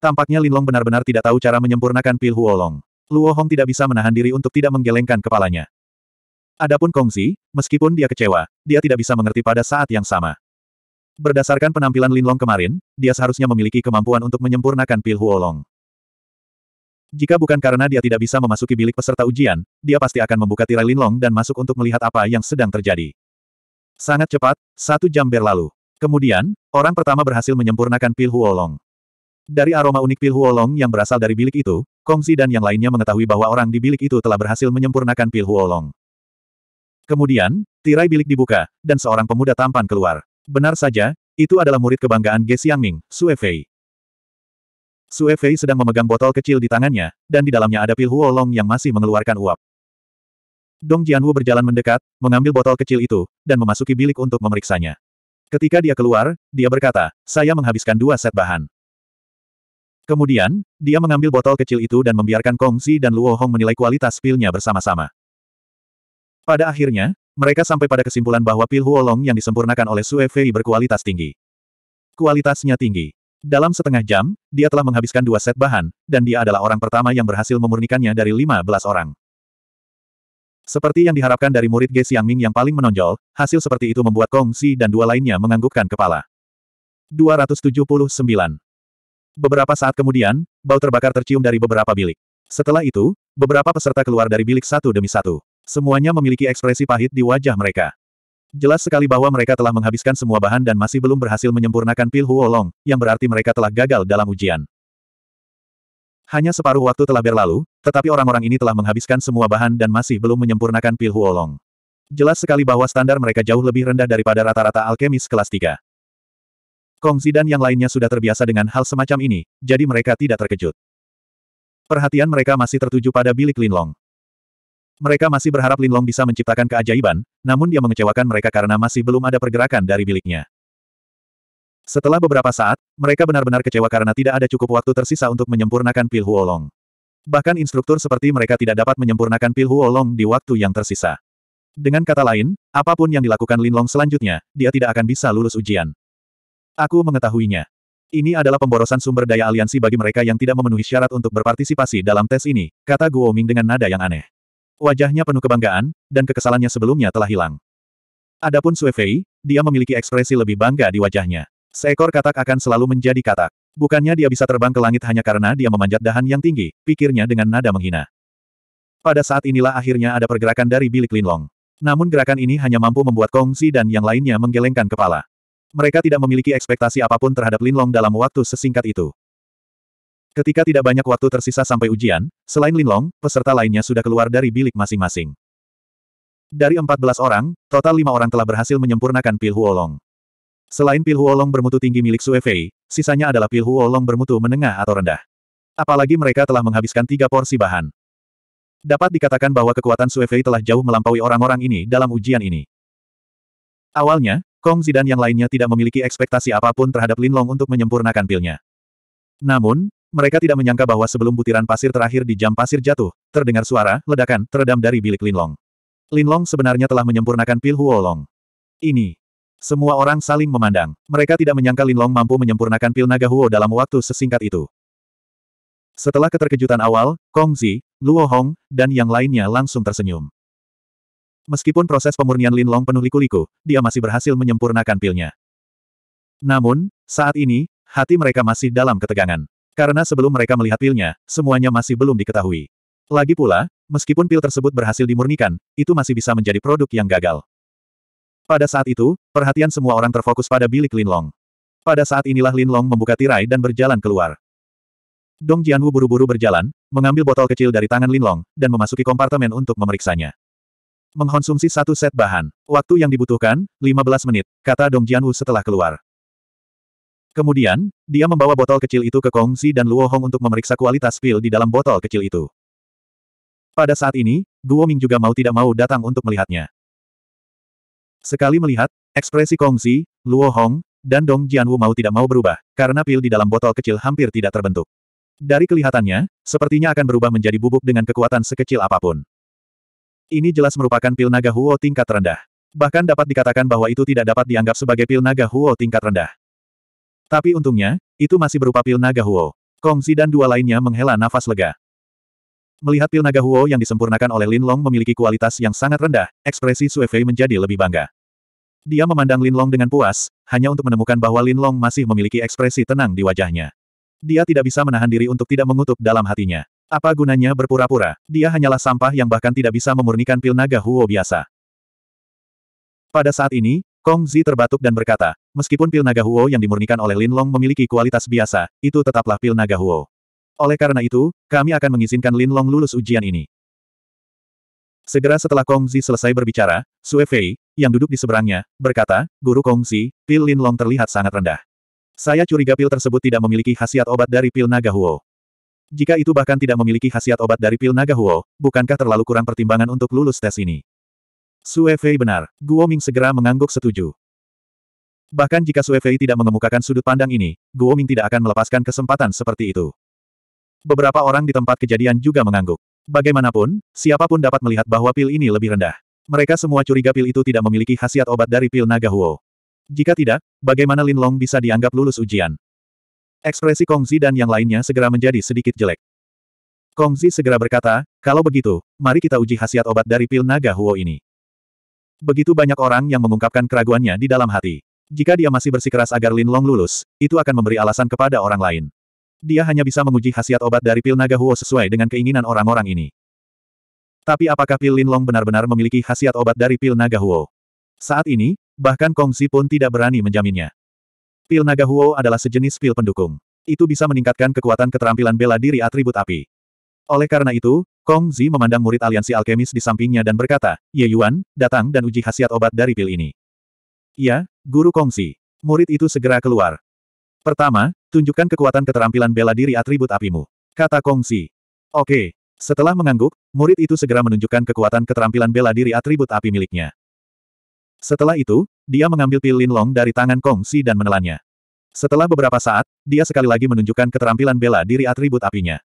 Tampaknya Linlong benar-benar tidak tahu cara menyempurnakan pil Huolong. Luo Hong tidak bisa menahan diri untuk tidak menggelengkan kepalanya. Adapun Kongzi, meskipun dia kecewa, dia tidak bisa mengerti pada saat yang sama. Berdasarkan penampilan Linlong kemarin, dia seharusnya memiliki kemampuan untuk menyempurnakan pil Huolong. Jika bukan karena dia tidak bisa memasuki bilik peserta ujian, dia pasti akan membuka tirai Linlong dan masuk untuk melihat apa yang sedang terjadi. Sangat cepat, satu jam berlalu. Kemudian, orang pertama berhasil menyempurnakan pil Huolong. Dari aroma unik pil Huolong yang berasal dari bilik itu, Kongsi dan yang lainnya mengetahui bahwa orang di bilik itu telah berhasil menyempurnakan pil Huolong. Kemudian, tirai bilik dibuka, dan seorang pemuda tampan keluar. Benar saja, itu adalah murid kebanggaan Ge Xiangming, Sue Fei. Sue Fei sedang memegang botol kecil di tangannya, dan di dalamnya ada pil Huolong yang masih mengeluarkan uap. Dong Jianwu berjalan mendekat, mengambil botol kecil itu, dan memasuki bilik untuk memeriksanya. Ketika dia keluar, dia berkata, saya menghabiskan dua set bahan. Kemudian, dia mengambil botol kecil itu dan membiarkan Kong Kongzi dan Luo Hong menilai kualitas pilnya bersama-sama. Pada akhirnya, mereka sampai pada kesimpulan bahwa pil Huolong yang disempurnakan oleh Sue Fei berkualitas tinggi. Kualitasnya tinggi. Dalam setengah jam, dia telah menghabiskan dua set bahan, dan dia adalah orang pertama yang berhasil memurnikannya dari 15 orang. Seperti yang diharapkan dari murid Ge Xiangming yang paling menonjol, hasil seperti itu membuat Kong Xi dan dua lainnya menganggukkan kepala. 279 Beberapa saat kemudian, bau terbakar tercium dari beberapa bilik. Setelah itu, beberapa peserta keluar dari bilik satu demi satu. Semuanya memiliki ekspresi pahit di wajah mereka. Jelas sekali bahwa mereka telah menghabiskan semua bahan dan masih belum berhasil menyempurnakan pil Huolong, yang berarti mereka telah gagal dalam ujian. Hanya separuh waktu telah berlalu, tetapi orang-orang ini telah menghabiskan semua bahan dan masih belum menyempurnakan pil Huolong. Jelas sekali bahwa standar mereka jauh lebih rendah daripada rata-rata alkemis kelas 3. Kong dan yang lainnya sudah terbiasa dengan hal semacam ini, jadi mereka tidak terkejut. Perhatian mereka masih tertuju pada bilik Linlong. Mereka masih berharap Linlong bisa menciptakan keajaiban, namun dia mengecewakan mereka karena masih belum ada pergerakan dari biliknya. Setelah beberapa saat, mereka benar-benar kecewa karena tidak ada cukup waktu tersisa untuk menyempurnakan pil Huolong. Bahkan instruktur seperti mereka tidak dapat menyempurnakan pil Huolong di waktu yang tersisa. Dengan kata lain, apapun yang dilakukan Linlong selanjutnya, dia tidak akan bisa lulus ujian. Aku mengetahuinya. Ini adalah pemborosan sumber daya aliansi bagi mereka yang tidak memenuhi syarat untuk berpartisipasi dalam tes ini, kata Guo Ming dengan nada yang aneh. Wajahnya penuh kebanggaan, dan kekesalannya sebelumnya telah hilang. Adapun Fei, dia memiliki ekspresi lebih bangga di wajahnya. Seekor katak akan selalu menjadi katak. Bukannya dia bisa terbang ke langit hanya karena dia memanjat dahan yang tinggi, pikirnya dengan nada menghina. Pada saat inilah akhirnya ada pergerakan dari bilik Linlong. Namun gerakan ini hanya mampu membuat Kongsi dan yang lainnya menggelengkan kepala. Mereka tidak memiliki ekspektasi apapun terhadap Linlong dalam waktu sesingkat itu. Ketika tidak banyak waktu tersisa sampai ujian, selain Linlong, peserta lainnya sudah keluar dari bilik masing-masing. Dari 14 orang, total lima orang telah berhasil menyempurnakan pil Huolong. Selain pil Huolong bermutu tinggi milik Sue Fei, sisanya adalah pil Huolong bermutu menengah atau rendah. Apalagi mereka telah menghabiskan tiga porsi bahan. Dapat dikatakan bahwa kekuatan Sue Fei telah jauh melampaui orang-orang ini dalam ujian ini. Awalnya, Kong Zidan yang lainnya tidak memiliki ekspektasi apapun terhadap Linlong untuk menyempurnakan pilnya. Namun, mereka tidak menyangka bahwa sebelum butiran pasir terakhir di jam pasir jatuh, terdengar suara ledakan teredam dari bilik Linlong. Linlong sebenarnya telah menyempurnakan pil Huolong. Ini. Semua orang saling memandang. Mereka tidak menyangka Linlong mampu menyempurnakan pil naga Huo dalam waktu sesingkat itu. Setelah keterkejutan awal, Kong Zi, Luo Hong, dan yang lainnya langsung tersenyum. Meskipun proses pemurnian Lin Long penuh liku-liku, dia masih berhasil menyempurnakan pilnya. Namun, saat ini, hati mereka masih dalam ketegangan. Karena sebelum mereka melihat pilnya, semuanya masih belum diketahui. Lagi pula, meskipun pil tersebut berhasil dimurnikan, itu masih bisa menjadi produk yang gagal. Pada saat itu, perhatian semua orang terfokus pada bilik Lin Long. Pada saat inilah Lin Long membuka tirai dan berjalan keluar. Dong Jianwu buru-buru berjalan, mengambil botol kecil dari tangan Linlong, dan memasuki kompartemen untuk memeriksanya. Mengkonsumsi satu set bahan. Waktu yang dibutuhkan, 15 menit, kata Dong Jianwu setelah keluar. Kemudian, dia membawa botol kecil itu ke Kongzi dan Luo Hong untuk memeriksa kualitas pil di dalam botol kecil itu. Pada saat ini, Guo Ming juga mau tidak mau datang untuk melihatnya. Sekali melihat, ekspresi Kongzi, Luo Hong, dan Dong Jianwu mau tidak mau berubah, karena pil di dalam botol kecil hampir tidak terbentuk. Dari kelihatannya, sepertinya akan berubah menjadi bubuk dengan kekuatan sekecil apapun. Ini jelas merupakan pil naga Huo tingkat rendah. Bahkan dapat dikatakan bahwa itu tidak dapat dianggap sebagai pil naga Huo tingkat rendah. Tapi untungnya, itu masih berupa pil naga Huo. Kongzi dan dua lainnya menghela nafas lega. Melihat pil naga Huo yang disempurnakan oleh Lin Long memiliki kualitas yang sangat rendah, ekspresi Sue Fei menjadi lebih bangga. Dia memandang Lin Long dengan puas, hanya untuk menemukan bahwa Lin Long masih memiliki ekspresi tenang di wajahnya. Dia tidak bisa menahan diri untuk tidak mengutuk dalam hatinya. Apa gunanya berpura-pura? Dia hanyalah sampah yang bahkan tidak bisa memurnikan pil naga Huo biasa. Pada saat ini, Kong Zi terbatuk dan berkata, meskipun pil naga Huo yang dimurnikan oleh Lin Long memiliki kualitas biasa, itu tetaplah pil naga Huo. Oleh karena itu, kami akan mengizinkan Lin Long lulus ujian ini. Segera setelah Kong Zi selesai berbicara, Sue Fei, yang duduk di seberangnya, berkata, Guru Kong Zi, pil Lin Long terlihat sangat rendah. Saya curiga pil tersebut tidak memiliki khasiat obat dari pil naga Huo. Jika itu bahkan tidak memiliki khasiat obat dari pil naga Huo, bukankah terlalu kurang pertimbangan untuk lulus tes ini? Sue Fei benar. Guo Ming segera mengangguk setuju. Bahkan jika Sue Fei tidak mengemukakan sudut pandang ini, Guo Ming tidak akan melepaskan kesempatan seperti itu. Beberapa orang di tempat kejadian juga mengangguk. Bagaimanapun, siapapun dapat melihat bahwa pil ini lebih rendah. Mereka semua curiga pil itu tidak memiliki khasiat obat dari pil naga Huo. Jika tidak, bagaimana Lin Long bisa dianggap lulus ujian? Ekspresi Kongzi dan yang lainnya segera menjadi sedikit jelek. Kongzi segera berkata, kalau begitu, mari kita uji khasiat obat dari pil naga Huo ini. Begitu banyak orang yang mengungkapkan keraguannya di dalam hati. Jika dia masih bersikeras agar Lin Long lulus, itu akan memberi alasan kepada orang lain. Dia hanya bisa menguji khasiat obat dari pil naga Huo sesuai dengan keinginan orang-orang ini. Tapi apakah pil Lin Long benar-benar memiliki khasiat obat dari pil naga Huo? Saat ini, bahkan Kongzi pun tidak berani menjaminnya. Pil naga Huo adalah sejenis pil pendukung. Itu bisa meningkatkan kekuatan keterampilan bela diri atribut api. Oleh karena itu, Kong Zi memandang murid aliansi alkemis di sampingnya dan berkata, Ye Yuan, datang dan uji khasiat obat dari pil ini. "Ya, Guru Kong Zi. Murid itu segera keluar. Pertama, tunjukkan kekuatan keterampilan bela diri atribut apimu. Kata Kong Zi. Oke. Setelah mengangguk, murid itu segera menunjukkan kekuatan keterampilan bela diri atribut api miliknya. Setelah itu, dia mengambil pil Linlong dari tangan Kong Si dan menelannya. Setelah beberapa saat, dia sekali lagi menunjukkan keterampilan bela diri atribut apinya.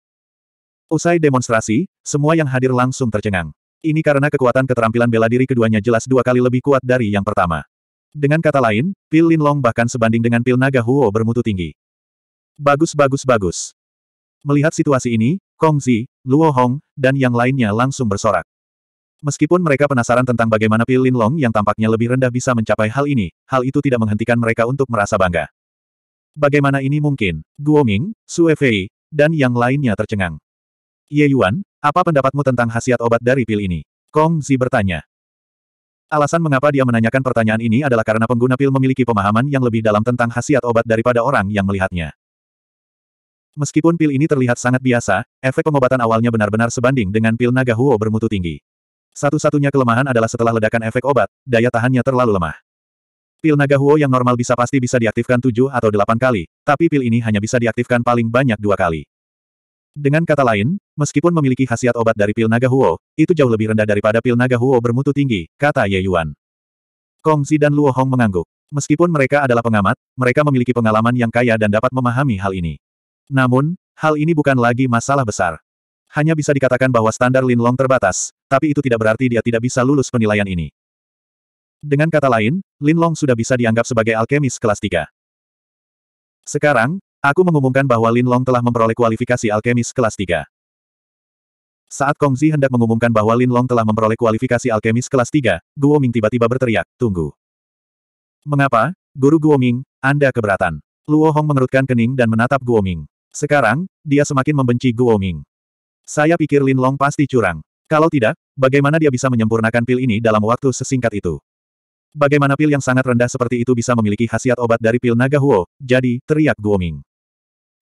Usai demonstrasi, semua yang hadir langsung tercengang. Ini karena kekuatan keterampilan bela diri keduanya jelas dua kali lebih kuat dari yang pertama. Dengan kata lain, pil Linlong bahkan sebanding dengan pil naga Huo bermutu tinggi. Bagus bagus bagus. Melihat situasi ini, Kong Zi, Luo Hong, dan yang lainnya langsung bersorak. Meskipun mereka penasaran tentang bagaimana Pil Lin Long yang tampaknya lebih rendah bisa mencapai hal ini, hal itu tidak menghentikan mereka untuk merasa bangga. Bagaimana ini mungkin? Guo Ming, Su Fei, dan yang lainnya tercengang. Ye Yuan, apa pendapatmu tentang khasiat obat dari pil ini? Kong Zi bertanya. Alasan mengapa dia menanyakan pertanyaan ini adalah karena pengguna pil memiliki pemahaman yang lebih dalam tentang khasiat obat daripada orang yang melihatnya. Meskipun pil ini terlihat sangat biasa, efek pengobatan awalnya benar-benar sebanding dengan pil naga Huo bermutu tinggi. Satu-satunya kelemahan adalah setelah ledakan efek obat, daya tahannya terlalu lemah. Pil naga Huo yang normal bisa pasti bisa diaktifkan tujuh atau delapan kali, tapi pil ini hanya bisa diaktifkan paling banyak dua kali. Dengan kata lain, meskipun memiliki khasiat obat dari pil naga Huo, itu jauh lebih rendah daripada pil naga Huo bermutu tinggi, kata Ye Yuan. Kong Zi dan Luo Hong mengangguk. Meskipun mereka adalah pengamat, mereka memiliki pengalaman yang kaya dan dapat memahami hal ini. Namun, hal ini bukan lagi masalah besar. Hanya bisa dikatakan bahwa standar Lin Long terbatas, tapi itu tidak berarti dia tidak bisa lulus penilaian ini. Dengan kata lain, Lin Long sudah bisa dianggap sebagai alkemis kelas 3. Sekarang, aku mengumumkan bahwa Lin Long telah memperoleh kualifikasi alkemis kelas 3. Saat Kongzi hendak mengumumkan bahwa Lin Long telah memperoleh kualifikasi alkemis kelas 3, Guo Ming tiba-tiba berteriak, tunggu. Mengapa, Guru Guo Ming, Anda keberatan. Luo Hong mengerutkan kening dan menatap Guo Ming. Sekarang, dia semakin membenci Guo Ming. Saya pikir Lin Long pasti curang. Kalau tidak, bagaimana dia bisa menyempurnakan pil ini dalam waktu sesingkat itu? Bagaimana pil yang sangat rendah seperti itu bisa memiliki khasiat obat dari pil naga Huo, jadi, teriak Guoming.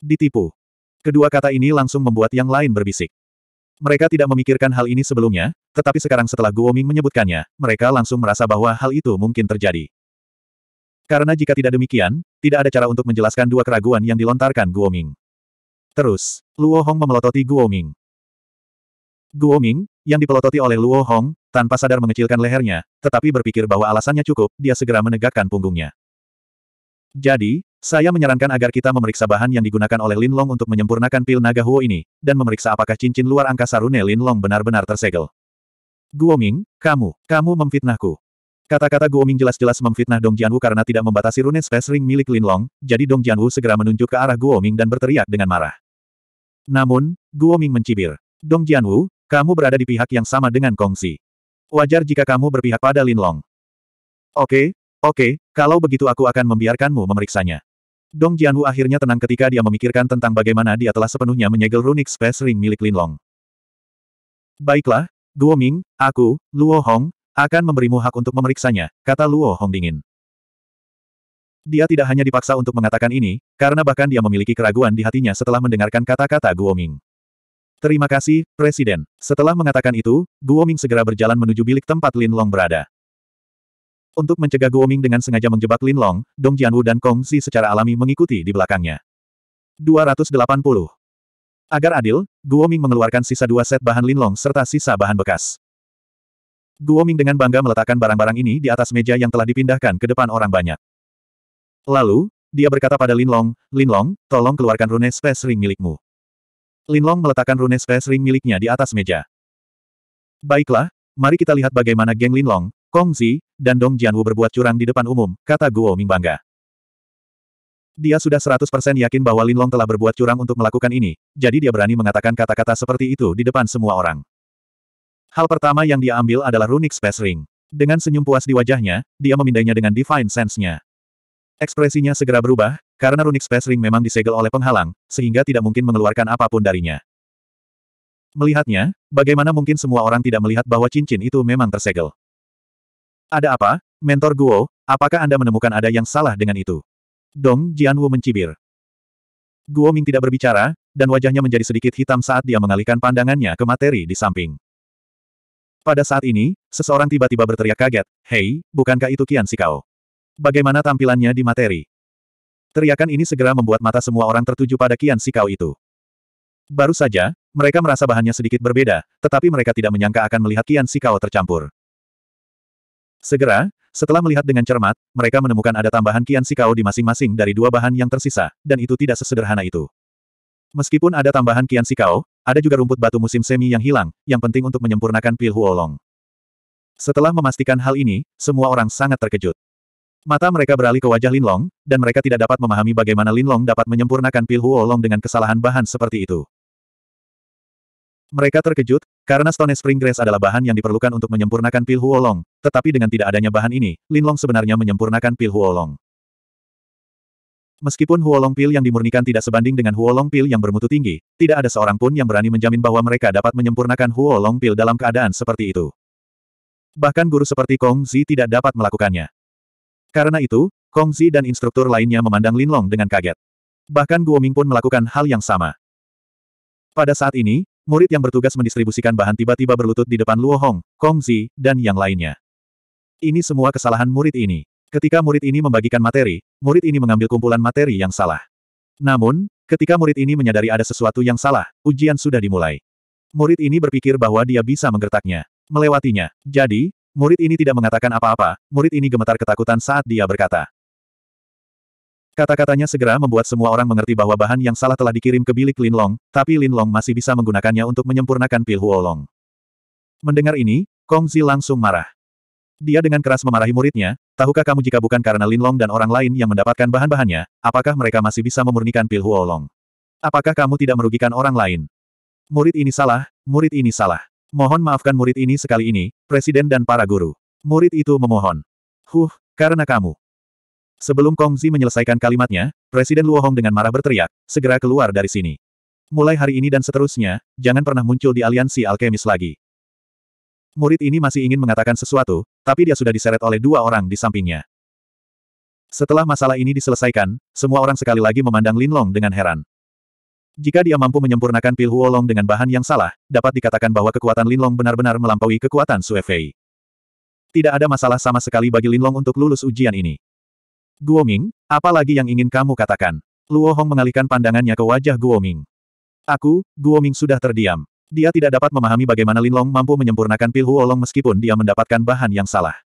Ditipu. Kedua kata ini langsung membuat yang lain berbisik. Mereka tidak memikirkan hal ini sebelumnya, tetapi sekarang setelah Guoming menyebutkannya, mereka langsung merasa bahwa hal itu mungkin terjadi. Karena jika tidak demikian, tidak ada cara untuk menjelaskan dua keraguan yang dilontarkan Guoming. Terus, Luo Hong memelototi Guoming. Guo Ming, yang dipelototi oleh Luo Hong, tanpa sadar mengecilkan lehernya, tetapi berpikir bahwa alasannya cukup, dia segera menegakkan punggungnya. Jadi, saya menyarankan agar kita memeriksa bahan yang digunakan oleh Lin Long untuk menyempurnakan pil naga Huo ini, dan memeriksa apakah cincin luar angkasa rune Lin Long benar-benar tersegel. Guo Ming, kamu, kamu memfitnahku. Kata-kata Guo Ming jelas-jelas memfitnah Dong Jianwu karena tidak membatasi rune space ring milik Lin Long, jadi Dong Jianwu segera menunjuk ke arah Guo Ming dan berteriak dengan marah. Namun, Guo Ming mencibir. Dong Jianwu, kamu berada di pihak yang sama dengan Kongsi. Wajar jika kamu berpihak pada Lin Long. Oke, oke, kalau begitu aku akan membiarkanmu memeriksanya. Dong Jianwu akhirnya tenang ketika dia memikirkan tentang bagaimana dia telah sepenuhnya menyegel runik space ring milik Long. Baiklah, Duo Ming, aku, Luo Hong, akan memberimu hak untuk memeriksanya, kata Luo Hong dingin. Dia tidak hanya dipaksa untuk mengatakan ini, karena bahkan dia memiliki keraguan di hatinya setelah mendengarkan kata-kata Guoming. Terima kasih, Presiden. Setelah mengatakan itu, Guoming segera berjalan menuju bilik tempat Lin Long berada. Untuk mencegah Guoming dengan sengaja menjebak Lin Long, Dong Jianwu dan Kong Xi secara alami mengikuti di belakangnya. 280. Agar adil, Guoming mengeluarkan sisa dua set bahan Lin Long serta sisa bahan bekas. Guoming dengan bangga meletakkan barang-barang ini di atas meja yang telah dipindahkan ke depan orang banyak. Lalu, dia berkata pada Lin Long, Lin Long, tolong keluarkan rune space ring milikmu. Linlong meletakkan rune space ring miliknya di atas meja. Baiklah, mari kita lihat bagaimana geng Linlong, Kong Zi, dan Dong Jianwu berbuat curang di depan umum, kata Guo Ming bangga. Dia sudah 100% yakin bahwa Linlong telah berbuat curang untuk melakukan ini, jadi dia berani mengatakan kata-kata seperti itu di depan semua orang. Hal pertama yang dia ambil adalah runic space ring. Dengan senyum puas di wajahnya, dia memindainya dengan divine sense-nya. Ekspresinya segera berubah, karena runik Space Ring memang disegel oleh penghalang, sehingga tidak mungkin mengeluarkan apapun darinya. Melihatnya, bagaimana mungkin semua orang tidak melihat bahwa cincin itu memang tersegel? Ada apa, mentor Guo, apakah Anda menemukan ada yang salah dengan itu? Dong Jianwu mencibir. Guo Ming tidak berbicara, dan wajahnya menjadi sedikit hitam saat dia mengalihkan pandangannya ke materi di samping. Pada saat ini, seseorang tiba-tiba berteriak kaget, Hei, bukankah itu Kian Sikao? Bagaimana tampilannya di materi? Teriakan ini segera membuat mata semua orang tertuju pada Kian Sikau itu. Baru saja, mereka merasa bahannya sedikit berbeda, tetapi mereka tidak menyangka akan melihat Kian Sikau tercampur. Segera, setelah melihat dengan cermat, mereka menemukan ada tambahan Kian Sikau di masing-masing dari dua bahan yang tersisa, dan itu tidak sesederhana itu. Meskipun ada tambahan Kian Sikau, ada juga rumput batu musim semi yang hilang, yang penting untuk menyempurnakan pil Huolong. Setelah memastikan hal ini, semua orang sangat terkejut. Mata mereka beralih ke wajah Linlong, dan mereka tidak dapat memahami bagaimana Linlong dapat menyempurnakan pil Huolong dengan kesalahan bahan seperti itu. Mereka terkejut, karena Stone Spring Grace adalah bahan yang diperlukan untuk menyempurnakan pil Huolong, tetapi dengan tidak adanya bahan ini, Linlong sebenarnya menyempurnakan pil Huolong. Meskipun Huolong pil yang dimurnikan tidak sebanding dengan Huolong pil yang bermutu tinggi, tidak ada seorang pun yang berani menjamin bahwa mereka dapat menyempurnakan Huolong pil dalam keadaan seperti itu. Bahkan guru seperti Kong Zi tidak dapat melakukannya. Karena itu, Kong Zi dan instruktur lainnya memandang Lin Long dengan kaget. Bahkan Guo Ming pun melakukan hal yang sama. Pada saat ini, murid yang bertugas mendistribusikan bahan tiba-tiba berlutut di depan Luo Hong, Kong Zi, dan yang lainnya. Ini semua kesalahan murid ini. Ketika murid ini membagikan materi, murid ini mengambil kumpulan materi yang salah. Namun, ketika murid ini menyadari ada sesuatu yang salah, ujian sudah dimulai. Murid ini berpikir bahwa dia bisa menggertaknya, melewatinya. Jadi, Murid ini tidak mengatakan apa-apa, murid ini gemetar ketakutan saat dia berkata. Kata-katanya segera membuat semua orang mengerti bahwa bahan yang salah telah dikirim ke bilik Lin Long, tapi Lin Long masih bisa menggunakannya untuk menyempurnakan pil Huolong. Mendengar ini, Kong Zi langsung marah. Dia dengan keras memarahi muridnya, tahukah kamu jika bukan karena Lin Long dan orang lain yang mendapatkan bahan-bahannya, apakah mereka masih bisa memurnikan pil Huolong? Apakah kamu tidak merugikan orang lain? Murid ini salah, murid ini salah. Mohon maafkan murid ini sekali ini, presiden dan para guru. Murid itu memohon. Huh, karena kamu. Sebelum Kongzi menyelesaikan kalimatnya, Presiden Luohong dengan marah berteriak, segera keluar dari sini. Mulai hari ini dan seterusnya, jangan pernah muncul di aliansi alkemis lagi. Murid ini masih ingin mengatakan sesuatu, tapi dia sudah diseret oleh dua orang di sampingnya. Setelah masalah ini diselesaikan, semua orang sekali lagi memandang Lin Long dengan heran. Jika dia mampu menyempurnakan pil Huolong dengan bahan yang salah, dapat dikatakan bahwa kekuatan Linlong benar-benar melampaui kekuatan Sue Fei. Tidak ada masalah sama sekali bagi Linlong untuk lulus ujian ini. Guoming, apa lagi yang ingin kamu katakan? Luo Hong mengalihkan pandangannya ke wajah Guoming. Aku, Guoming sudah terdiam. Dia tidak dapat memahami bagaimana Linlong mampu menyempurnakan pil Huolong meskipun dia mendapatkan bahan yang salah.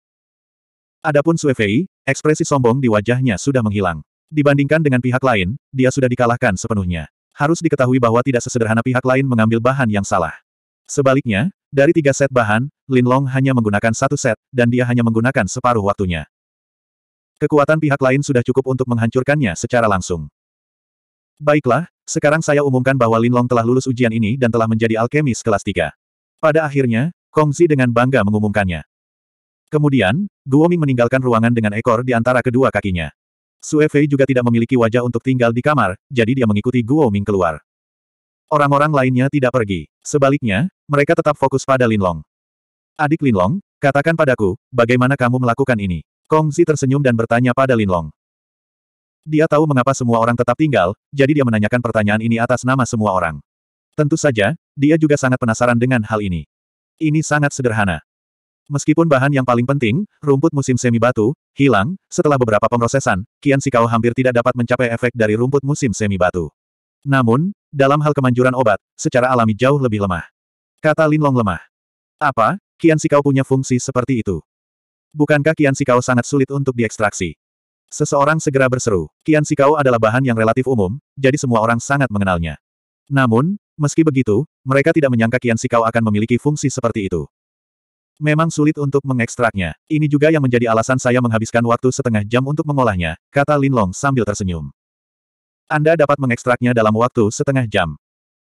Adapun Sue Fei, ekspresi sombong di wajahnya sudah menghilang. Dibandingkan dengan pihak lain, dia sudah dikalahkan sepenuhnya harus diketahui bahwa tidak sesederhana pihak lain mengambil bahan yang salah. Sebaliknya, dari tiga set bahan, Lin Long hanya menggunakan satu set, dan dia hanya menggunakan separuh waktunya. Kekuatan pihak lain sudah cukup untuk menghancurkannya secara langsung. Baiklah, sekarang saya umumkan bahwa Lin Long telah lulus ujian ini dan telah menjadi alkemis kelas 3. Pada akhirnya, Kong Zi dengan bangga mengumumkannya. Kemudian, Guoming meninggalkan ruangan dengan ekor di antara kedua kakinya. Sue Fei juga tidak memiliki wajah untuk tinggal di kamar, jadi dia mengikuti Guo Ming keluar. Orang-orang lainnya tidak pergi. Sebaliknya, mereka tetap fokus pada Lin Long. Adik Lin Long, katakan padaku, bagaimana kamu melakukan ini? Kong Zi tersenyum dan bertanya pada Lin Long. Dia tahu mengapa semua orang tetap tinggal, jadi dia menanyakan pertanyaan ini atas nama semua orang. Tentu saja, dia juga sangat penasaran dengan hal ini. Ini sangat sederhana. Meskipun bahan yang paling penting, rumput musim semi batu, hilang, setelah beberapa pemrosesan, Kian Sikau hampir tidak dapat mencapai efek dari rumput musim semi batu. Namun, dalam hal kemanjuran obat, secara alami jauh lebih lemah. Kata Lin Long lemah. Apa, Kian Sikau punya fungsi seperti itu? Bukankah Kian Sikau sangat sulit untuk diekstraksi? Seseorang segera berseru, Kian Sikau adalah bahan yang relatif umum, jadi semua orang sangat mengenalnya. Namun, meski begitu, mereka tidak menyangka Kian Sikau akan memiliki fungsi seperti itu. Memang sulit untuk mengekstraknya. Ini juga yang menjadi alasan saya menghabiskan waktu setengah jam untuk mengolahnya, kata Lin Long sambil tersenyum. Anda dapat mengekstraknya dalam waktu setengah jam.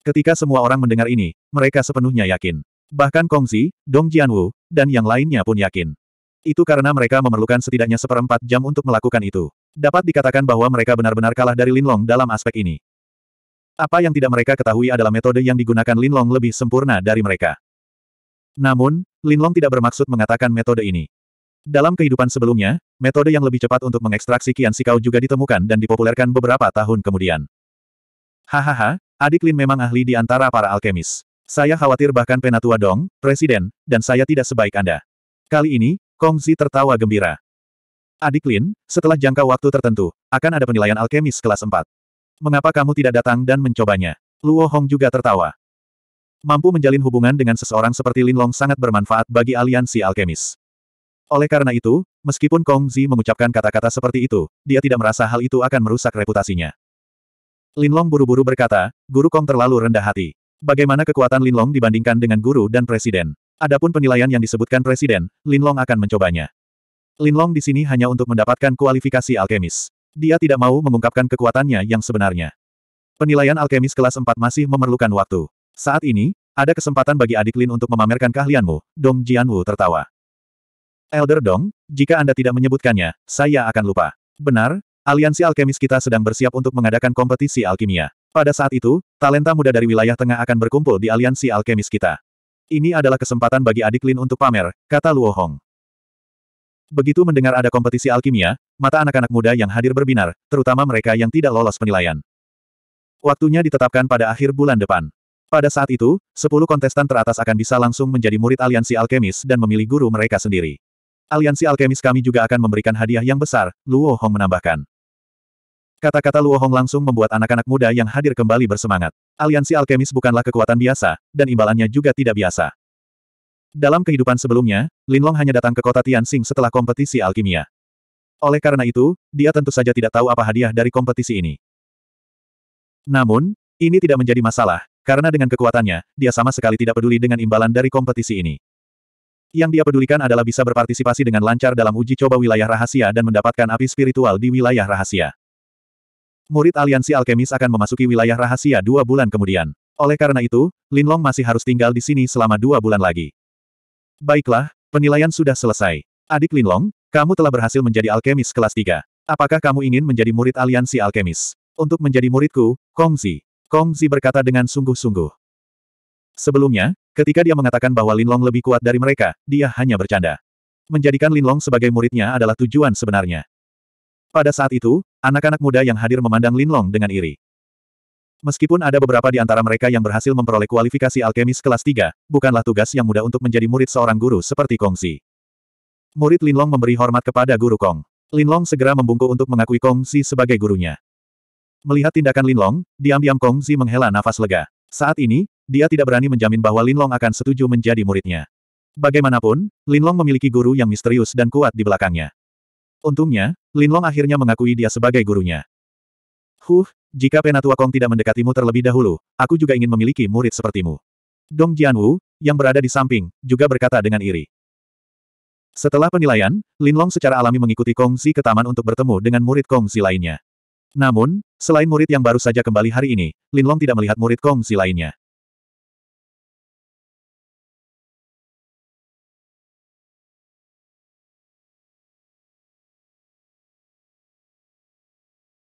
Ketika semua orang mendengar ini, mereka sepenuhnya yakin. Bahkan Kongzi, Dong Jianwu, dan yang lainnya pun yakin. Itu karena mereka memerlukan setidaknya seperempat jam untuk melakukan itu. Dapat dikatakan bahwa mereka benar-benar kalah dari Lin Long dalam aspek ini. Apa yang tidak mereka ketahui adalah metode yang digunakan Lin Long lebih sempurna dari mereka. Namun, Lin Long tidak bermaksud mengatakan metode ini. Dalam kehidupan sebelumnya, metode yang lebih cepat untuk mengekstraksi Qian Sikau juga ditemukan dan dipopulerkan beberapa tahun kemudian. Hahaha, adik Lin memang ahli di antara para alkemis. Saya khawatir bahkan Penatua Dong, Presiden, dan saya tidak sebaik Anda. Kali ini, Kong Zi tertawa gembira. Adik Lin, setelah jangka waktu tertentu, akan ada penilaian alkemis kelas 4. Mengapa kamu tidak datang dan mencobanya? Luo Hong juga tertawa. Mampu menjalin hubungan dengan seseorang seperti Lin Long sangat bermanfaat bagi aliansi alkemis. Oleh karena itu, meskipun Kong Zi mengucapkan kata-kata seperti itu, dia tidak merasa hal itu akan merusak reputasinya. Lin Long buru-buru berkata, guru Kong terlalu rendah hati. Bagaimana kekuatan Lin Long dibandingkan dengan guru dan presiden? Adapun penilaian yang disebutkan presiden, Lin Long akan mencobanya. Lin Long di sini hanya untuk mendapatkan kualifikasi alkemis. Dia tidak mau mengungkapkan kekuatannya yang sebenarnya. Penilaian alkemis kelas 4 masih memerlukan waktu. Saat ini, ada kesempatan bagi adik Lin untuk memamerkan keahlianmu, Dong Jianwu tertawa. Elder Dong, jika Anda tidak menyebutkannya, saya akan lupa. Benar, aliansi alkemis kita sedang bersiap untuk mengadakan kompetisi alkimia. Pada saat itu, talenta muda dari wilayah tengah akan berkumpul di aliansi alkemis kita. Ini adalah kesempatan bagi adik Lin untuk pamer, kata Luo Hong. Begitu mendengar ada kompetisi alkimia, mata anak-anak muda yang hadir berbinar, terutama mereka yang tidak lolos penilaian. Waktunya ditetapkan pada akhir bulan depan. Pada saat itu, sepuluh kontestan teratas akan bisa langsung menjadi murid aliansi alkemis dan memilih guru mereka sendiri. Aliansi alkemis kami juga akan memberikan hadiah yang besar, Luo Hong menambahkan. Kata-kata Luo Hong langsung membuat anak-anak muda yang hadir kembali bersemangat. Aliansi alkemis bukanlah kekuatan biasa, dan imbalannya juga tidak biasa. Dalam kehidupan sebelumnya, Lin Long hanya datang ke kota Tianxing setelah kompetisi alkimia. Oleh karena itu, dia tentu saja tidak tahu apa hadiah dari kompetisi ini. Namun, ini tidak menjadi masalah, karena dengan kekuatannya, dia sama sekali tidak peduli dengan imbalan dari kompetisi ini. Yang dia pedulikan adalah bisa berpartisipasi dengan lancar dalam uji coba wilayah rahasia dan mendapatkan api spiritual di wilayah rahasia. Murid aliansi alkemis akan memasuki wilayah rahasia dua bulan kemudian. Oleh karena itu, Lin Long masih harus tinggal di sini selama dua bulan lagi. Baiklah, penilaian sudah selesai. Adik Lin Long, kamu telah berhasil menjadi alkemis kelas 3. Apakah kamu ingin menjadi murid aliansi alkemis? Untuk menjadi muridku, Kongzi. Kong Zi berkata dengan sungguh-sungguh. Sebelumnya, ketika dia mengatakan bahwa Linlong lebih kuat dari mereka, dia hanya bercanda. Menjadikan Linlong sebagai muridnya adalah tujuan sebenarnya. Pada saat itu, anak-anak muda yang hadir memandang Linlong dengan iri. Meskipun ada beberapa di antara mereka yang berhasil memperoleh kualifikasi alkemis kelas 3, bukanlah tugas yang mudah untuk menjadi murid seorang guru seperti Kong Zi. Murid Linlong memberi hormat kepada guru Kong. Linlong segera membungkuk untuk mengakui Kong Zi sebagai gurunya. Melihat tindakan Linlong, diam-diam Kong Zi menghela nafas lega. Saat ini, dia tidak berani menjamin bahwa Linlong akan setuju menjadi muridnya. Bagaimanapun, Linlong memiliki guru yang misterius dan kuat di belakangnya. Untungnya, Linlong akhirnya mengakui dia sebagai gurunya. Huh, jika Penatua Kong tidak mendekatimu terlebih dahulu, aku juga ingin memiliki murid sepertimu. Dong Jianwu, yang berada di samping, juga berkata dengan iri. Setelah penilaian, Linlong secara alami mengikuti Kong Zi ke taman untuk bertemu dengan murid Kong Zi lainnya. Namun, selain murid yang baru saja kembali hari ini, Linlong tidak melihat murid Kongsi lainnya.